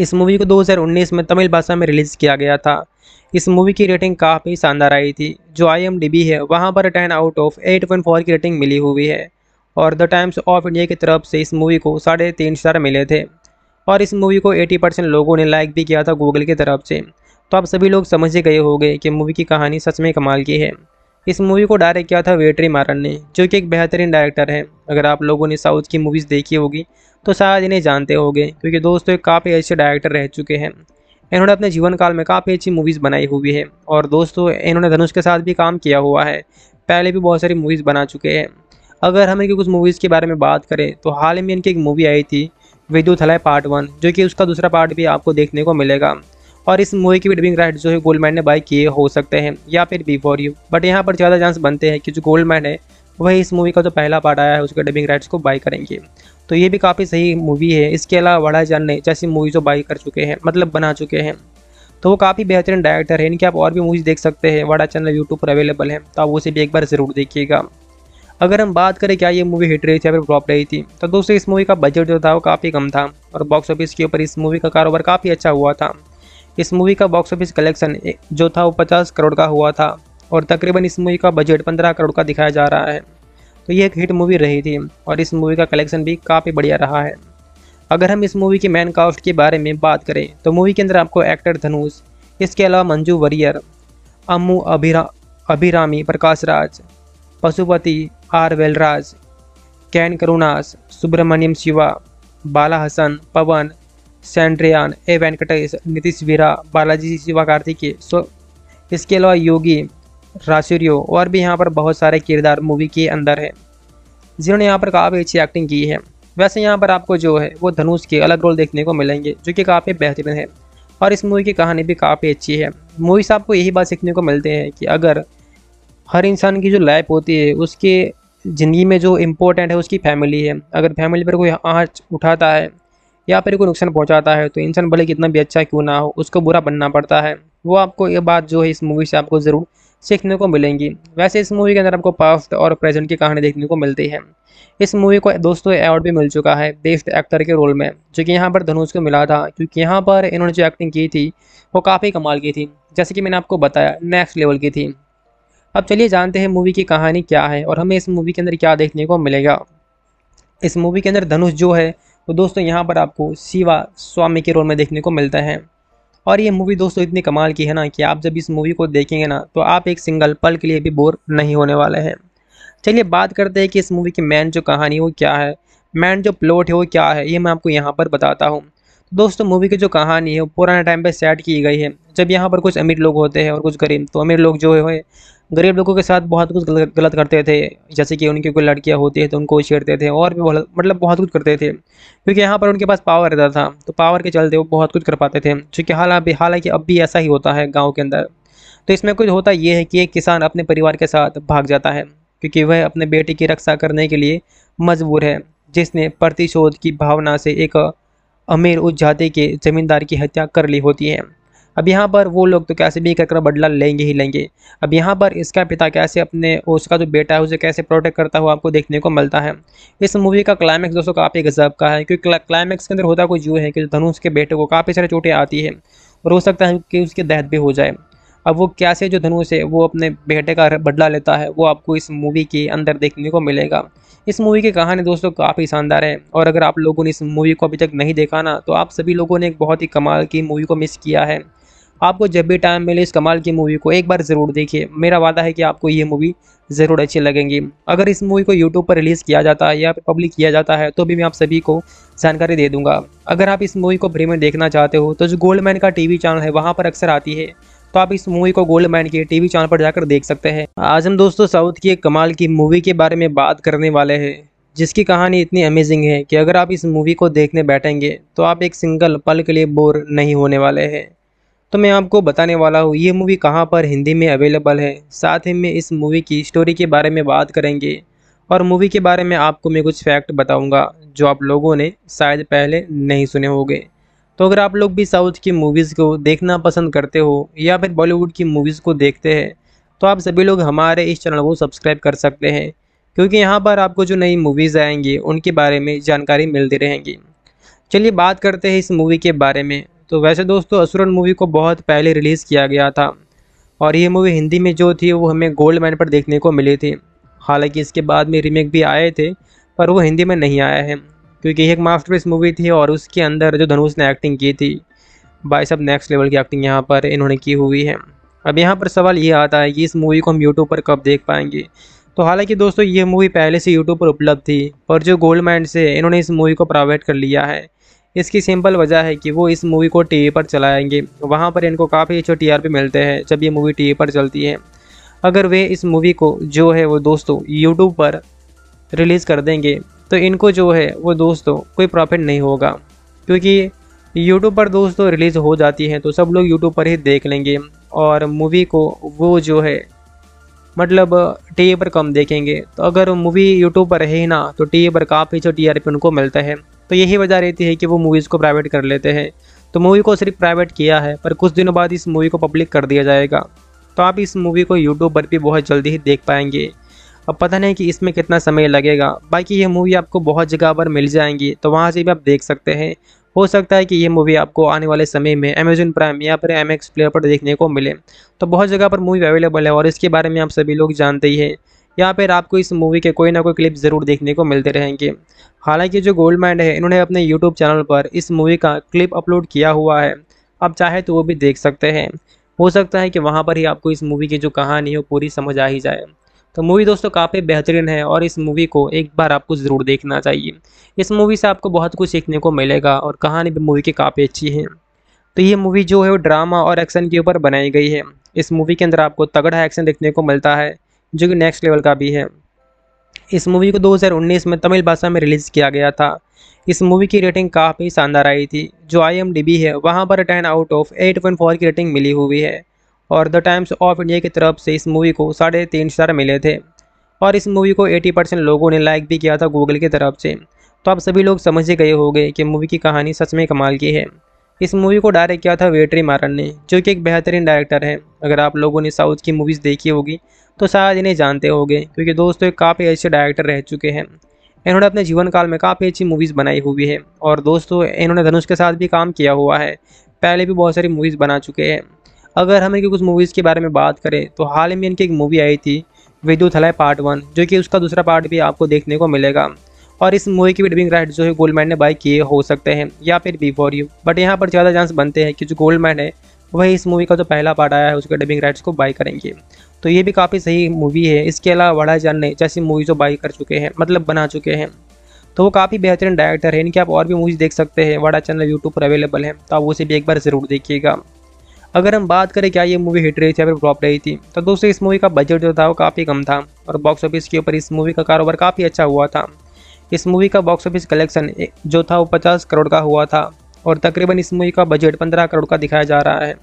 इस मूवी को 2019 में तमिल भाषा में रिलीज़ किया गया था इस मूवी की रेटिंग काफ़ी शानदार आई थी जो आई है वहाँ पर ten out of eight point four की रेटिंग मिली हुई है और द टाइम्स ऑफ इंडिया की तरफ से इस मूवी को साढ़े तीन स्टार मिले थे और इस मूवी को 80 परसेंट लोगों ने लाइक भी किया था गूगल की तरफ से तो आप सभी लोग समझ ही गए होंगे कि मूवी की कहानी सच में कमाल की है इस मूवी को डायरेक्ट किया था वेटरी मारन ने जो कि एक बेहतरीन डायरेक्टर है अगर आप लोगों ने साउथ की मूवीज़ देखी होगी तो शायद इन्हें जानते होंगे क्योंकि दोस्तों काफ़ी अच्छे डायरेक्टर रह चुके हैं इन्होंने अपने जीवन काल में काफ़ी अच्छी मूवीज़ बनाई हुई है और दोस्तों इन्होंने धनुष के साथ भी काम किया हुआ है पहले भी बहुत सारी मूवीज़ बना चुके हैं अगर हम इनकी कुछ मूवीज़ के बारे में बात करें तो हाल ही में इनकी एक मूवी आई थी विद्युत हलय पार्ट वन जो कि उसका दूसरा पार्ट भी आपको देखने को मिलेगा और इस मूवी की भी डबिंग राइट जो है गोल्ड मैन ने बाई किए हो सकते हैं या फिर बिफोर यू बट यहाँ पर ज़्यादा चांस बनते हैं कि जो गोल्ड मैन है वही इस मूवी का जो पहला पार्ट आया है उसके डबिंग राइट्स को बाई करेंगे तो ये भी काफ़ी सही मूवी है इसके अलावा जान ने जैसी मूवी जो बाई कर चुके हैं मतलब बना चुके हैं तो वो काफ़ी बेहतरीन डायरेक्टर है इनकी आप और भी मूवीज़ देख सकते हैं वड़ा चैनल यूट्यूब पर अवेलेबल है तो आप उसे भी एक बार ज़रूर देखिएगा अगर हम बात करें क्या ये मूवी हिट रही थी या फिर फ्लॉप रही थी तो दोस्तों इस मूवी का बजट जो था वो काफ़ी कम था और बॉक्स ऑफिस के ऊपर इस मूवी का कारोबार काफ़ी अच्छा हुआ था इस मूवी का बॉक्स ऑफिस कलेक्शन जो था वो पचास करोड़ का हुआ था और तकरीबन इस मूवी का बजट पंद्रह करोड़ का दिखाया जा रहा है तो ये एक हिट मूवी रही थी और इस मूवी का कलेक्शन भी काफ़ी बढ़िया रहा है अगर हम इस मूवी के मैन कास्ट के बारे में बात करें तो मूवी के अंदर आपको एक्टर धनुष इसके अलावा मंजू वरियर अम्मू अभिरा अभिरामी प्रकाश राज पशुपति आर वेलराज कैन करुणास सुब्रमण्यम शिवा बाला हसन पवन सैंड्रियान ए वेंकटेश नीतीश वीरा बालाजी शिवा कार्तिकेय सो इसके अलावा योगी रासुरियो और भी यहाँ पर बहुत सारे किरदार मूवी के अंदर है जिन्होंने यहाँ पर काफ़ी अच्छी एक्टिंग की है वैसे यहाँ पर आपको जो है वो धनुष के अलग रोल देखने को मिलेंगे जो कि काफ़ी बेहतरीन है और इस मूवी की कहानी भी काफ़ी अच्छी है मूवी से आपको यही बात सीखने को मिलती है कि अगर हर इंसान की जो लाइफ होती है उसके ज़िंदगी में जो इम्पोर्टेंट है उसकी फैमिली है अगर फैमिली पर कोई आँच उठाता है या फिर कोई नुकसान पहुंचाता है तो इंसान भले कितना भी अच्छा क्यों ना हो उसको बुरा बनना पड़ता है वो आपको ये बात जो है इस मूवी से आपको ज़रूर सीखने को मिलेंगी वैसे इस मूवी के अंदर आपको पास्ट और प्रेजेंट की कहानी देखने को मिलती है इस मूवी को दोस्तों अवार्ड भी मिल चुका है बेस्ट एक्टर के रोल में जो कि यहाँ पर धनुष को मिला था क्योंकि यहाँ पर इन्होंने जो एक्टिंग की थी वो काफ़ी कमाल की थी जैसे कि मैंने आपको बताया नेक्स्ट लेवल की थी अब चलिए जानते हैं मूवी की कहानी क्या है और हमें इस मूवी के अंदर क्या देखने को मिलेगा इस मूवी के अंदर धनुष जो है वो तो दोस्तों यहाँ पर आपको शिवा स्वामी के रोल में देखने को मिलता है और ये मूवी दोस्तों इतनी कमाल की है ना कि आप जब इस मूवी को देखेंगे ना तो आप एक सिंगल पल के लिए भी बोर नहीं होने वाले हैं चलिए बात करते हैं कि इस मूवी की मैन जो कहानी है वो क्या है मैन जो प्लॉट है वो क्या है ये मैं आपको यहाँ पर बताता हूँ दोस्तों मूवी की जो कहानी है वो पुराने टाइम पे सेट की गई है जब यहाँ पर कुछ अमीर लोग होते हैं और कुछ गरीब तो अमीर लोग जो है गरीब लोगों के साथ बहुत कुछ गलत करते थे जैसे कि उनकी कोई लड़कियाँ होती है तो उनको छेड़ते थे और भी बहुत मतलब बहुत कुछ करते थे क्योंकि यहाँ पर उनके पास पावर रहता था तो पावर के चलते वो बहुत कुछ कर पाते थे चूँकि भी हालांकि अब भी ऐसा ही होता है गाँव के अंदर तो इसमें कुछ होता ये है कि एक किसान अपने परिवार के साथ भाग जाता है क्योंकि वह अपने बेटे की रक्षा करने के लिए मजबूर है जिसने प्रतिशोध की भावना से एक अमीर उस जाति के जमींदार की हत्या कर ली होती है अब यहाँ पर वो लोग तो कैसे भी कर बदला लेंगे ही लेंगे अब यहाँ पर इसका पिता कैसे अपने उसका जो बेटा है उसे कैसे प्रोटेक्ट करता हुआ आपको देखने को मिलता है इस मूवी का क्लाइमैक्स दोस्तों काफ़ी गजब का है क्योंकि क्लाइमैक्स के अंदर होता कुछ यूँ है कि धनुष के बेटे को काफ़ी सारी चोटें आती है और हो सकता है कि उसकी दहत भी हो जाए अब वो कैसे जो धनुष है वो अपने बेटे का बदला लेता है वो आपको इस मूवी के अंदर देखने को मिलेगा इस मूवी की कहानी दोस्तों काफ़ी शानदार है और अगर आप लोगों ने इस मूवी को अभी तक नहीं देखा ना तो आप सभी लोगों ने एक बहुत ही कमाल की मूवी को मिस किया है आपको जब भी टाइम मिले इस कमाल की मूवी को एक बार ज़रूर देखिए मेरा वादा है कि आपको ये मूवी ज़रूर अच्छी लगेंगी अगर इस मूवी को यूट्यूब पर रिलीज़ किया जाता है या पब्लिक किया जाता है तो भी मैं आप सभी को जानकारी दे दूँगा अगर आप इस मूवी को फ्री में देखना चाहते हो तो जो गोल्ड मैन का टी चैनल है वहाँ पर अक्सर आती है तो आप इस मूवी को गोल्ड मैन के टी चैनल पर जाकर देख सकते हैं आज हम दोस्तों साउथ की कमाल की मूवी के बारे में बात करने वाले हैं जिसकी कहानी इतनी अमेजिंग है कि अगर आप इस मूवी को देखने बैठेंगे तो आप एक सिंगल पल के लिए बोर नहीं होने वाले हैं तो मैं आपको बताने वाला हूँ ये मूवी कहाँ पर हिंदी में अवेलेबल है साथ ही में इस मूवी की स्टोरी के बारे में बात करेंगे और मूवी के बारे में आपको मैं कुछ फैक्ट बताऊंगा जो आप लोगों ने शायद पहले नहीं सुने होंगे तो अगर आप लोग भी साउथ की मूवीज़ को देखना पसंद करते हो या फिर बॉलीवुड की मूवीज़ को देखते हैं तो आप सभी लोग हमारे इस चैनल को सब्सक्राइब कर सकते हैं क्योंकि यहाँ पर आपको जो नई मूवीज़ आएंगी उनके बारे में जानकारी मिलती रहेंगी चलिए बात करते हैं इस मूवी के बारे में तो वैसे दोस्तों असुरन मूवी को बहुत पहले रिलीज़ किया गया था और ये मूवी हिंदी में जो थी वो हमें गोल्ड मैन पर देखने को मिली थी हालांकि इसके बाद में रीमेक भी आए थे पर वो हिंदी में नहीं आया है क्योंकि ये एक मास्टर मूवी थी और उसके अंदर जो धनुष ने एक्टिंग की थी भाई सब नेक्स्ट लेवल की एक्टिंग यहाँ पर इन्होंने की हुई है अब यहाँ पर सवाल ये आता है कि इस मूवी को हम यूट्यूब पर कब देख पाएंगे तो हालांकि दोस्तों ये मूवी पहले से यूट्यूब पर उपलब्ध थी पर जो गोल्ड माइंड से इन्होंने इस मूवी को प्राइवेट कर लिया है इसकी सिंपल वजह है कि वो इस मूवी को टीवी पर चलाएंगे वहाँ पर इनको काफ़ी अच्छे टीआरपी मिलते हैं जब ये मूवी टीवी पर चलती है अगर वे इस मूवी को जो है वो दोस्तों यूट्यूब पर रिलीज़ कर देंगे तो इनको जो है वो दोस्तों कोई प्रॉफिट नहीं होगा क्योंकि यूट्यूब पर दोस्तों रिलीज़ हो जाती हैं तो सब लोग यूट्यूब पर ही देख लेंगे और मूवी को वो जो है मतलब टी पर कम देखेंगे तो अगर मूवी यूट्यूब पर है ना तो टी पर काफ़ी जो टी उनको मिलता है तो यही वजह रहती है कि वो मूवीज़ को प्राइवेट कर लेते हैं तो मूवी को सिर्फ प्राइवेट किया है पर कुछ दिनों बाद इस मूवी को पब्लिक कर दिया जाएगा तो आप इस मूवी को यूट्यूब पर भी बहुत जल्दी ही देख पाएंगे अब पता नहीं कि इसमें कितना समय लगेगा बाकी ये मूवी आपको बहुत जगह पर मिल जाएंगी तो वहाँ से भी आप देख सकते हैं हो सकता है कि ये मूवी आपको आने वाले समय में अमेज़न प्राइम या फिर एम एक्स प्लेयर पर देखने को मिले तो बहुत जगह पर मूवी अवेलेबल है और इसके बारे में आप सभी लोग जानते ही हैं यहाँ पर आपको इस मूवी के कोई ना कोई क्लिप ज़रूर देखने को मिलते रहेंगे हालांकि जो गोल्ड माइंड है इन्होंने अपने यूट्यूब चैनल पर इस मूवी का क्लिप अपलोड किया हुआ है आप चाहे तो वो भी देख सकते हैं हो सकता है कि वहाँ पर ही आपको इस मूवी की जो कहानी है वो पूरी समझ आ ही जाए तो मूवी दोस्तों काफ़ी बेहतरीन है और इस मूवी को एक बार आपको ज़रूर देखना चाहिए इस मूवी से आपको बहुत कुछ सीखने को मिलेगा और कहानी भी मूवी की काफ़ी अच्छी है तो ये मूवी जो है वो ड्रामा और एक्शन के ऊपर बनाई गई है इस मूवी के अंदर आपको तगड़ा एक्शन देखने को मिलता है जो कि नेक्स्ट लेवल का भी है इस मूवी को 2019 में तमिल भाषा में रिलीज़ किया गया था इस मूवी की रेटिंग काफ़ी शानदार आई थी जो आई है वहाँ पर ten out of eight point four की रेटिंग मिली हुई है और द टाइम्स ऑफ इंडिया की तरफ से इस मूवी को साढ़े तीन स्टार मिले थे और इस मूवी को 80 परसेंट लोगों ने लाइक भी किया था गूगल की तरफ से तो आप सभी लोग समझ ही गए होंगे कि मूवी की कहानी सच में कमाल की है इस मूवी को डायरेक्ट किया था वेटरी मारन ने जो कि एक बेहतरीन डायरेक्टर है अगर आप लोगों ने साउथ की मूवीज़ देखी होगी तो शायद इन्हें जानते होंगे क्योंकि दोस्तों काफ़ी अच्छे डायरेक्टर रह चुके हैं इन्होंने अपने जीवन काल में काफ़ी अच्छी मूवीज़ बनाई हुई है और दोस्तों इन्होंने धनुष के साथ भी काम किया हुआ है पहले भी बहुत सारी मूवीज़ बना चुके हैं अगर हम इनकी कुछ मूवीज़ के बारे में बात करें तो हाल ही में इनकी एक मूवी आई थी विद्युत हलय पार्ट वन जो कि उसका दूसरा पार्ट भी आपको देखने को मिलेगा और इस मूवी की डबिंग राइट जो है गोल्ड मैन ने बाय किए हो सकते हैं या फिर बिफोर यू बट यहाँ पर ज़्यादा चांस बनते हैं कि जो गोल्ड मैन है वही इस मूवी का जो पहला पार्ट आया है उसके डबिंग राइट्स को बाई करेंगे तो ये भी काफ़ी सही मूवी है इसके अलावा वड़ा जान ने जैसी मूवी जो बाई कर चुके हैं मतलब बना चुके हैं तो वो काफ़ी बेहतरीन डायरेक्टर है इनकी आप और भी मूवीज़ देख सकते हैं वड़ा चैनल यूट्यूब पर अवेलेबल है तो आप उसे भी एक बार ज़रूर देखिएगा अगर हम बात करें क्या ये मूवी हिट रही थी या फिर फ्लॉप रही थी तो दोस्तों इस मूवी का बजट जो था वो काफ़ी कम था और बॉक्स ऑफिस के ऊपर इस मूवी का कारोबार काफ़ी अच्छा हुआ था इस मूवी का बॉक्स ऑफिस कलेक्शन जो था वो पचास करोड़ का हुआ था और तकरीबन इस मूवी का बजट पंद्रह करोड़ का दिखाया जा रहा है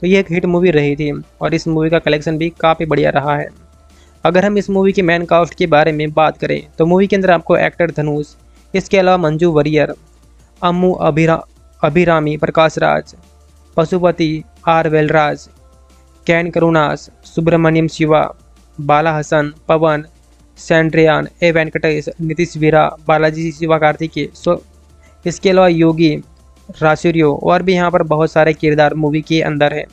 तो ये एक हिट मूवी रही थी और इस मूवी का कलेक्शन भी काफ़ी बढ़िया रहा है अगर हम इस मूवी के मैन कास्ट के बारे में बात करें तो मूवी के अंदर आपको एक्टर धनुष इसके अलावा Manju Warrier Ammu Abhira Abhirami Prakash Raj Pashupati R Velraj Ken Karunas Subramaniam Shiva Bala Hasan Pawan सेंड्रियान A Venkatesh Nitish Veera Balaji शिवाकार्तिकी so इसके अलावा योगी राशुरियो और भी यहाँ पर बहुत सारे किरदार मूवी के अंदर है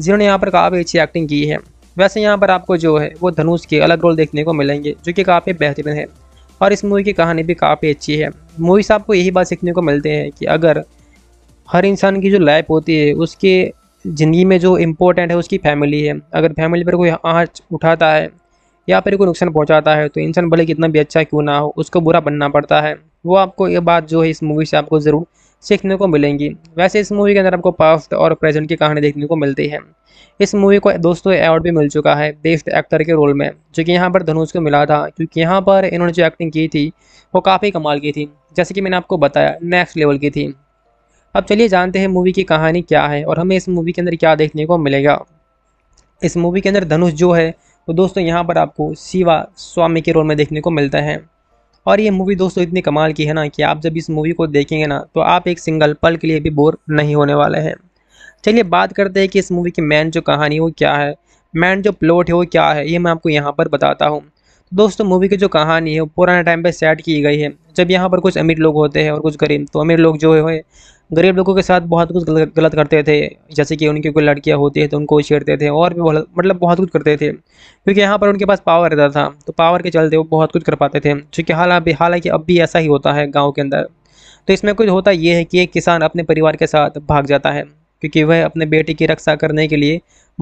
जिन्होंने यहाँ पर काफ़ी अच्छी एक्टिंग की है वैसे यहाँ पर आपको जो है वो धनुष के अलग रोल देखने को मिलेंगे जो कि काफ़ी बेहतरीन है और इस मूवी की कहानी भी काफ़ी अच्छी है मूवी से आपको यही बात सीखने को मिलते हैं कि अगर हर इंसान की जो लाइफ होती है उसके ज़िंदगी में जो इम्पोर्टेंट है उसकी फैमिली है अगर फैमिली पर कोई आँच उठाता है या फिर कोई नुकसान पहुंचाता है तो इंसान भले कितना भी अच्छा क्यों ना हो उसको बुरा बनना पड़ता है वो आपको ये बात जो है इस मूवी से आपको ज़रूर सीखने को मिलेंगी वैसे इस मूवी के अंदर आपको पास्ट और प्रेजेंट की कहानी देखने को मिलती है इस मूवी को दोस्तों अवार्ड भी मिल चुका है बेस्ट एक्टर के रोल में जो कि यहाँ पर धनुष को मिला था क्योंकि यहाँ पर इन्होंने जो एक्टिंग की थी वो काफ़ी कमाल की थी जैसे कि मैंने आपको बताया नेक्स्ट लेवल की थी अब चलिए जानते हैं मूवी की कहानी क्या है और हमें इस मूवी के अंदर क्या देखने को मिलेगा इस मूवी के अंदर धनुष जो है तो दोस्तों यहाँ पर आपको शिवा स्वामी के रोल में देखने को मिलता है और ये मूवी दोस्तों इतनी कमाल की है ना कि आप जब इस मूवी को देखेंगे ना तो आप एक सिंगल पल के लिए भी बोर नहीं होने वाले हैं चलिए बात करते हैं कि इस मूवी की मैन जो कहानी वो क्या है मैन जो प्लॉट है वो क्या है ये मैं आपको यहाँ पर बताता हूँ दोस्तों मूवी की जो कहानी है वो पुराने टाइम पर सेट की गई है जब यहाँ पर कुछ अमीर लोग होते हैं और कुछ गरीब तो अमीर लोग जो है गरीब लोगों के साथ बहुत कुछ गलत करते थे जैसे कि उनकी कोई लड़कियाँ होती है तो उनको छेड़ते थे और भी बहुत मतलब बहुत कुछ करते थे क्योंकि यहाँ पर उनके पास पावर रहता था तो पावर के चलते वो बहुत कुछ कर पाते थे चूँकि हालांकि हालांकि अब भी ऐसा ही होता है गाँव के अंदर तो इसमें कुछ होता ये है कि एक किसान अपने परिवार के साथ भाग जाता है क्योंकि वह अपने बेटे की रक्षा करने के लिए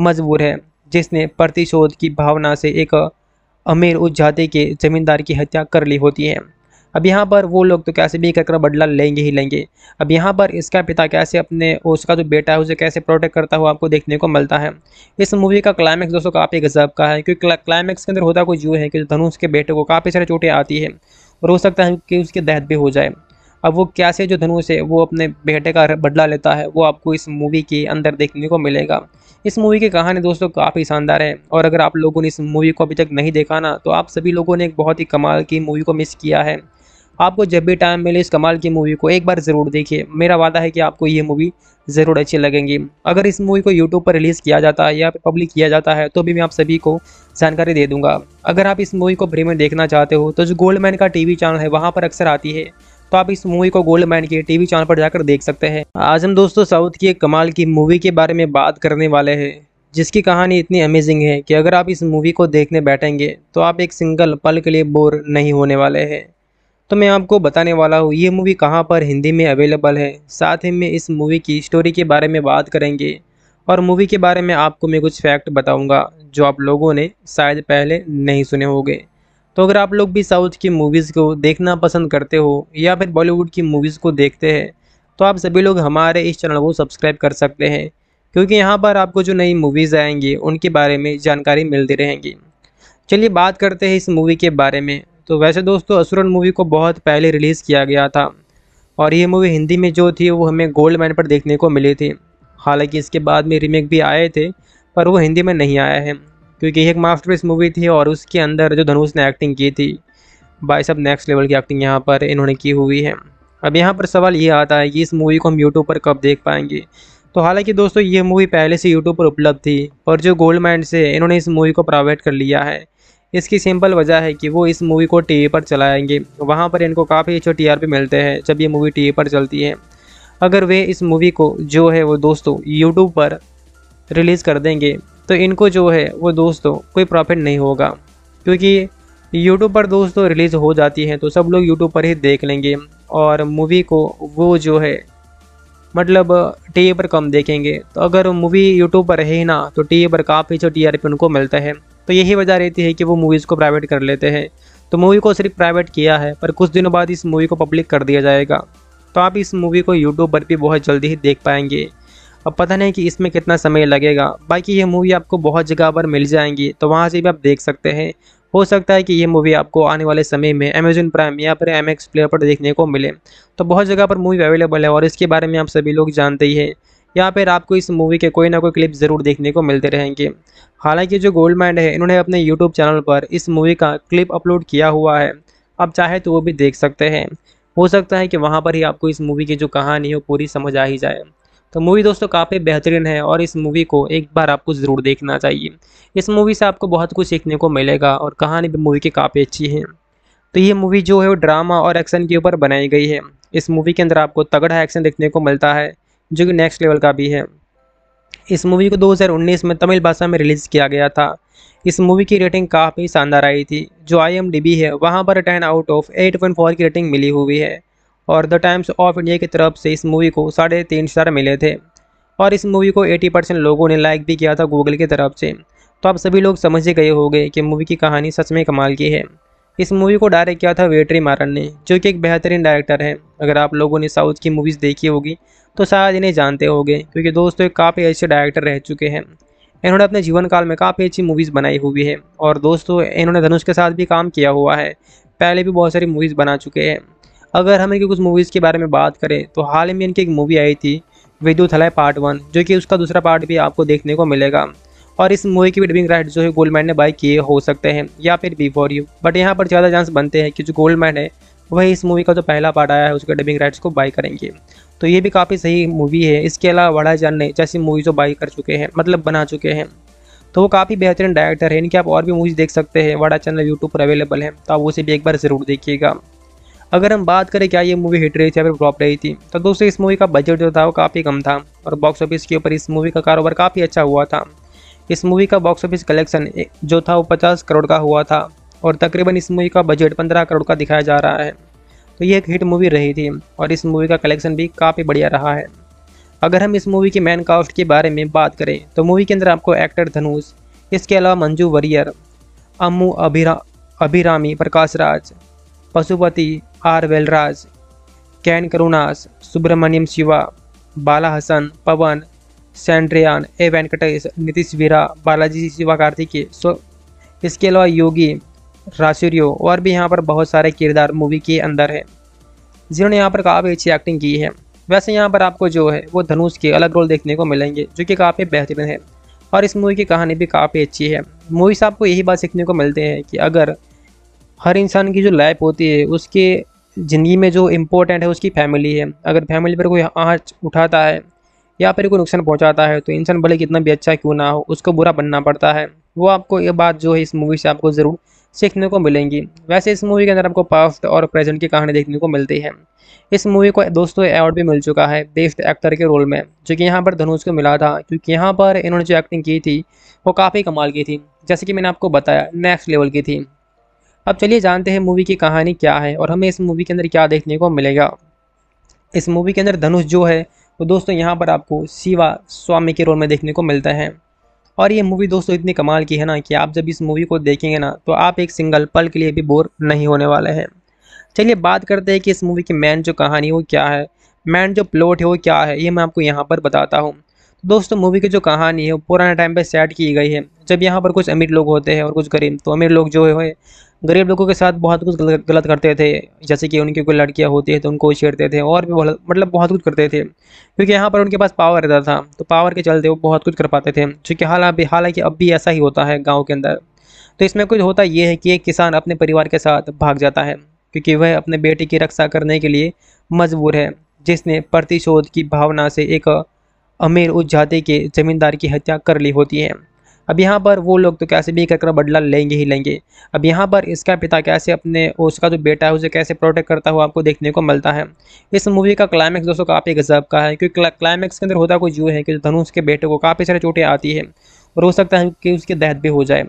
मजबूर है जिसने प्रतिशोध की भावना से एक अमीर उस जाति के जमींदार की हत्या कर ली होती है अब यहाँ पर वो लोग तो कैसे भी कर बदला लेंगे ही लेंगे अब यहाँ पर इसका पिता कैसे अपने उसका जो बेटा है उसे कैसे प्रोटेक्ट करता हुआ आपको देखने को मिलता है इस मूवी का क्लाइमैक्स दोस्तों काफ़ी गजब का है क्योंकि क्लाइमैक्स के अंदर होता कुछ यूँ है कि धनुष के बेटे को काफ़ी सारी चोटें आती है और हो सकता है कि उसकी दहत भी हो जाए अब वो कैसे जो धनुष है वो अपने बेटे का बदला लेता है वो आपको इस मूवी के अंदर देखने को मिलेगा इस मूवी की कहानी दोस्तों काफ़ी शानदार है और अगर आप लोगों ने इस मूवी को अभी तक नहीं देखा ना तो आप सभी लोगों ने एक बहुत ही कमाल की मूवी को मिस किया है आपको जब भी टाइम मिले इस कमाल की मूवी को एक बार ज़रूर देखिए मेरा वादा है कि आपको ये मूवी ज़रूर अच्छी लगेंगी अगर इस मूवी को यूट्यूब पर रिलीज़ किया जाता है या पब्लिक किया जाता है तो भी मैं आप सभी को जानकारी दे दूँगा अगर आप इस मूवी को फ्री में देखना चाहते हो तो जो मैन का टी चैनल है वहाँ पर अक्सर आती है तो आप इस मूवी को गोल्ड मैन के टीवी चैनल पर जाकर देख सकते हैं आज हम दोस्तों साउथ की एक कमाल की मूवी के बारे में बात करने वाले हैं जिसकी कहानी इतनी अमेजिंग है कि अगर आप इस मूवी को देखने बैठेंगे तो आप एक सिंगल पल के लिए बोर नहीं होने वाले हैं तो मैं आपको बताने वाला हूँ ये मूवी कहाँ पर हिंदी में अवेलेबल है साथ ही में इस मूवी की स्टोरी के बारे में बात करेंगे और मूवी के बारे में आपको मैं कुछ फैक्ट बताऊँगा जो आप लोगों ने शायद पहले नहीं सुने होंगे तो अगर आप लोग भी साउथ की मूवीज़ को देखना पसंद करते हो या फिर बॉलीवुड की मूवीज़ को देखते हैं तो आप सभी लोग हमारे इस चैनल को सब्सक्राइब कर सकते हैं क्योंकि यहाँ पर आपको जो नई मूवीज़ आएंगी उनके बारे में जानकारी मिलती रहेंगी चलिए बात करते हैं इस मूवी के बारे में तो वैसे दोस्तों असुरन मूवी को बहुत पहले रिलीज़ किया गया था और ये मूवी हिंदी में जो थी वो हमें गोल्ड मैन पर देखने को मिली थी हालांकि इसके बाद में रीमेक भी आए थे पर वो हिंदी में नहीं आया है क्योंकि ये एक मास्टरपीस मूवी थी और उसके अंदर जो धनुष ने एक्टिंग की थी बाई सब नेक्स्ट लेवल की एक्टिंग यहाँ पर इन्होंने की हुई है अब यहाँ पर सवाल ये आता है कि इस मूवी को हम यूट्यूब पर कब देख पाएंगे तो हालांकि दोस्तों ये मूवी पहले से यूट्यूब पर उपलब्ध थी पर जो गोल्ड मैन से इन्होंने इस मूवी को प्राइवेट कर लिया है इसकी सिंपल वजह है कि वो इस मूवी को टीवी पर चलाएंगे वहाँ पर इनको काफ़ी अच्छे टी मिलते हैं जब ये मूवी टीवी पर चलती है अगर वे इस मूवी को जो है वो दोस्तों यूट्यूब पर रिलीज़ कर देंगे तो इनको जो है वो दोस्तों कोई प्रॉफिट नहीं होगा क्योंकि यूट्यूब पर दोस्तों रिलीज़ हो जाती हैं तो सब लोग यूट्यूब पर ही देख लेंगे और मूवी को वो जो है मतलब टी पर कम देखेंगे तो अगर मूवी यूट्यूब पर है ही ना तो टी पर काफ़ी जो टी उनको मिलता है तो यही वजह रहती है कि वो मूवीज़ को प्राइवेट कर लेते हैं तो मूवी को सिर्फ प्राइवेट किया है पर कुछ दिनों बाद इस मूवी को पब्लिक कर दिया जाएगा तो आप इस मूवी को यूट्यूब पर भी बहुत जल्दी ही देख पाएंगे अब पता नहीं कि इसमें कितना समय लगेगा बाकी ये मूवी आपको बहुत जगह पर मिल जाएंगी तो वहाँ से भी आप देख सकते हैं हो सकता है कि ये मूवी आपको आने वाले समय में अमेजन प्राइम या फिर एम एक्स प्लेयर पर देखने को मिले तो बहुत जगह पर मूवी अवेलेबल है और इसके बारे में आप सभी लोग जानते ही हैं या फिर आपको इस मूवी के कोई ना कोई क्लिप ज़रूर देखने को मिलते रहेंगे हालांकि जो गोल्ड माइंड है इन्होंने अपने यूट्यूब चैनल पर इस मूवी का क्लिप अपलोड किया हुआ है आप चाहे तो वो भी देख सकते हैं हो सकता है कि वहाँ पर ही आपको इस मूवी की जो कहानी है पूरी समझ आ ही जाए तो मूवी दोस्तों काफ़ी बेहतरीन है और इस मूवी को एक बार आपको ज़रूर देखना चाहिए इस मूवी से आपको बहुत कुछ सीखने को मिलेगा और कहानी भी मूवी की काफ़ी अच्छी है तो ये मूवी जो है वो ड्रामा और एक्शन के ऊपर बनाई गई है इस मूवी के अंदर आपको तगड़ा एक्शन देखने को मिलता है जो कि नेक्स्ट लेवल का भी है इस मूवी को 2019 में तमिल भाषा में रिलीज़ किया गया था इस मूवी की रेटिंग काफ़ी शानदार आई थी जो आई है वहाँ पर टेन आउट ऑफ एट की रेटिंग मिली हुई है और द टाइम्स ऑफ इंडिया की तरफ से इस मूवी को साढ़े तीन स्टार मिले थे और इस मूवी को 80 परसेंट लोगों ने लाइक भी किया था गूगल की तरफ से तो आप सभी लोग समझ ही गए होंगे कि मूवी की कहानी सच में कमाल की है इस मूवी को डायरेक्ट किया था वेटरी मारन ने जो कि एक बेहतरीन डायरेक्टर है अगर आप लोगों ने साउथ की मूवीज़ देखी होगी तो शायद इन्हें जानते होंगे क्योंकि दोस्तों काफ़ी अच्छे डायरेक्टर रह चुके हैं इन्होंने अपने जीवन काल में काफ़ी अच्छी मूवीज़ बनाई हुई है और दोस्तों इन्होंने धनुष के साथ भी काम किया हुआ है पहले भी बहुत सारी मूवीज़ बना चुके हैं अगर हम इनकी कुछ मूवीज़ के बारे में बात करें तो हाल ही में इनकी एक मूवी आई थी विद्युत हलय पार्ट वन जो कि उसका दूसरा पार्ट भी आपको देखने को मिलेगा और इस मूवी की भी डबिंग राइट जो है गोल्डमैन ने बाई किए हो सकते हैं या फिर बी फॉर यू बट यहाँ पर ज़्यादा चांस बनते हैं कि जो गोल्डमैन है वही इस मूवी का जो पहला पार्ट आया है उसके डबिंग राइट्स को बाई करेंगे तो ये भी काफ़ी सही मूवी है इसके अलावा वड़ा जान ने जैसी मूवीज़ वो बाई कर चुके हैं मतलब बना चुके हैं तो वो काफ़ी बेहतरीन डायरेक्टर है इनकी आप और भी मूवीज़ देख सकते हैं वड़ा चैनल यूट्यूब पर अवेलेबल है तो आप उसे भी एक बार ज़रूर देखिएगा अगर हम बात करें क्या ये मूवी हिट रही थी या फिर फ्लॉप रही थी तो दोस्तों इस मूवी का बजट जो था वो काफ़ी कम था और बॉक्स ऑफिस के ऊपर इस मूवी का कारोबार काफ़ी अच्छा हुआ था इस मूवी का बॉक्स ऑफिस कलेक्शन जो था वो पचास करोड़ का हुआ था और तकरीबन इस मूवी का बजट पंद्रह करोड़ का दिखाया जा रहा है तो ये एक हिट मूवी रही थी और इस मूवी का कलेक्शन भी काफ़ी बढ़िया रहा है अगर हम इस मूवी के मैन कास्ट के बारे में बात करें तो मूवी के अंदर आपको एक्टर धनुष इसके अलावा Manju Warrier Ammu Abhira Abhirami Prakash Raj Pashupati R Velraj Ken Karunas Subramaniam Shiva Bala Hasan Pawan सेंड्रियान A Venkatesh Nitish Veera Balaji Shiva Karthikeya so इसके अलावा योगी रासुरियो और भी यहाँ पर बहुत सारे किरदार मूवी के अंदर है जिन्होंने यहाँ पर काफ़ी अच्छी एक्टिंग की है वैसे यहाँ पर आपको जो है वो धनुष के अलग रोल देखने को मिलेंगे जो कि काफ़ी बेहतरीन है और इस मूवी की कहानी भी काफ़ी अच्छी है मूवी से आपको यही बात सीखने को मिलते हैं कि अगर हर इंसान की जो लाइफ होती है उसके ज़िंदगी में जो इम्पोर्टेंट है उसकी फैमिली है अगर फैमिली पर कोई आँच उठाता है या फिर कोई नुकसान पहुँचाता है तो इंसान भले कितना भी अच्छा क्यों ना हो उसको बुरा बनना पड़ता है वो आपको ये बात जो है इस मूवी से आपको ज़रूर सीखने को मिलेंगी वैसे इस मूवी के अंदर आपको पास्ट और प्रेजेंट की कहानी देखने को मिलती है इस मूवी को दोस्तों अवार्ड भी मिल चुका है बेस्ट एक्टर के रोल में जो कि यहाँ पर धनुष को मिला था क्योंकि यहाँ पर इन्होंने जो एक्टिंग की थी वो काफ़ी कमाल की थी जैसे कि मैंने आपको बताया नेक्स्ट लेवल की थी अब चलिए जानते हैं मूवी की कहानी क्या है और हमें इस मूवी के अंदर क्या देखने को मिलेगा इस मूवी के अंदर धनुष जो है वो तो दोस्तों यहाँ पर आपको शिवा स्वामी के रोल में देखने को मिलता है और ये मूवी दोस्तों इतनी कमाल की है ना कि आप जब इस मूवी को देखेंगे ना तो आप एक सिंगल पल के लिए भी बोर नहीं होने वाले हैं चलिए बात करते हैं कि इस मूवी की मैन जो कहानी वो क्या है मैन जो प्लॉट है वो क्या है ये मैं आपको यहाँ पर बताता हूँ दोस्तों मूवी की जो कहानी है वो पुराने टाइम पे सेट की गई है जब यहाँ पर कुछ अमीर लोग होते हैं और कुछ गरीब तो अमीर लोग जो है गरीब लोगों के साथ बहुत कुछ गलत करते थे जैसे कि उनकी कोई लड़कियाँ होती है तो उनको छेड़ते थे और भी बहुत मतलब बहुत कुछ करते थे क्योंकि यहाँ पर उनके पास पावर रहता था तो पावर के चलते वो बहुत कुछ कर पाते थे चूँकि अभी हालांकि अब भी ऐसा ही होता है गाँव के अंदर तो इसमें कुछ होता ये है कि एक किसान अपने परिवार के साथ भाग जाता है क्योंकि वह अपने बेटे की रक्षा करने के लिए मजबूर है जिसने प्रतिशोध की भावना से एक अमीर उस जाति के जमींदार की हत्या कर ली होती है अब यहाँ पर वो लोग तो कैसे भी कर बदला लेंगे ही लेंगे अब यहाँ पर इसका पिता कैसे अपने उसका जो बेटा है उसे कैसे प्रोटेक्ट करता हुआ आपको देखने को मिलता है इस मूवी का क्लाइमैक्स दोस्तों काफ़ी गजब का है क्योंकि क्लाइमैक्स के अंदर होता कुछ यूँ है कि धनुष के बेटे को काफ़ी सारी चोटें आती है और हो सकता है कि उसकी दहत भी हो जाए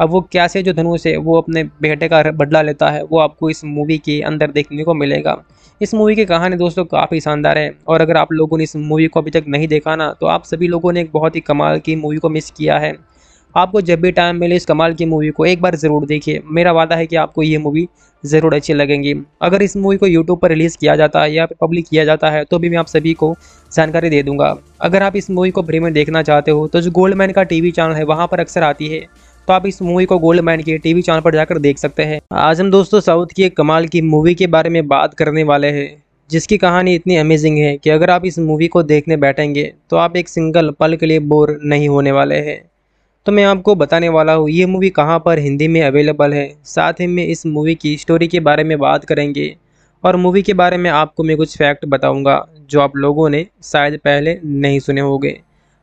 अब वो कैसे जो धनुष है वो अपने बेटे का बदला लेता है वो आपको इस मूवी के अंदर देखने को मिलेगा इस मूवी की कहानी दोस्तों काफ़ी शानदार है और अगर आप लोगों ने इस मूवी को अभी तक नहीं देखा ना तो आप सभी लोगों ने एक बहुत ही कमाल की मूवी को मिस किया है आपको जब भी टाइम मिले इस कमाल की मूवी को एक बार ज़रूर देखिए मेरा वादा है कि आपको ये मूवी ज़रूर अच्छी लगेंगी अगर इस मूवी को यूट्यूब पर रिलीज़ किया जाता है या पब्लिक किया जाता है तो भी मैं आप सभी को जानकारी दे दूँगा अगर आप इस मूवी को फ्री में देखना चाहते हो तो जो मैन का टी चैनल है वहाँ पर अक्सर आती है तो आप इस मूवी को गोल्ड मैन के टीवी चैनल पर जाकर देख सकते हैं आज हम दोस्तों साउथ की एक कमाल की मूवी के बारे में बात करने वाले हैं जिसकी कहानी इतनी अमेजिंग है कि अगर आप इस मूवी को देखने बैठेंगे तो आप एक सिंगल पल के लिए बोर नहीं होने वाले हैं तो मैं आपको बताने वाला हूँ ये मूवी कहाँ पर हिंदी में अवेलेबल है साथ ही मैं इस मूवी की स्टोरी के बारे में बात करेंगे और मूवी के बारे में आपको मैं कुछ फैक्ट बताऊंगा जो आप लोगों ने शायद पहले नहीं सुने होंगे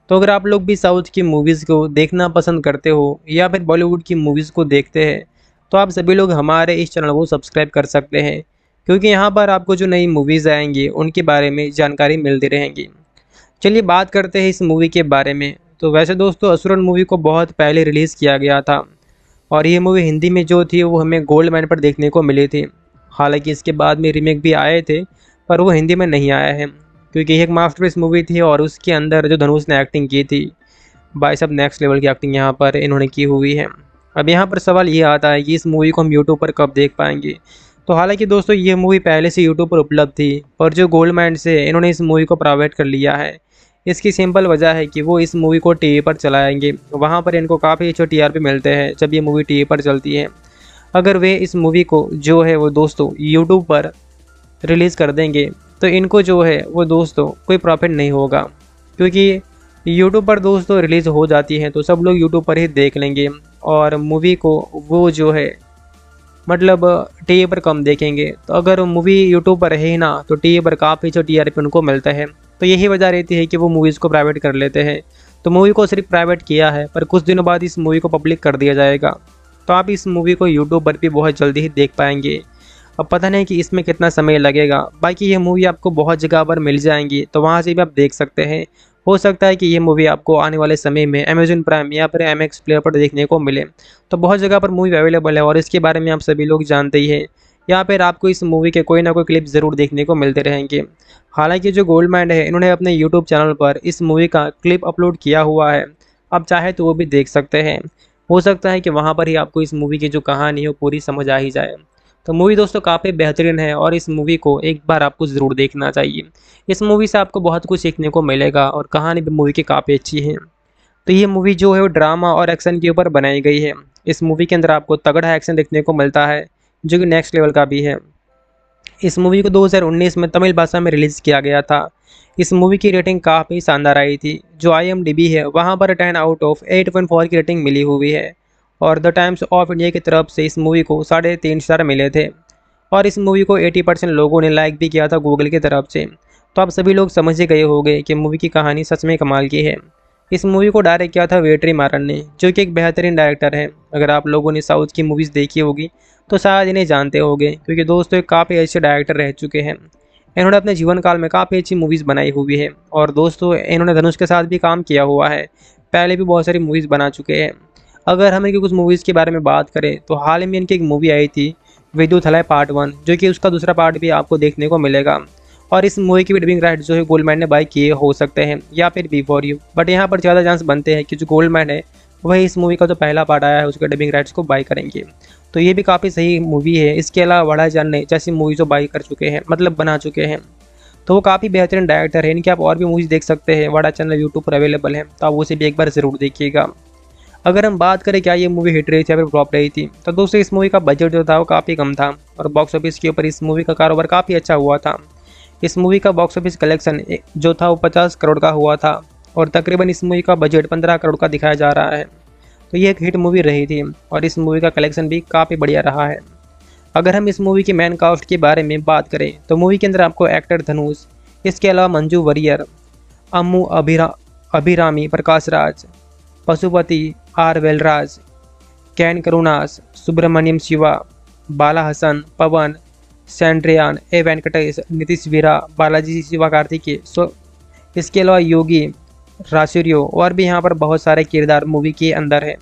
तो अगर आप लोग भी साउथ की मूवीज़ को देखना पसंद करते हो या फिर बॉलीवुड की मूवीज़ को देखते हैं तो आप सभी लोग हमारे इस चैनल को सब्सक्राइब कर सकते हैं क्योंकि यहाँ पर आपको जो नई मूवीज़ आएंगी उनके बारे में जानकारी मिलती रहेंगी चलिए बात करते हैं इस मूवी के बारे में तो वैसे दोस्तों असुरन मूवी को बहुत पहले रिलीज़ किया गया था और ये मूवी हिंदी में जो थी वो हमें गोल्ड मैन पर देखने को मिली थी हालांकि इसके बाद में रीमेक भी आए थे पर वो हिंदी में नहीं आया है क्योंकि एक मास्टर मूवी थी और उसके अंदर जो धनुष ने एक्टिंग की थी बाई सब नेक्स्ट लेवल की एक्टिंग यहाँ पर इन्होंने की हुई है अब यहाँ पर सवाल ये आता है कि इस मूवी को हम यूट्यूब पर कब देख पाएंगे तो हालांकि दोस्तों ये मूवी पहले से यूट्यूब पर उपलब्ध थी पर जो गोल्ड माइंड से इन्होंने इस मूवी को प्राइवेट कर लिया है इसकी सिंपल वजह है कि वो इस मूवी को टीवी पर चलाएंगे वहाँ पर इनको काफ़ी अच्छे टीआरपी मिलते हैं जब ये मूवी टीवी पर चलती है अगर वे इस मूवी को जो है वो दोस्तों यूट्यूब पर रिलीज़ कर देंगे तो इनको जो है वो दोस्तों कोई प्रॉफिट नहीं होगा क्योंकि यूट्यूब पर दोस्तों रिलीज़ हो जाती हैं तो सब लोग यूट्यूब पर ही देख लेंगे और मूवी को वो जो है मतलब टी पर कम देखेंगे तो अगर मूवी यूट्यूब पर है ना तो टी पर काफ़ी जो टी उनको मिलता है तो यही वजह रहती है कि वो मूवीज़ को प्राइवेट कर लेते हैं तो मूवी को सिर्फ प्राइवेट किया है पर कुछ दिनों बाद इस मूवी को पब्लिक कर दिया जाएगा तो आप इस मूवी को यूट्यूब पर भी बहुत जल्दी ही देख पाएंगे अब पता नहीं कि इसमें कितना समय लगेगा बाकी ये मूवी आपको बहुत जगह पर मिल जाएंगी तो वहाँ से भी आप देख सकते हैं हो सकता है कि ये मूवी आपको आने वाले समय में अमेजन प्राइम या फिर एम एक्स प्लेयर पर देखने को मिले तो बहुत जगह पर मूवी अवेलेबल है और इसके बारे में आप सभी लोग जानते ही हैं यहाँ पर आपको इस मूवी के कोई ना कोई क्लिप ज़रूर देखने को मिलते रहेंगे हालांकि जो गोल्ड माइंड है इन्होंने अपने यूट्यूब चैनल पर इस मूवी का क्लिप अपलोड किया हुआ है आप चाहे तो वो भी देख सकते हैं हो सकता है कि वहाँ पर ही आपको इस मूवी की जो कहानी है पूरी समझ आ ही जाए तो मूवी दोस्तों काफ़ी बेहतरीन है और इस मूवी को एक बार आपको ज़रूर देखना चाहिए इस मूवी से आपको बहुत कुछ सीखने को मिलेगा और कहानी भी मूवी की काफ़ी अच्छी है तो ये मूवी जो है वो ड्रामा और एक्शन के ऊपर बनाई गई है इस मूवी के अंदर आपको तगड़ा एक्शन देखने को मिलता है जो कि नेक्स्ट लेवल का भी है इस मूवी को 2019 में तमिल भाषा में रिलीज़ किया गया था इस मूवी की रेटिंग काफ़ी शानदार आई थी जो आई है वहाँ पर ten out of eight point four की रेटिंग मिली हुई है और द टाइम्स ऑफ इंडिया की तरफ से इस मूवी को साढ़े तीन स्टार मिले थे और इस मूवी को 80 परसेंट लोगों ने लाइक भी किया था गूगल की तरफ से तो आप सभी लोग समझ ही गए होंगे कि मूवी की कहानी सच में कमाल की है इस मूवी को डायरेक्ट किया था वेटरी मारन ने जो कि एक बेहतरीन डायरेक्टर है अगर आप लोगों ने साउथ की मूवीज़ देखी होगी तो शायद इन्हें जानते होंगे क्योंकि दोस्तों काफ़ी अच्छे डायरेक्टर रह चुके हैं इन्होंने अपने जीवन काल में काफ़ी अच्छी मूवीज़ बनाई हुई है और दोस्तों इन्होंने धनुष के साथ भी काम किया हुआ है पहले भी बहुत सारी मूवीज़ बना चुके हैं अगर हम इनकी कुछ मूवीज़ के बारे में बात करें तो हाल ही में इनकी एक मूवी आई थी विद्युत हलय पार्ट वन जो कि उसका दूसरा पार्ट भी आपको देखने को मिलेगा और इस मूवी की भी डबिंग राइट जो है मैन ने बाई किए हो सकते हैं या फिर फॉर यू बट यहाँ पर ज़्यादा चांस बनते हैं कि जो मैन है वही इस मूवी का जो पहला पार्ट आया है उसके डबिंग राइट्स को बाई करेंगे तो ये भी काफ़ी सही मूवी है इसके अलावा जान ने जैसी मूवी जो बाई कर चुके हैं मतलब बना चुके हैं तो वो काफ़ी बेहतरीन डायरेक्टर है इनकी आप और भी मूवीज़ देख सकते हैं वड़ा चैनल यूट्यूब पर अवेलेबल है तो आप उसे भी एक बार ज़रूर देखिएगा अगर हम बात करें क्या ये मूवी हिट रही थी या फिर फ्लॉप रही थी तो दोस्तों इस मूवी का बजट जो था वो काफ़ी कम था और बॉक्स ऑफिस के ऊपर इस मूवी का कारोबार काफ़ी अच्छा हुआ था इस मूवी का बॉक्स ऑफिस कलेक्शन जो था वो पचास करोड़ का हुआ था और तकरीबन इस मूवी का बजट पंद्रह करोड़ का दिखाया जा रहा है तो ये एक हिट मूवी रही थी और इस मूवी का कलेक्शन भी काफ़ी बढ़िया रहा है अगर हम इस मूवी के मैन कास्ट के बारे में बात करें तो मूवी के अंदर आपको एक्टर धनुष इसके अलावा मंजू वरियर अम्मू अभिरा अभिरामी प्रकाश राज पशुपति आर वेलराज कैन करुणास सुब्रमण्यम शिवा बाला हसन पवन सैंड्रियान ए वेंकटेश नीतीश वीरा बालाजी शिवा कार्तिकी सो इसके अलावा योगी रासूरियो और भी यहाँ पर बहुत सारे किरदार मूवी के अंदर है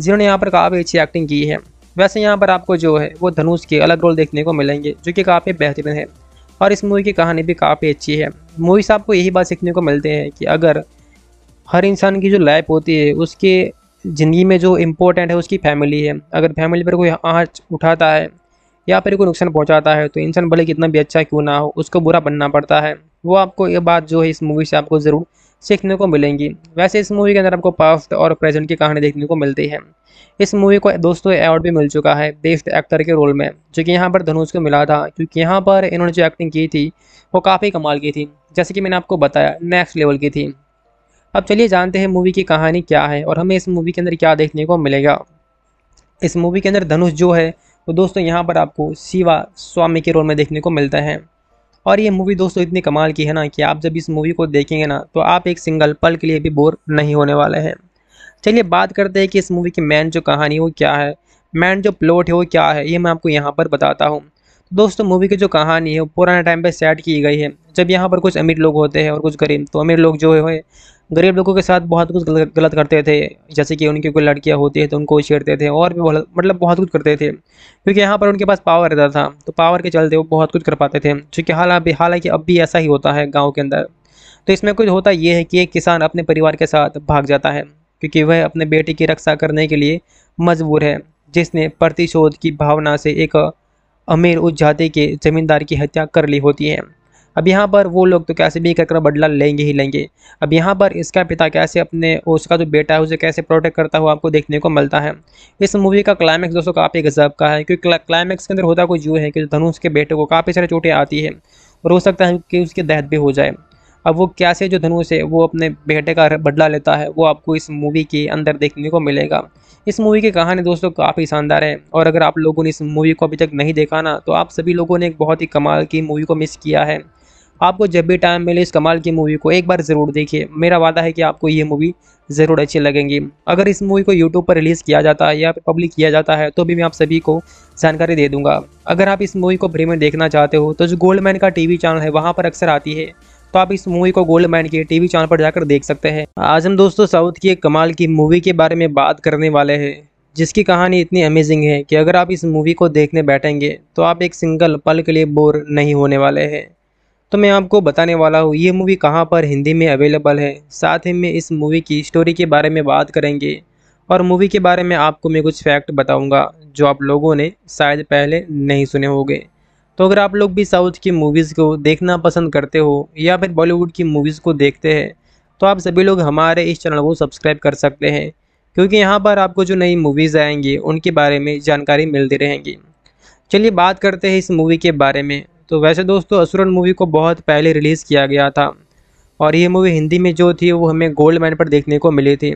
जिन्होंने यहाँ पर काफ़ी अच्छी एक्टिंग की है वैसे यहाँ पर आपको जो है वो धनुष के अलग रोल देखने को मिलेंगे जो कि काफ़ी बेहतरीन है और इस मूवी की कहानी भी काफ़ी अच्छी है मूवी से आपको यही बात सीखने को मिलती है कि अगर हर इंसान की जो लाइफ होती है उसके ज़िंदगी में जो इम्पोर्टेंट है उसकी फैमिली है अगर फैमिली पर कोई आँच उठाता है या फिर कोई नुकसान पहुंचाता है तो इंसान भले कितना भी अच्छा क्यों ना हो उसको बुरा बनना पड़ता है वो आपको ये बात जो है इस मूवी से आपको ज़रूर सीखने को मिलेंगी वैसे इस मूवी के अंदर आपको पास्ट और प्रेजेंट की कहानी देखने को मिलती है इस मूवी को दोस्तों अवार्ड भी मिल चुका है बेस्ट एक्टर के रोल में जो कि यहाँ पर धनुष को मिला था क्योंकि यहाँ पर इन्होंने जो एक्टिंग की थी वो काफ़ी कमाल की थी जैसे कि मैंने आपको बताया नेक्स्ट लेवल की थी अब चलिए जानते हैं मूवी की कहानी क्या है और हमें इस मूवी के अंदर क्या देखने को मिलेगा इस मूवी के अंदर धनुष जो है वो तो दोस्तों यहाँ पर आपको शिवा स्वामी के रोल में देखने को मिलता है और ये मूवी दोस्तों इतनी कमाल की है ना कि आप जब इस मूवी को देखेंगे ना तो आप एक सिंगल पल के लिए भी बोर नहीं होने वाले हैं चलिए बात करते हैं कि इस मूवी की मैन जो कहानी वो क्या है मैन जो प्लॉट है वो क्या है ये मैं आपको यहाँ पर बताता हूँ दोस्तों मूवी की जो कहानी है वो पुराने टाइम पे सेट की गई है जब यहाँ पर कुछ अमीर लोग होते हैं और कुछ गरीब तो अमीर लोग जो है गरीब लोगों के साथ बहुत कुछ गलत करते थे जैसे कि उनकी कोई लड़कियाँ होती है तो उनको छेड़ते थे और भी बहुत मतलब बहुत कुछ करते थे क्योंकि यहाँ पर उनके पास पावर रहता था तो पावर के चलते वो बहुत कुछ कर पाते थे चूँकि अभी हालांकि अब भी ऐसा ही होता है गाँव के अंदर तो इसमें कुछ होता ये है कि एक किसान अपने परिवार के साथ भाग जाता है क्योंकि वह अपने बेटे की रक्षा करने के लिए मजबूर है जिसने प्रतिशोध की भावना से एक अमीर उस जाति के जमींदार की हत्या कर ली होती है अब यहाँ पर वो लोग तो कैसे भी कहकर बदला लेंगे ही लेंगे अब यहाँ पर इसका पिता कैसे अपने उसका जो बेटा है उसे कैसे प्रोटेक्ट करता हुआ आपको देखने को मिलता है इस मूवी का क्लाइमैक्स दोस्तों काफ़ी गजब का है क्योंकि क्लाइमैक्स के अंदर होता कुछ यूँ है कि धनुष के बेटे को काफ़ी सारी चोटें आती है और हो सकता है कि उसकी दहत भी हो जाए अब वो कैसे जो धनुष है वो अपने बेटे का बदला लेता है वो आपको इस मूवी के अंदर देखने को मिलेगा इस मूवी की कहानी दोस्तों काफ़ी शानदार है और अगर आप लोगों ने इस मूवी को अभी तक नहीं देखा ना तो आप सभी लोगों ने एक बहुत ही कमाल की मूवी को मिस किया है आपको जब भी टाइम मिले इस कमाल की मूवी को एक बार ज़रूर देखिए मेरा वादा है कि आपको ये मूवी ज़रूर अच्छी लगेंगी अगर इस मूवी को यूट्यूब पर रिलीज़ किया जाता है या पब्लिक किया जाता है तो भी मैं आप सभी को जानकारी दे दूंगा अगर आप इस मूवी को फ्री में देखना चाहते हो तो जो गोल्ड मैन का टी चैनल है वहाँ पर अक्सर आती है तो आप इस मूवी को गोल्ड मैन के टी चैनल पर जाकर देख सकते हैं आज हम दोस्तों साउथ की एक कमाल की मूवी के बारे में बात करने वाले हैं जिसकी कहानी इतनी अमेजिंग है कि अगर आप इस मूवी को देखने बैठेंगे तो आप एक सिंगल पल के लिए बोर नहीं होने वाले हैं तो मैं आपको बताने वाला हूँ ये मूवी कहाँ पर हिंदी में अवेलेबल है साथ ही में इस मूवी की स्टोरी के बारे में बात करेंगे और मूवी के बारे में आपको मैं कुछ फैक्ट बताऊंगा जो आप लोगों ने शायद पहले नहीं सुने होंगे तो अगर आप लोग भी साउथ की मूवीज़ को देखना पसंद करते हो या फिर बॉलीवुड की मूवीज़ को देखते हैं तो आप सभी लोग हमारे इस चैनल को सब्सक्राइब कर सकते हैं क्योंकि यहाँ पर आपको जो नई मूवीज़ आएंगी उनके बारे में जानकारी मिलती रहेंगी चलिए बात करते हैं इस मूवी के बारे में तो वैसे दोस्तों असुरन मूवी को बहुत पहले रिलीज़ किया गया था और ये मूवी हिंदी में जो थी वो हमें गोल्ड मैन पर देखने को मिली थी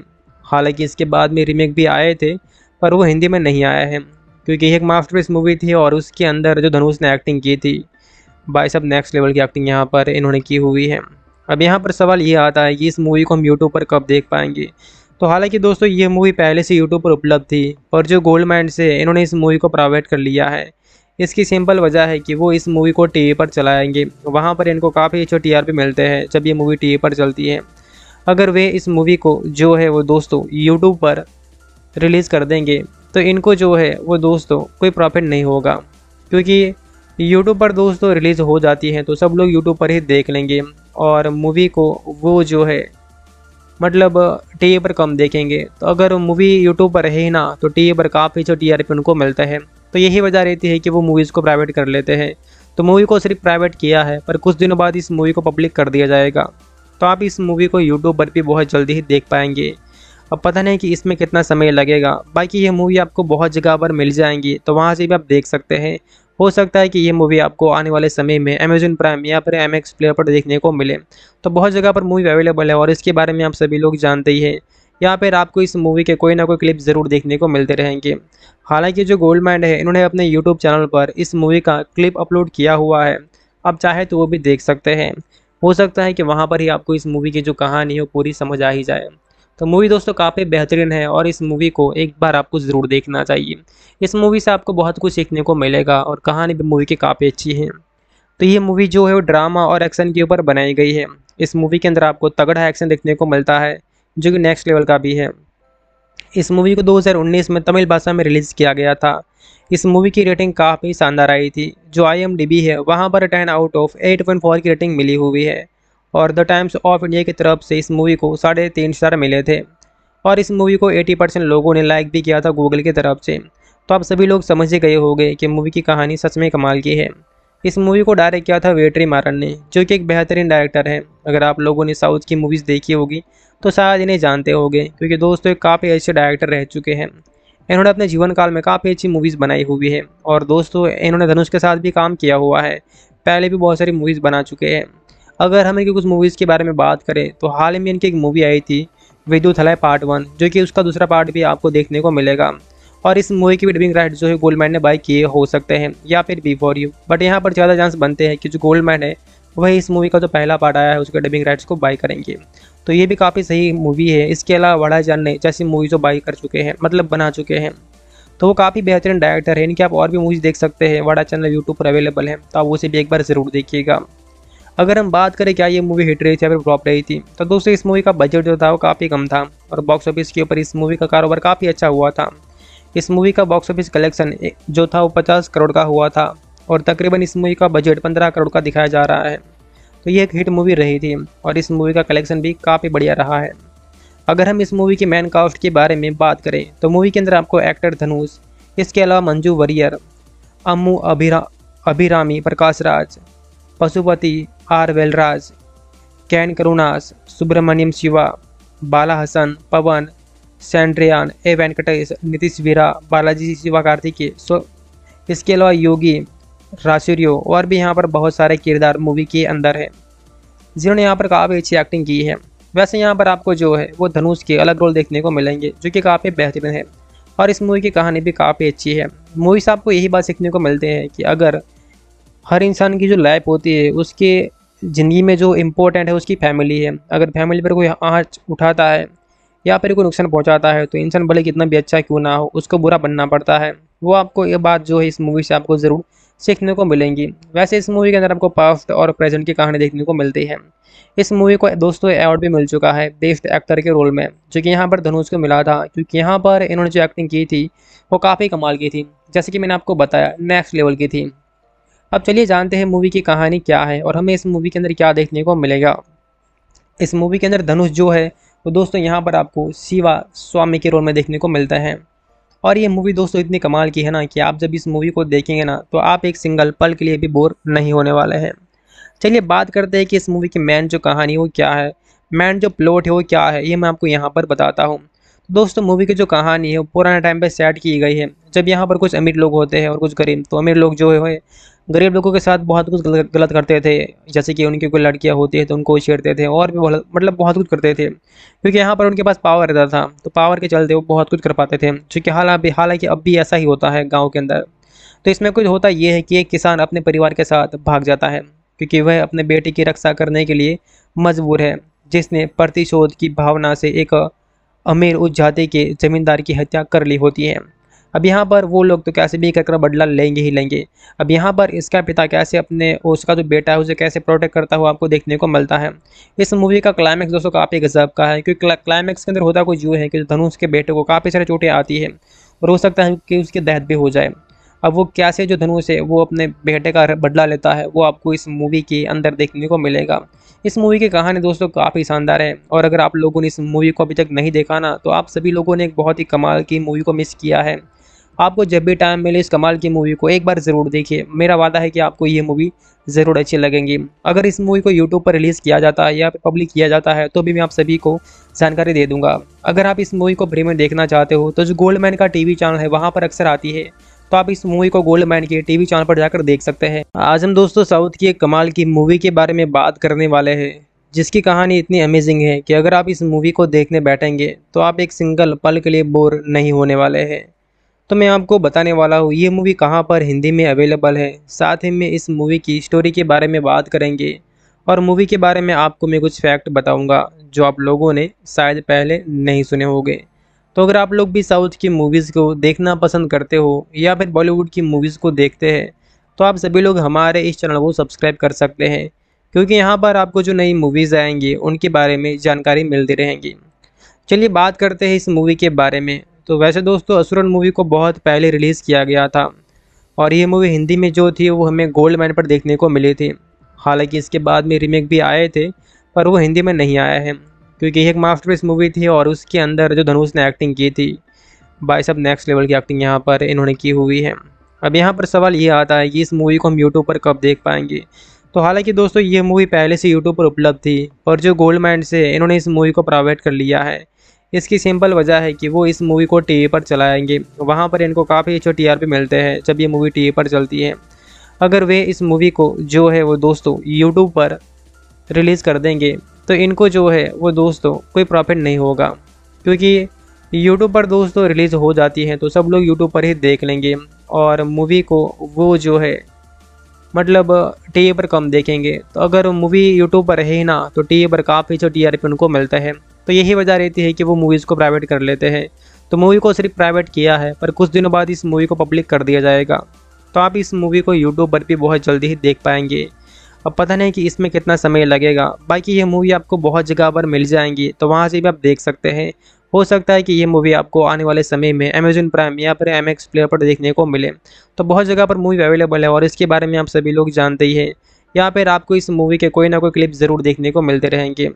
हालांकि इसके बाद में रीमेक भी आए थे पर वो हिंदी में नहीं आया है क्योंकि ये एक मास्टरपीस मूवी थी और उसके अंदर जो धनुष ने एक्टिंग की थी बाई सब नेक्स्ट लेवल की एक्टिंग यहाँ पर इन्होंने की हुई है अब यहाँ पर सवाल ये आता है कि इस मूवी को हम यूट्यूब पर कब देख पाएंगे तो हालांकि दोस्तों ये मूवी पहले से यूट्यूब पर उपलब्ध थी पर जो गोल्ड माइंड से इन्होंने इस मूवी को प्राइवेट कर लिया है इसकी सिंपल वजह है कि वो इस मूवी को टीवी पर चलाएंगे वहाँ पर इनको काफ़ी अच्छे टी मिलते हैं जब ये मूवी टीवी पर चलती है अगर वे इस मूवी को जो है वो दोस्तों यूट्यूब पर रिलीज़ कर देंगे तो इनको जो है वो दोस्तों कोई प्रॉफिट नहीं होगा क्योंकि यूट्यूब पर दोस्तों रिलीज़ हो जाती है तो सब लोग यूट्यूब पर ही देख लेंगे और मूवी को वो जो है मतलब टी पर कम देखेंगे तो अगर मूवी यूट्यूब पर है ही ना तो टी पर काफ़ी जो टी उनको मिलता है तो यही वजह रहती है कि वो मूवीज़ को प्राइवेट कर लेते हैं तो मूवी को सिर्फ प्राइवेट किया है पर कुछ दिनों बाद इस मूवी को पब्लिक कर दिया जाएगा तो आप इस मूवी को यूट्यूब पर भी बहुत जल्दी ही देख पाएंगे अब पता नहीं कि इसमें कितना समय लगेगा बाकी ये मूवी आपको बहुत जगह पर मिल जाएंगी तो वहाँ से भी आप देख सकते हैं हो सकता है कि ये मूवी आपको आने वाले समय में अमेजन प्राइम या फिर एम एक्स प्लेयर पर देखने को मिले तो बहुत जगह पर मूवी अवेलेबल है और इसके बारे में आप सभी लोग जानते ही हैं या फिर आपको इस मूवी के कोई ना कोई क्लिप ज़रूर देखने को मिलते रहेंगे हालांकि जो गोल्ड माइंड है इन्होंने अपने यूट्यूब चैनल पर इस मूवी का क्लिप अपलोड किया हुआ है आप चाहे तो वो भी देख सकते हैं हो सकता है कि वहाँ पर ही आपको इस मूवी की जो कहानी है वो पूरी समझ आ ही जाए तो मूवी दोस्तों काफ़ी बेहतरीन है और इस मूवी को एक बार आपको ज़रूर देखना चाहिए इस मूवी से आपको बहुत कुछ सीखने को मिलेगा और कहानी भी मूवी की काफ़ी अच्छी है तो ये मूवी जो है वो ड्रामा और एक्शन के ऊपर बनाई गई है इस मूवी के अंदर आपको तगड़ा एक्शन देखने को मिलता है जो कि नेक्स्ट लेवल का भी है इस मूवी को 2019 में तमिल भाषा में रिलीज़ किया गया था इस मूवी की रेटिंग काफ़ी शानदार आई थी जो आई है वहाँ पर ten out of eight point four की रेटिंग मिली हुई है और द टाइम्स ऑफ इंडिया की तरफ से इस मूवी को साढ़े तीन स्टार मिले थे और इस मूवी को 80 परसेंट लोगों ने लाइक भी किया था गूगल की तरफ से तो आप सभी लोग समझ ही गए होंगे कि मूवी की कहानी सच में कमाल की है इस मूवी को डायरेक्ट किया था वेटरी मारन ने जो कि एक बेहतरीन डायरेक्टर है अगर आप लोगों ने साउथ की मूवीज़ देखी होगी तो शायद इन्हें जानते होंगे क्योंकि दोस्तों काफ़ी अच्छे डायरेक्टर रह चुके हैं इन्होंने अपने जीवन काल में काफ़ी अच्छी मूवीज़ बनाई हुई है और दोस्तों इन्होंने धनुष के साथ भी काम किया हुआ है पहले भी बहुत सारी मूवीज़ बना चुके हैं अगर हम इनकी कुछ मूवीज़ के बारे में बात करें तो हाल ही में इनकी एक मूवी आई थी विद्युत हलय पार्ट वन जो कि उसका दूसरा पार्ट भी आपको देखने को मिलेगा और इस मूवी की भी डबिंग राइट जो है गोल्ड मैन ने बाई किए हो सकते हैं या फिर बिफोर यू बट यहाँ पर ज़्यादा चांस बनते हैं कि जो गोल्ड मैन है वही इस मूवी का जो पहला पार्ट आया है उसके डबिंग राइट्स को बाई करेंगे तो ये भी काफ़ी सही मूवी है इसके अलावा वड़ा जान ने जैसी मूवी जो बाई कर चुके हैं मतलब बना चुके हैं तो वो काफ़ी बेहतरीन डायरेक्टर है इनकी आप और भी मूवीज़ देख सकते हैं वड़ा चैनल यूट्यूब पर अवेलेबल है तो आप उसे भी एक बार ज़रूर देखिएगा अगर हम बात करें क्या ये मूवी हिट रही थी या फिर फ्लॉप रही थी तो दोस्तों इस मूवी का बजट जो था वो काफ़ी कम था और बॉक्स ऑफिस के ऊपर इस मूवी का कारोबार काफ़ी अच्छा हुआ था इस मूवी का बॉक्स ऑफिस कलेक्शन जो था वो पचास करोड़ का हुआ था और तकरीबन इस मूवी का बजट पंद्रह करोड़ का दिखाया जा रहा है तो ये एक हिट मूवी रही थी और इस मूवी का कलेक्शन भी काफ़ी बढ़िया रहा है अगर हम इस मूवी के मैन कास्ट के बारे में बात करें तो मूवी के अंदर आपको एक्टर धनुष इसके अलावा Manju Warrier Ammu Abhira Abhirami Prakash Raj Pashupati R Velraj Ken Karunas Subramaniam Shiva Bala Hasan Pawan सेंड्रियान A Venkatesh Nitish Veera Balaji Shiva Karthikeya so इसके अलावा योगी रासुरियो और भी यहाँ पर बहुत सारे किरदार मूवी के अंदर है जिन्होंने यहाँ पर काफ़ी अच्छी एक्टिंग की है वैसे यहाँ पर आपको जो है वो धनुष के अलग रोल देखने को मिलेंगे जो कि काफ़ी बेहतरीन है और इस मूवी की कहानी भी काफ़ी अच्छी है मूवी से आपको यही बात सीखने को मिलते हैं कि अगर हर इंसान की जो लाइफ होती है उसके ज़िंदगी में जो इम्पोर्टेंट है उसकी फैमिली है अगर फैमिली पर कोई आँच उठाता है या फिर कोई नुकसान पहुंचाता है तो इंसान भले कितना भी अच्छा क्यों ना हो उसको बुरा बनना पड़ता है वो आपको ये बात जो है इस मूवी से आपको ज़रूर सीखने को मिलेंगी वैसे इस मूवी के अंदर आपको पास्ट और प्रेजेंट की कहानी देखने को मिलती है इस मूवी को दोस्तों अवार्ड भी मिल चुका है बेस्ट एक्टर के रोल में जो कि यहाँ पर धनुष को मिला था क्योंकि यहाँ पर इन्होंने जो एक्टिंग की थी वो काफ़ी कमाल की थी जैसे कि मैंने आपको बताया नेक्स्ट लेवल की थी अब चलिए जानते हैं मूवी की कहानी क्या है और हमें इस मूवी के अंदर क्या देखने को मिलेगा इस मूवी के अंदर धनुष जो है वो दोस्तों यहाँ पर आपको शिवा स्वामी के रोल में देखने को मिलता है और ये मूवी दोस्तों इतनी कमाल की है ना कि आप जब इस मूवी को देखेंगे ना तो आप एक सिंगल पल के लिए भी बोर नहीं होने वाले हैं चलिए बात करते हैं कि इस मूवी की मैन जो कहानी वो क्या है मैन जो प्लॉट है वो क्या है ये मैं आपको यहाँ पर बताता हूँ दोस्तों मूवी की जो कहानी है वो पुराने टाइम पर सेट की गई है जब यहाँ पर कुछ अमीर लोग होते हैं और कुछ गरीब तो अमीर लोग जो है गरीब लोगों के साथ बहुत कुछ गलत करते थे जैसे कि उनकी कोई लड़कियाँ होती है तो उनको छेड़ते थे और भी बहुत मतलब बहुत कुछ करते थे क्योंकि यहाँ पर उनके पास पावर रहता था तो पावर के चलते वो बहुत कुछ कर पाते थे चूँकि क्योंकि भी हालांकि अब भी ऐसा ही होता है गाँव के अंदर तो इसमें कुछ होता ये है कि एक किसान अपने परिवार के साथ भाग जाता है क्योंकि वह अपने बेटे की रक्षा करने के लिए मजबूर है जिसने प्रतिशोध की भावना से एक अमीर उस जाति के जमींदार की हत्या कर ली होती है अब यहाँ पर वो लोग तो कैसे भी कर बदला लेंगे ही लेंगे अब यहाँ पर इसका पिता कैसे अपने उसका जो बेटा है उसे कैसे प्रोटेक्ट करता हुआ आपको देखने को मिलता है इस मूवी का क्लाइमैक्स दोस्तों काफ़ी गजब का है क्योंकि क्लाइमैक्स के अंदर होता कुछ यूँ है कि धनुष के बेटे को काफ़ी सारी चोटें आती है और हो सकता है कि उसकी दहत भी हो जाए अब वो कैसे जो धनुष है वो अपने बेटे का बदला लेता है वो आपको इस मूवी के अंदर देखने को मिलेगा इस मूवी की कहानी दोस्तों काफ़ी शानदार है और अगर आप लोगों ने इस मूवी को अभी तक नहीं देखा ना तो आप सभी लोगों ने एक बहुत ही कमाल की मूवी को मिस किया है आपको जब भी टाइम मिले इस कमाल की मूवी को एक बार ज़रूर देखिए मेरा वादा है कि आपको ये मूवी ज़रूर अच्छी लगेंगी अगर इस मूवी को यूट्यूब पर रिलीज़ किया जाता है या पब्लिक किया जाता है तो भी मैं आप सभी को जानकारी दे दूँगा अगर आप इस मूवी को फ्री में देखना चाहते हो तो जो मैन का टी चैनल है वहाँ पर अक्सर आती है तो आप इस मूवी को गोल्ड मैन के टीवी चैनल पर जाकर देख सकते हैं आज हम दोस्तों साउथ की एक कमाल की मूवी के बारे में बात करने वाले हैं जिसकी कहानी इतनी अमेजिंग है कि अगर आप इस मूवी को देखने बैठेंगे तो आप एक सिंगल पल के लिए बोर नहीं होने वाले हैं तो मैं आपको बताने वाला हूँ ये मूवी कहाँ पर हिंदी में अवेलेबल है साथ ही मैं इस मूवी की स्टोरी के बारे में बात करेंगे और मूवी के बारे में आपको मैं कुछ फैक्ट बताऊंगा जो आप लोगों ने शायद पहले नहीं सुने होंगे तो अगर आप लोग भी साउथ की मूवीज़ को देखना पसंद करते हो या फिर बॉलीवुड की मूवीज़ को देखते हैं तो आप सभी लोग हमारे इस चैनल को सब्सक्राइब कर सकते हैं क्योंकि यहाँ पर आपको जो नई मूवीज़ आएंगी उनके बारे में जानकारी मिलती रहेंगी चलिए बात करते हैं इस मूवी के बारे में तो वैसे दोस्तों असुरन मूवी को बहुत पहले रिलीज़ किया गया था और ये मूवी हिंदी में जो थी वो हमें गोल्ड मैन पर देखने को मिली थी हालांकि इसके बाद में रीमेक भी आए थे पर वो हिंदी में नहीं आया है क्योंकि एक मास्टरपीस मूवी थी और उसके अंदर जो धनुष ने एक्टिंग की थी बाई सब नेक्स्ट लेवल की एक्टिंग यहाँ पर इन्होंने की हुई है अब यहाँ पर सवाल ये आता है कि इस मूवी को हम यूट्यूब पर कब देख पाएंगे तो हालांकि दोस्तों ये मूवी पहले से यूट्यूब पर उपलब्ध थी पर जो गोल्ड माइंड से इन्होंने इस मूवी को प्राइवेट कर लिया है इसकी सिंपल वजह है कि वो इस मूवी को टीवी पर चलाएंगे वहाँ पर इनको काफ़ी अच्छे टीआरपी मिलते हैं जब ये मूवी टीवी पर चलती है अगर वे इस मूवी को जो है वो दोस्तों यूट्यूब पर रिलीज़ कर देंगे तो इनको जो है वो दोस्तों कोई प्रॉफिट नहीं होगा क्योंकि यूट्यूब पर दोस्तों रिलीज़ हो जाती हैं तो सब लोग यूट्यूब पर ही देख लेंगे और मूवी को वो जो है मतलब टी पर कम देखेंगे तो अगर मूवी यूट्यूब पर है ही ना तो टी पर काफ़ी जो टी आर उनको मिलता है तो यही वजह रहती है कि वो मूवीज़ को प्राइवेट कर लेते हैं तो मूवी को सिर्फ प्राइवेट किया है पर कुछ दिनों बाद इस मूवी को पब्लिक कर दिया जाएगा तो आप इस मूवी को यूट्यूब पर भी बहुत जल्दी ही देख पाएंगे अब पता नहीं कि इसमें कितना समय लगेगा बाकी ये मूवी आपको बहुत जगह पर मिल जाएंगी तो वहाँ से भी आप देख सकते हैं हो सकता है कि ये मूवी आपको आने वाले समय में अमेजोन प्राइम या फिर एम प्लेयर पर देखने को मिले तो बहुत जगह पर मूवी अवेलेबल है और इसके बारे में आप सभी लोग जानते ही हैं या फिर आपको इस मूवी के कोई ना कोई क्लिप ज़रूर देखने को मिलते रहेंगे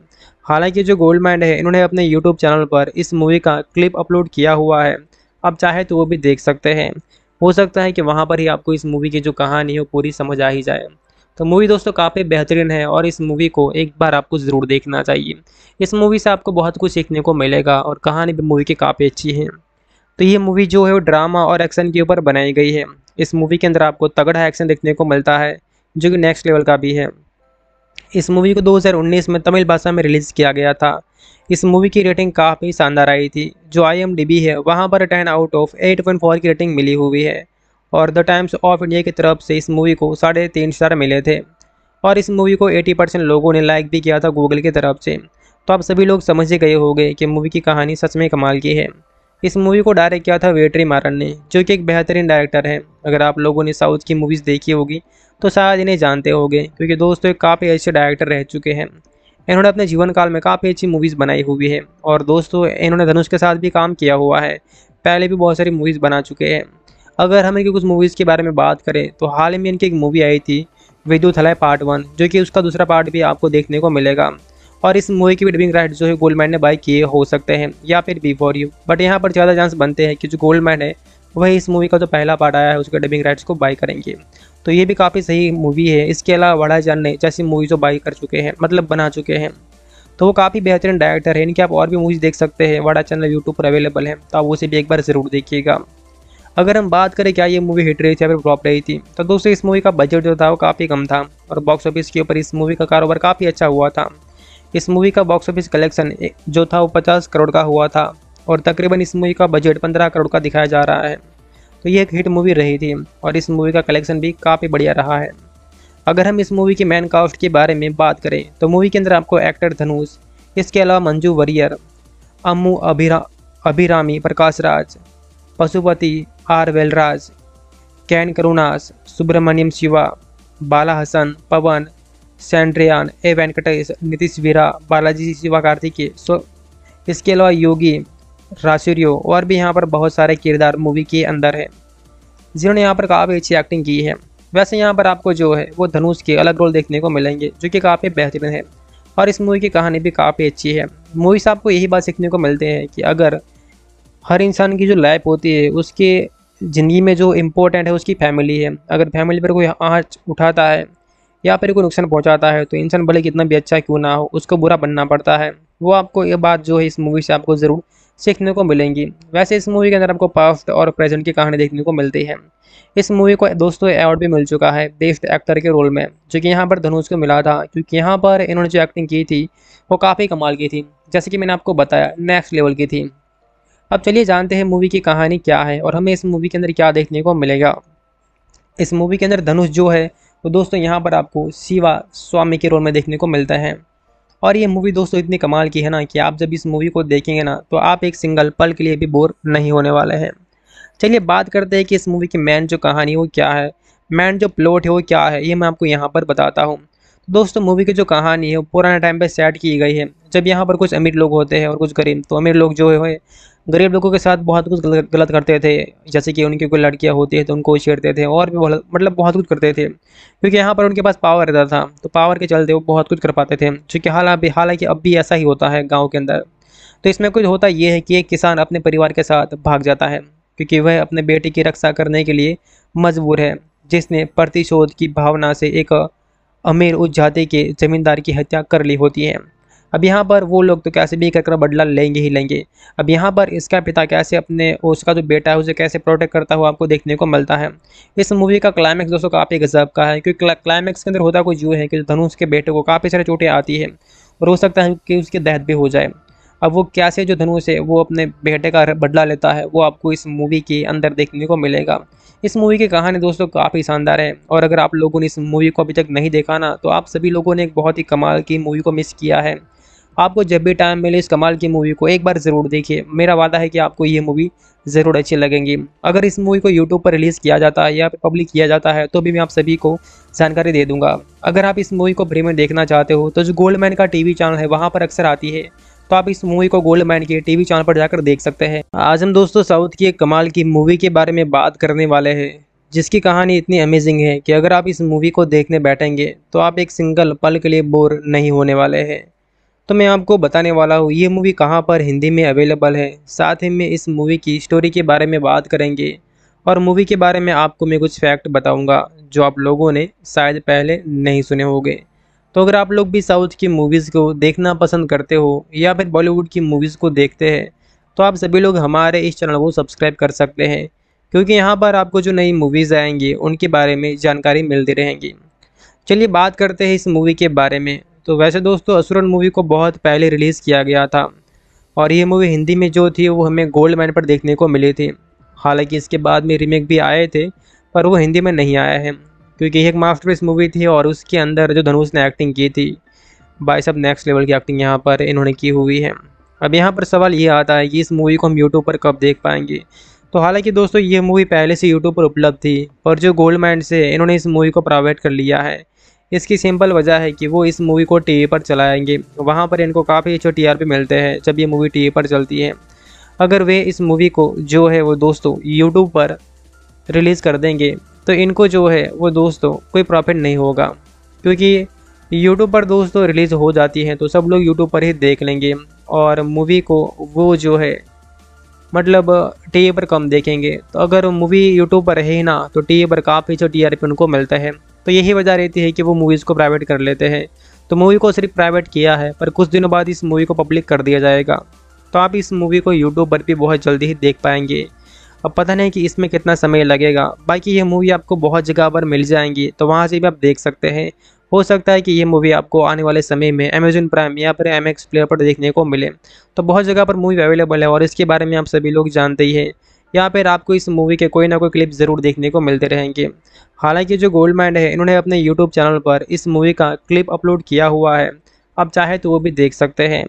हालांकि जो गोल्ड माइंड है इन्होंने अपने यूट्यूब चैनल पर इस मूवी का क्लिप अपलोड किया हुआ है आप चाहे तो वो भी देख सकते हैं हो सकता है कि वहाँ पर ही आपको इस मूवी की जो कहानी है वो पूरी समझ आ ही जाए तो मूवी दोस्तों काफ़ी बेहतरीन है और इस मूवी को एक बार आपको ज़रूर देखना चाहिए इस मूवी से आपको बहुत कुछ सीखने को मिलेगा और कहानी भी मूवी की काफ़ी अच्छी है तो ये मूवी जो है वो ड्रामा और एक्शन के ऊपर बनाई गई है इस मूवी के अंदर आपको तगड़ा एक्शन देखने को मिलता है जो कि नेक्स्ट लेवल का भी है इस मूवी को 2019 में तमिल भाषा में रिलीज़ किया गया था इस मूवी की रेटिंग काफ़ी शानदार आई थी जो आई है वहाँ पर ten out of eight point four की रेटिंग मिली हुई है और द टाइम्स ऑफ इंडिया की तरफ से इस मूवी को साढ़े तीन स्टार मिले थे और इस मूवी को 80 परसेंट लोगों ने लाइक भी किया था गूगल की तरफ से तो आप सभी लोग समझ ही गए होंगे कि मूवी की कहानी सच में कमाल की है इस मूवी को डायरेक्ट किया था वेटरी मारन ने जो कि एक बेहतरीन डायरेक्टर है अगर आप लोगों ने साउथ की मूवीज़ देखी होगी तो शायद इन्हें जानते होंगे क्योंकि दोस्तों काफ़ी अच्छे डायरेक्टर रह चुके हैं इन्होंने अपने जीवन काल में काफ़ी अच्छी मूवीज़ बनाई हुई है और दोस्तों इन्होंने धनुष के साथ भी काम किया हुआ है पहले भी बहुत सारी मूवीज़ बना चुके हैं अगर हम इनकी कुछ मूवीज़ के बारे में बात करें तो हाल ही में इनकी एक मूवी आई थी विद्युत हलय पार्ट वन जो कि उसका दूसरा पार्ट भी आपको देखने को मिलेगा और इस मूवी की भी डबिंग राइट जो है गोल्डमैन ने बाई किए हो सकते हैं या फिर बी फॉर यू बट यहाँ पर ज़्यादा चांस बनते हैं कि जो गोल्डमैन है वही इस मूवी का जो पहला पार्ट आया है उसके डबिंग राइट्स को बाई करेंगे तो ये भी काफ़ी सही मूवी है इसके अलावा वड़ा जान ने जैसी मूवी जो बाई कर चुके हैं मतलब बना चुके हैं तो वो काफ़ी बेहतरीन डायरेक्टर है इनकी आप और भी मूवीज़ देख सकते हैं वड़ा चैनल यूट्यूब पर अवेलेबल है तो आप उसे भी एक बार ज़रूर देखिएगा अगर हम बात करें क्या ये मूवी हिट रही थी या फिर फ्लॉप रही थी तो दोस्तों इस मूवी का बजट जो था वो काफ़ी कम था और बॉक्स ऑफिस के ऊपर इस मूवी का कारोबार काफ़ी अच्छा हुआ था इस मूवी का बॉक्स ऑफिस कलेक्शन जो था वो पचास करोड़ का हुआ था और तकरीबन इस मूवी का बजट पंद्रह करोड़ का दिखाया जा रहा है तो ये एक हिट मूवी रही थी और इस मूवी का कलेक्शन भी काफ़ी बढ़िया रहा है अगर हम इस मूवी के मैन कास्ट के बारे में बात करें तो मूवी के अंदर आपको एक्टर धनुष इसके अलावा मंजू वरियर अम्मू अभिरा अभिरामी प्रकाश राज पशुपति आर वेलराज कैन करुणास सुब्रमण्यम शिवा बाला हसन पवन सैंड्रियान ए वेंकटेश नीतीश वीरा बालाजी शिवा कार्तिकेय सो इसके अलावा योगी रासुरियो और भी यहाँ पर बहुत सारे किरदार मूवी के अंदर है जिन्होंने यहाँ पर काफ़ी अच्छी एक्टिंग की है वैसे यहाँ पर आपको जो है वो धनुष के अलग रोल देखने को मिलेंगे जो कि काफ़ी बेहतरीन है और इस मूवी की कहानी भी काफ़ी अच्छी है मूवी से आपको यही बात सीखने को मिलती है कि अगर हर इंसान की जो लाइफ होती है उसके ज़िंदगी में जो इम्पोर्टेंट है उसकी फैमिली है अगर फैमिली पर कोई आँच उठाता है या फिर कोई नुकसान पहुँचाता है तो इंसान भले कितना भी अच्छा क्यों ना हो उसको बुरा बनना पड़ता है वो आपको ये बात जो है इस मूवी से आपको ज़रूर सीखने को मिलेंगी वैसे इस मूवी के अंदर आपको पास्ट और प्रेजेंट की कहानी देखने को मिलती है इस मूवी को दोस्तों अवार्ड भी मिल चुका है बेस्ट एक्टर के रोल में जो कि यहाँ पर धनुष को मिला था क्योंकि यहाँ पर इन्होंने जो एक्टिंग की थी वो काफ़ी कमाल की थी जैसे कि मैंने आपको बताया नेक्स्ट लेवल की थी अब चलिए जानते हैं मूवी की कहानी क्या है और हमें इस मूवी के अंदर क्या देखने को मिलेगा इस मूवी के अंदर धनुष जो है वो दोस्तों यहाँ पर आपको शिवा स्वामी के रोल में देखने को मिलता है और ये मूवी दोस्तों इतनी कमाल की है ना कि आप जब इस मूवी को देखेंगे ना तो आप एक सिंगल पल के लिए भी बोर नहीं होने वाले हैं चलिए बात करते हैं कि इस मूवी की मैन जो कहानी है वो क्या है मैन जो प्लॉट है वो क्या है ये मैं आपको यहाँ पर बताता हूँ दोस्तों मूवी की जो कहानी है वो पुराने टाइम पर सेट की गई है जब यहाँ पर कुछ अमीर लोग होते हैं और कुछ गरीब तो अमीर लोग जो है गरीब लोगों के साथ बहुत कुछ गलत करते थे जैसे कि उनकी कोई लड़कियाँ होती है तो उनको छेड़ते थे और भी बहुत मतलब बहुत कुछ करते थे क्योंकि यहाँ पर उनके पास पावर रहता था तो पावर के चलते वो बहुत कुछ कर पाते थे चूँकि अभी हालांकि अब भी ऐसा ही होता है गाँव के अंदर तो इसमें कुछ होता ये है कि एक किसान अपने परिवार के साथ भाग जाता है क्योंकि वह अपने बेटे की रक्षा करने के लिए मजबूर है जिसने प्रतिशोध की भावना से एक अमीर उस जाति के जमींदार की हत्या कर ली होती है अब यहाँ पर वो लोग तो कैसे भी कर बदला लेंगे ही लेंगे अब यहाँ पर इसका पिता कैसे अपने उसका जो बेटा है उसे कैसे प्रोटेक्ट करता हुआ आपको देखने को मिलता है इस मूवी का क्लाइमैक्स दोस्तों काफ़ी गजब का है क्योंकि क्लाइमैक्स के अंदर होता कुछ यूँ है कि धनुष के बेटे को काफ़ी सारी चोटें आती है और हो सकता है कि उसकी दहत भी हो जाए अब वो कैसे जो धनुष है वो अपने बेटे का बदला लेता है वो आपको इस मूवी के अंदर देखने को मिलेगा इस मूवी की कहानी दोस्तों काफ़ी शानदार है और अगर आप लोगों ने इस मूवी को अभी तक नहीं देखा ना तो आप सभी लोगों ने एक बहुत ही कमाल की मूवी को मिस किया है आपको जब भी टाइम मिले इस कमाल की मूवी को एक बार ज़रूर देखिए मेरा वादा है कि आपको ये मूवी ज़रूर अच्छी लगेंगी अगर इस मूवी को यूट्यूब पर रिलीज़ किया जाता है या पब्लिक किया जाता है तो भी मैं आप सभी को जानकारी दे दूँगा अगर आप इस मूवी को फ्री में देखना चाहते हो तो जो मैन का टी चैनल है वहाँ पर अक्सर आती है तो आप इस मूवी को गोल्ड मैन के टीवी चैनल पर जाकर देख सकते हैं आज हम दोस्तों साउथ की एक कमाल की मूवी के बारे में बात करने वाले हैं जिसकी कहानी इतनी अमेजिंग है कि अगर आप इस मूवी को देखने बैठेंगे तो आप एक सिंगल पल के लिए बोर नहीं होने वाले हैं तो मैं आपको बताने वाला हूँ ये मूवी कहाँ पर हिंदी में अवेलेबल है साथ ही में इस मूवी की स्टोरी के बारे में बात करेंगे और मूवी के बारे में आपको मैं कुछ फैक्ट बताऊंगा जो आप लोगों ने शायद पहले नहीं सुने होंगे तो अगर आप लोग भी साउथ की मूवीज़ को देखना पसंद करते हो या फिर बॉलीवुड की मूवीज़ को देखते हैं तो आप सभी लोग हमारे इस चैनल को सब्सक्राइब कर सकते हैं क्योंकि यहाँ पर आपको जो नई मूवीज़ आएंगी उनके बारे में जानकारी मिलती रहेंगी चलिए बात करते हैं इस मूवी के बारे में तो वैसे दोस्तों असुरन मूवी को बहुत पहले रिलीज़ किया गया था और ये मूवी हिंदी में जो थी वो हमें गोल्ड मैन पर देखने को मिली थी हालांकि इसके बाद में रीमेक भी आए थे पर वो हिंदी में नहीं आया है क्योंकि ये एक मास्टर मूवी थी और उसके अंदर जो धनुष ने एक्टिंग की थी भाई सब नेक्स्ट लेवल की एक्टिंग यहाँ पर इन्होंने की हुई है अब यहाँ पर सवाल ये आता है कि इस मूवी को हम यूट्यूब पर कब देख पाएंगे तो हालांकि दोस्तों ये मूवी पहले से यूट्यूब पर उपलब्ध थी और जो गोल्ड माइंड से इन्होंने इस मूवी को प्राइवेट कर लिया है इसकी सिंपल वजह है कि वो इस मूवी को टीवी पर चलाएंगे वहाँ पर इनको काफ़ी अच्छे टी मिलते हैं जब ये मूवी टीवी पर चलती है अगर वे इस मूवी को जो है वो दोस्तों यूट्यूब पर रिलीज़ कर देंगे तो इनको जो है वो दोस्तों कोई प्रॉफिट नहीं होगा क्योंकि यूट्यूब पर दोस्तों रिलीज़ हो जाती है तो सब लोग यूट्यूब पर ही देख लेंगे और मूवी को वो जो है मतलब टी पर कम देखेंगे तो अगर मूवी यूट्यूब पर है ना तो टी पर काफ़ी जो टी उनको मिलता है तो यही वजह रहती है कि वो मूवीज़ को प्राइवेट कर लेते हैं तो मूवी को सिर्फ प्राइवेट किया है पर कुछ दिनों बाद इस मूवी को पब्लिक कर दिया जाएगा तो आप इस मूवी को यूट्यूब पर भी बहुत जल्दी ही देख पाएंगे अब पता नहीं कि इसमें कितना समय लगेगा बाकी ये मूवी आपको बहुत जगह पर मिल जाएंगी तो वहाँ से भी आप देख सकते हैं हो सकता है कि ये मूवी आपको आने वाले समय में अमेजन प्राइम या फिर एम एक्स प्लेयर पर देखने को मिले तो बहुत जगह पर मूवी अवेलेबल है और इसके बारे में आप सभी लोग जानते ही हैं यहाँ पर आपको इस मूवी के कोई ना कोई क्लिप ज़रूर देखने को मिलते रहेंगे हालांकि जो गोल्ड माइंड है इन्होंने अपने यूट्यूब चैनल पर इस मूवी का क्लिप अपलोड किया हुआ है आप चाहे तो वो भी देख सकते हैं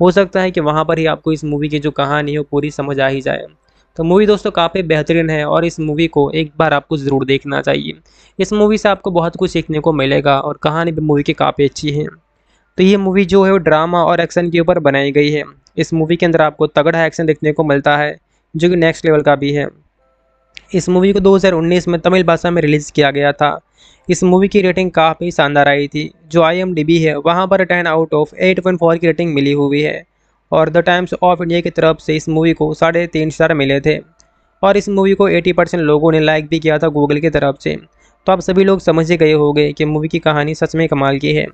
हो सकता है कि वहाँ पर ही आपको इस मूवी की जो कहानी है वो पूरी समझ आ ही जाए तो मूवी दोस्तों काफ़ी बेहतरीन है और इस मूवी को एक बार आपको ज़रूर देखना चाहिए इस मूवी से आपको बहुत कुछ सीखने को मिलेगा और कहानी भी मूवी की काफ़ी अच्छी है तो ये मूवी जो है वो ड्रामा और एक्शन के ऊपर बनाई गई है इस मूवी के अंदर आपको तगड़ा एक्शन देखने को मिलता है जो कि नेक्स्ट लेवल का भी है इस मूवी को 2019 में तमिल भाषा में रिलीज़ किया गया था इस मूवी की रेटिंग काफ़ी शानदार आई थी जो आई है वहाँ पर ten out of eight point four की रेटिंग मिली हुई है और द टाइम्स ऑफ इंडिया की तरफ से इस मूवी को साढ़े तीन स्टार मिले थे और इस मूवी को 80 परसेंट लोगों ने लाइक भी किया था गूगल की तरफ से तो आप सभी लोग समझ ही गए होंगे कि मूवी की कहानी सच में कमाल की है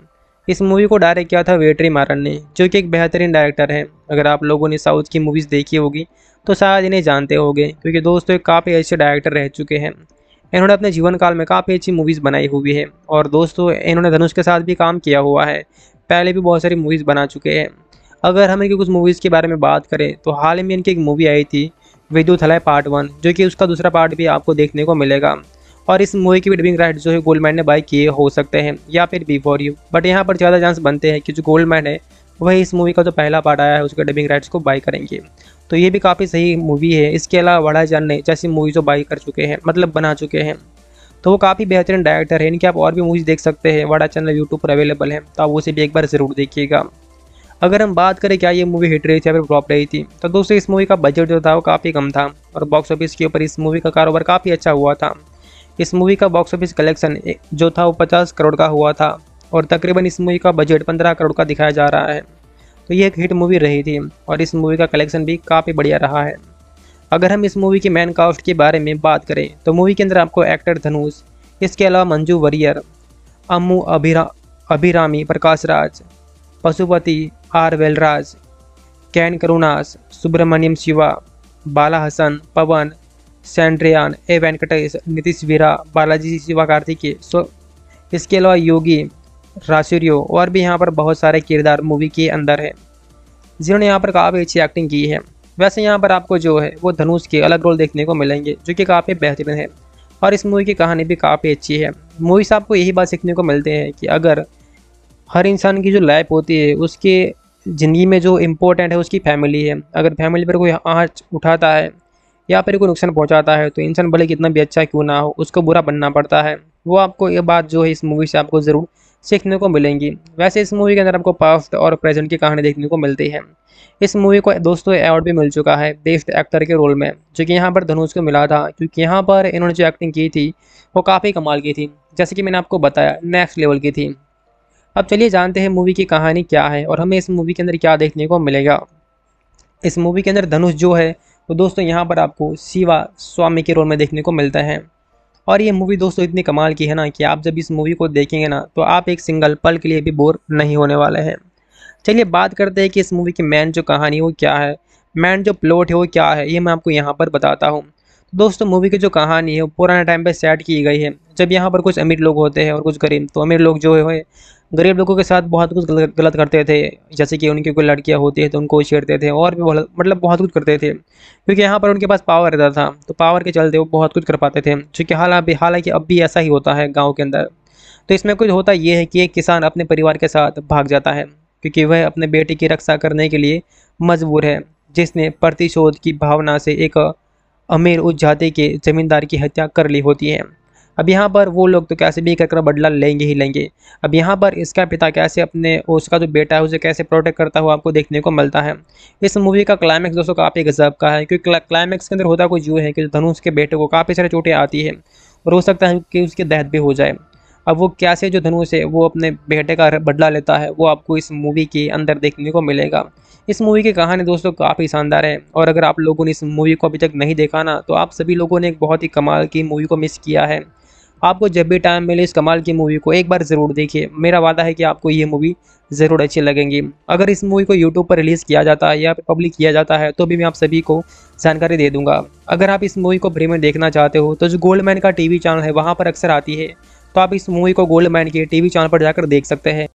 इस मूवी को डायरेक्ट किया था वेटरी मारन ने जो कि एक बेहतरीन डायरेक्टर है अगर आप लोगों ने साउथ की मूवीज़ देखी होगी तो शायद इन्हें जानते होंगे क्योंकि दोस्तों काफ़ी अच्छे डायरेक्टर रह चुके हैं इन्होंने अपने जीवन काल में काफ़ी अच्छी मूवीज़ बनाई हुई है और दोस्तों इन्होंने धनुष के साथ भी काम किया हुआ है पहले भी बहुत सारी मूवीज़ बना चुके हैं अगर हम इनकी कुछ मूवीज़ के बारे में बात करें तो हाल ही में इनकी एक मूवी आई थी विद्युत हलय पार्ट वन जो कि उसका दूसरा पार्ट भी आपको देखने को मिलेगा और इस मूवी की डबिंग राइट जो है गोल्ड माइन ने बाय किए हो सकते हैं या फिर बिफोर यू बट यहाँ पर ज़्यादा चांस बनते हैं कि जो गोल्ड माइन है वही इस मूवी का जो पहला पार्ट आया है उसके डबिंग राइट्स को बाई करेंगे तो ये भी काफ़ी सही मूवी है इसके अलावा वड़ा जान ने जैसी मूवी जो बाई कर चुके हैं मतलब बना चुके हैं तो वो काफ़ी बेहतरीन डायरेक्टर है इनकी आप और भी मूवीज़ देख सकते हैं वड़ा चैनल यूट्यूब पर अवेलेबल है तो आप उसे भी एक बार ज़रूर देखिएगा अगर हम बात करें क्या ये मूवी हिट रही थी या फिर फ्लॉप रही थी तो दोस्तों इस मूवी का बजट जो था वो काफ़ी कम था और बॉक्स ऑफिस के ऊपर इस मूवी का कारोबार काफ़ी अच्छा हुआ था इस मूवी का बॉक्स ऑफिस कलेक्शन जो था वो पचास करोड़ का हुआ था और तकरीबन इस मूवी का बजट पंद्रह करोड़ का दिखाया जा रहा है तो ये एक हिट मूवी रही थी और इस मूवी का कलेक्शन भी काफ़ी बढ़िया रहा है अगर हम इस मूवी के मैन कास्ट के बारे में बात करें तो मूवी के अंदर आपको एक्टर धनुष इसके अलावा Manju Warrier Ammu Abhira Abhirami Prakash Raj Pashupati R Velraj Ken Karunas Subramaniam Shiva Bala Hasan Pawan सेंड्रियान A Venkatesh Nitish Veera Balaji Shiva Karthiki so इसके अलावा योगी राशिरियो और भी यहाँ पर बहुत सारे किरदार मूवी के अंदर है जिन्होंने यहाँ पर काफ़ी अच्छी एक्टिंग की है वैसे यहाँ पर आपको जो है वो धनुष के अलग रोल देखने को मिलेंगे जो कि काफ़ी बेहतरीन है और इस मूवी की कहानी भी काफ़ी अच्छी है मूवी से आपको यही बात सीखने को मिलती है कि अगर हर इंसान की जो लाइफ होती है उसके ज़िंदगी में जो इम्पोर्टेंट है उसकी फैमिली है अगर फैमिली पर कोई आँच उठाता है या फिर कोई नुकसान पहुंचाता है तो इंसान भले कितना भी अच्छा क्यों ना हो उसको बुरा बनना पड़ता है वो आपको ये बात जो है इस मूवी से आपको ज़रूर सीखने को मिलेंगी वैसे इस मूवी के अंदर आपको पास्ट और प्रेजेंट की कहानी देखने को मिलती है इस मूवी को दोस्तों अवार्ड भी मिल चुका है बेस्ट एक्टर के रोल में जो कि यहाँ पर धनुष को मिला था क्योंकि यहाँ पर इन्होंने जो एक्टिंग की थी वो काफ़ी कमाल की थी जैसे कि मैंने आपको बताया नेक्स्ट लेवल की थी अब चलिए जानते हैं मूवी की कहानी क्या है और हमें इस मूवी के अंदर क्या देखने को मिलेगा इस मूवी के अंदर धनुष जो है तो दोस्तों यहाँ पर आपको शिवा स्वामी के रोल में देखने को मिलता है और ये मूवी दोस्तों इतनी कमाल की है ना कि आप जब इस मूवी को देखेंगे ना तो आप एक सिंगल पल के लिए भी बोर नहीं होने वाले हैं चलिए बात करते हैं कि इस मूवी की मैन जो कहानी वो क्या है मैन जो प्लॉट है वो क्या है ये मैं आपको यहाँ पर बताता हूँ तो दोस्तों मूवी की जो कहानी है वो पुराने टाइम पर सेट की गई है जब यहाँ पर कुछ अमीर लोग होते हैं और कुछ गरीब तो अमीर लोग जो है गरीब लोगों के साथ बहुत कुछ गलत करते थे जैसे कि उनकी कोई लड़कियाँ होती है तो उनको छेड़ते थे और भी बहुत मतलब बहुत कुछ करते थे क्योंकि यहाँ पर उनके पास पावर रहता था तो पावर के चलते वो बहुत कुछ कर पाते थे चूँकि हालांकि हालांकि अब भी ऐसा ही होता है गाँव के अंदर तो इसमें कुछ होता ये है कि एक किसान अपने परिवार के साथ भाग जाता है क्योंकि वह अपने बेटे की रक्षा करने के लिए मजबूर है जिसने प्रतिशोध की भावना से एक अमीर उस जाति के जमींदार की हत्या कर ली होती है अब यहाँ पर वो लोग तो कैसे भी कर बदला लेंगे ही लेंगे अब यहाँ पर इसका पिता कैसे अपने उसका जो बेटा है उसे कैसे प्रोटेक्ट करता हुआ आपको देखने को मिलता है इस मूवी का क्लाइमैक्स दोस्तों काफ़ी गजब का है क्योंकि क्लाइमैक्स के अंदर होता कुछ यूँ है कि धनुष के बेटे को काफ़ी सारी चोटें आती है और हो सकता है कि उसकी दहत भी हो जाए अब वो कैसे जो धनुष है वो अपने बेटे का बदला लेता है वो आपको इस मूवी के अंदर देखने को मिलेगा इस मूवी की कहानी दोस्तों काफ़ी शानदार है और अगर आप लोगों ने इस मूवी को अभी तक नहीं देखा ना तो आप सभी लोगों ने एक बहुत ही कमाल की मूवी को मिस किया है आपको जब भी टाइम मिले इस कमाल की मूवी को एक बार ज़रूर देखिए मेरा वादा है कि आपको ये मूवी ज़रूर अच्छी लगेंगी अगर इस मूवी को यूट्यूब पर रिलीज़ किया जाता है या पब्लिक किया जाता है तो भी मैं आप सभी को जानकारी दे दूँगा अगर आप इस मूवी को फ्री में देखना चाहते हो तो जो मैन का टी चैनल है वहाँ पर अक्सर आती है तो आप इस मूवी को मैन के टी चैनल पर जाकर देख सकते हैं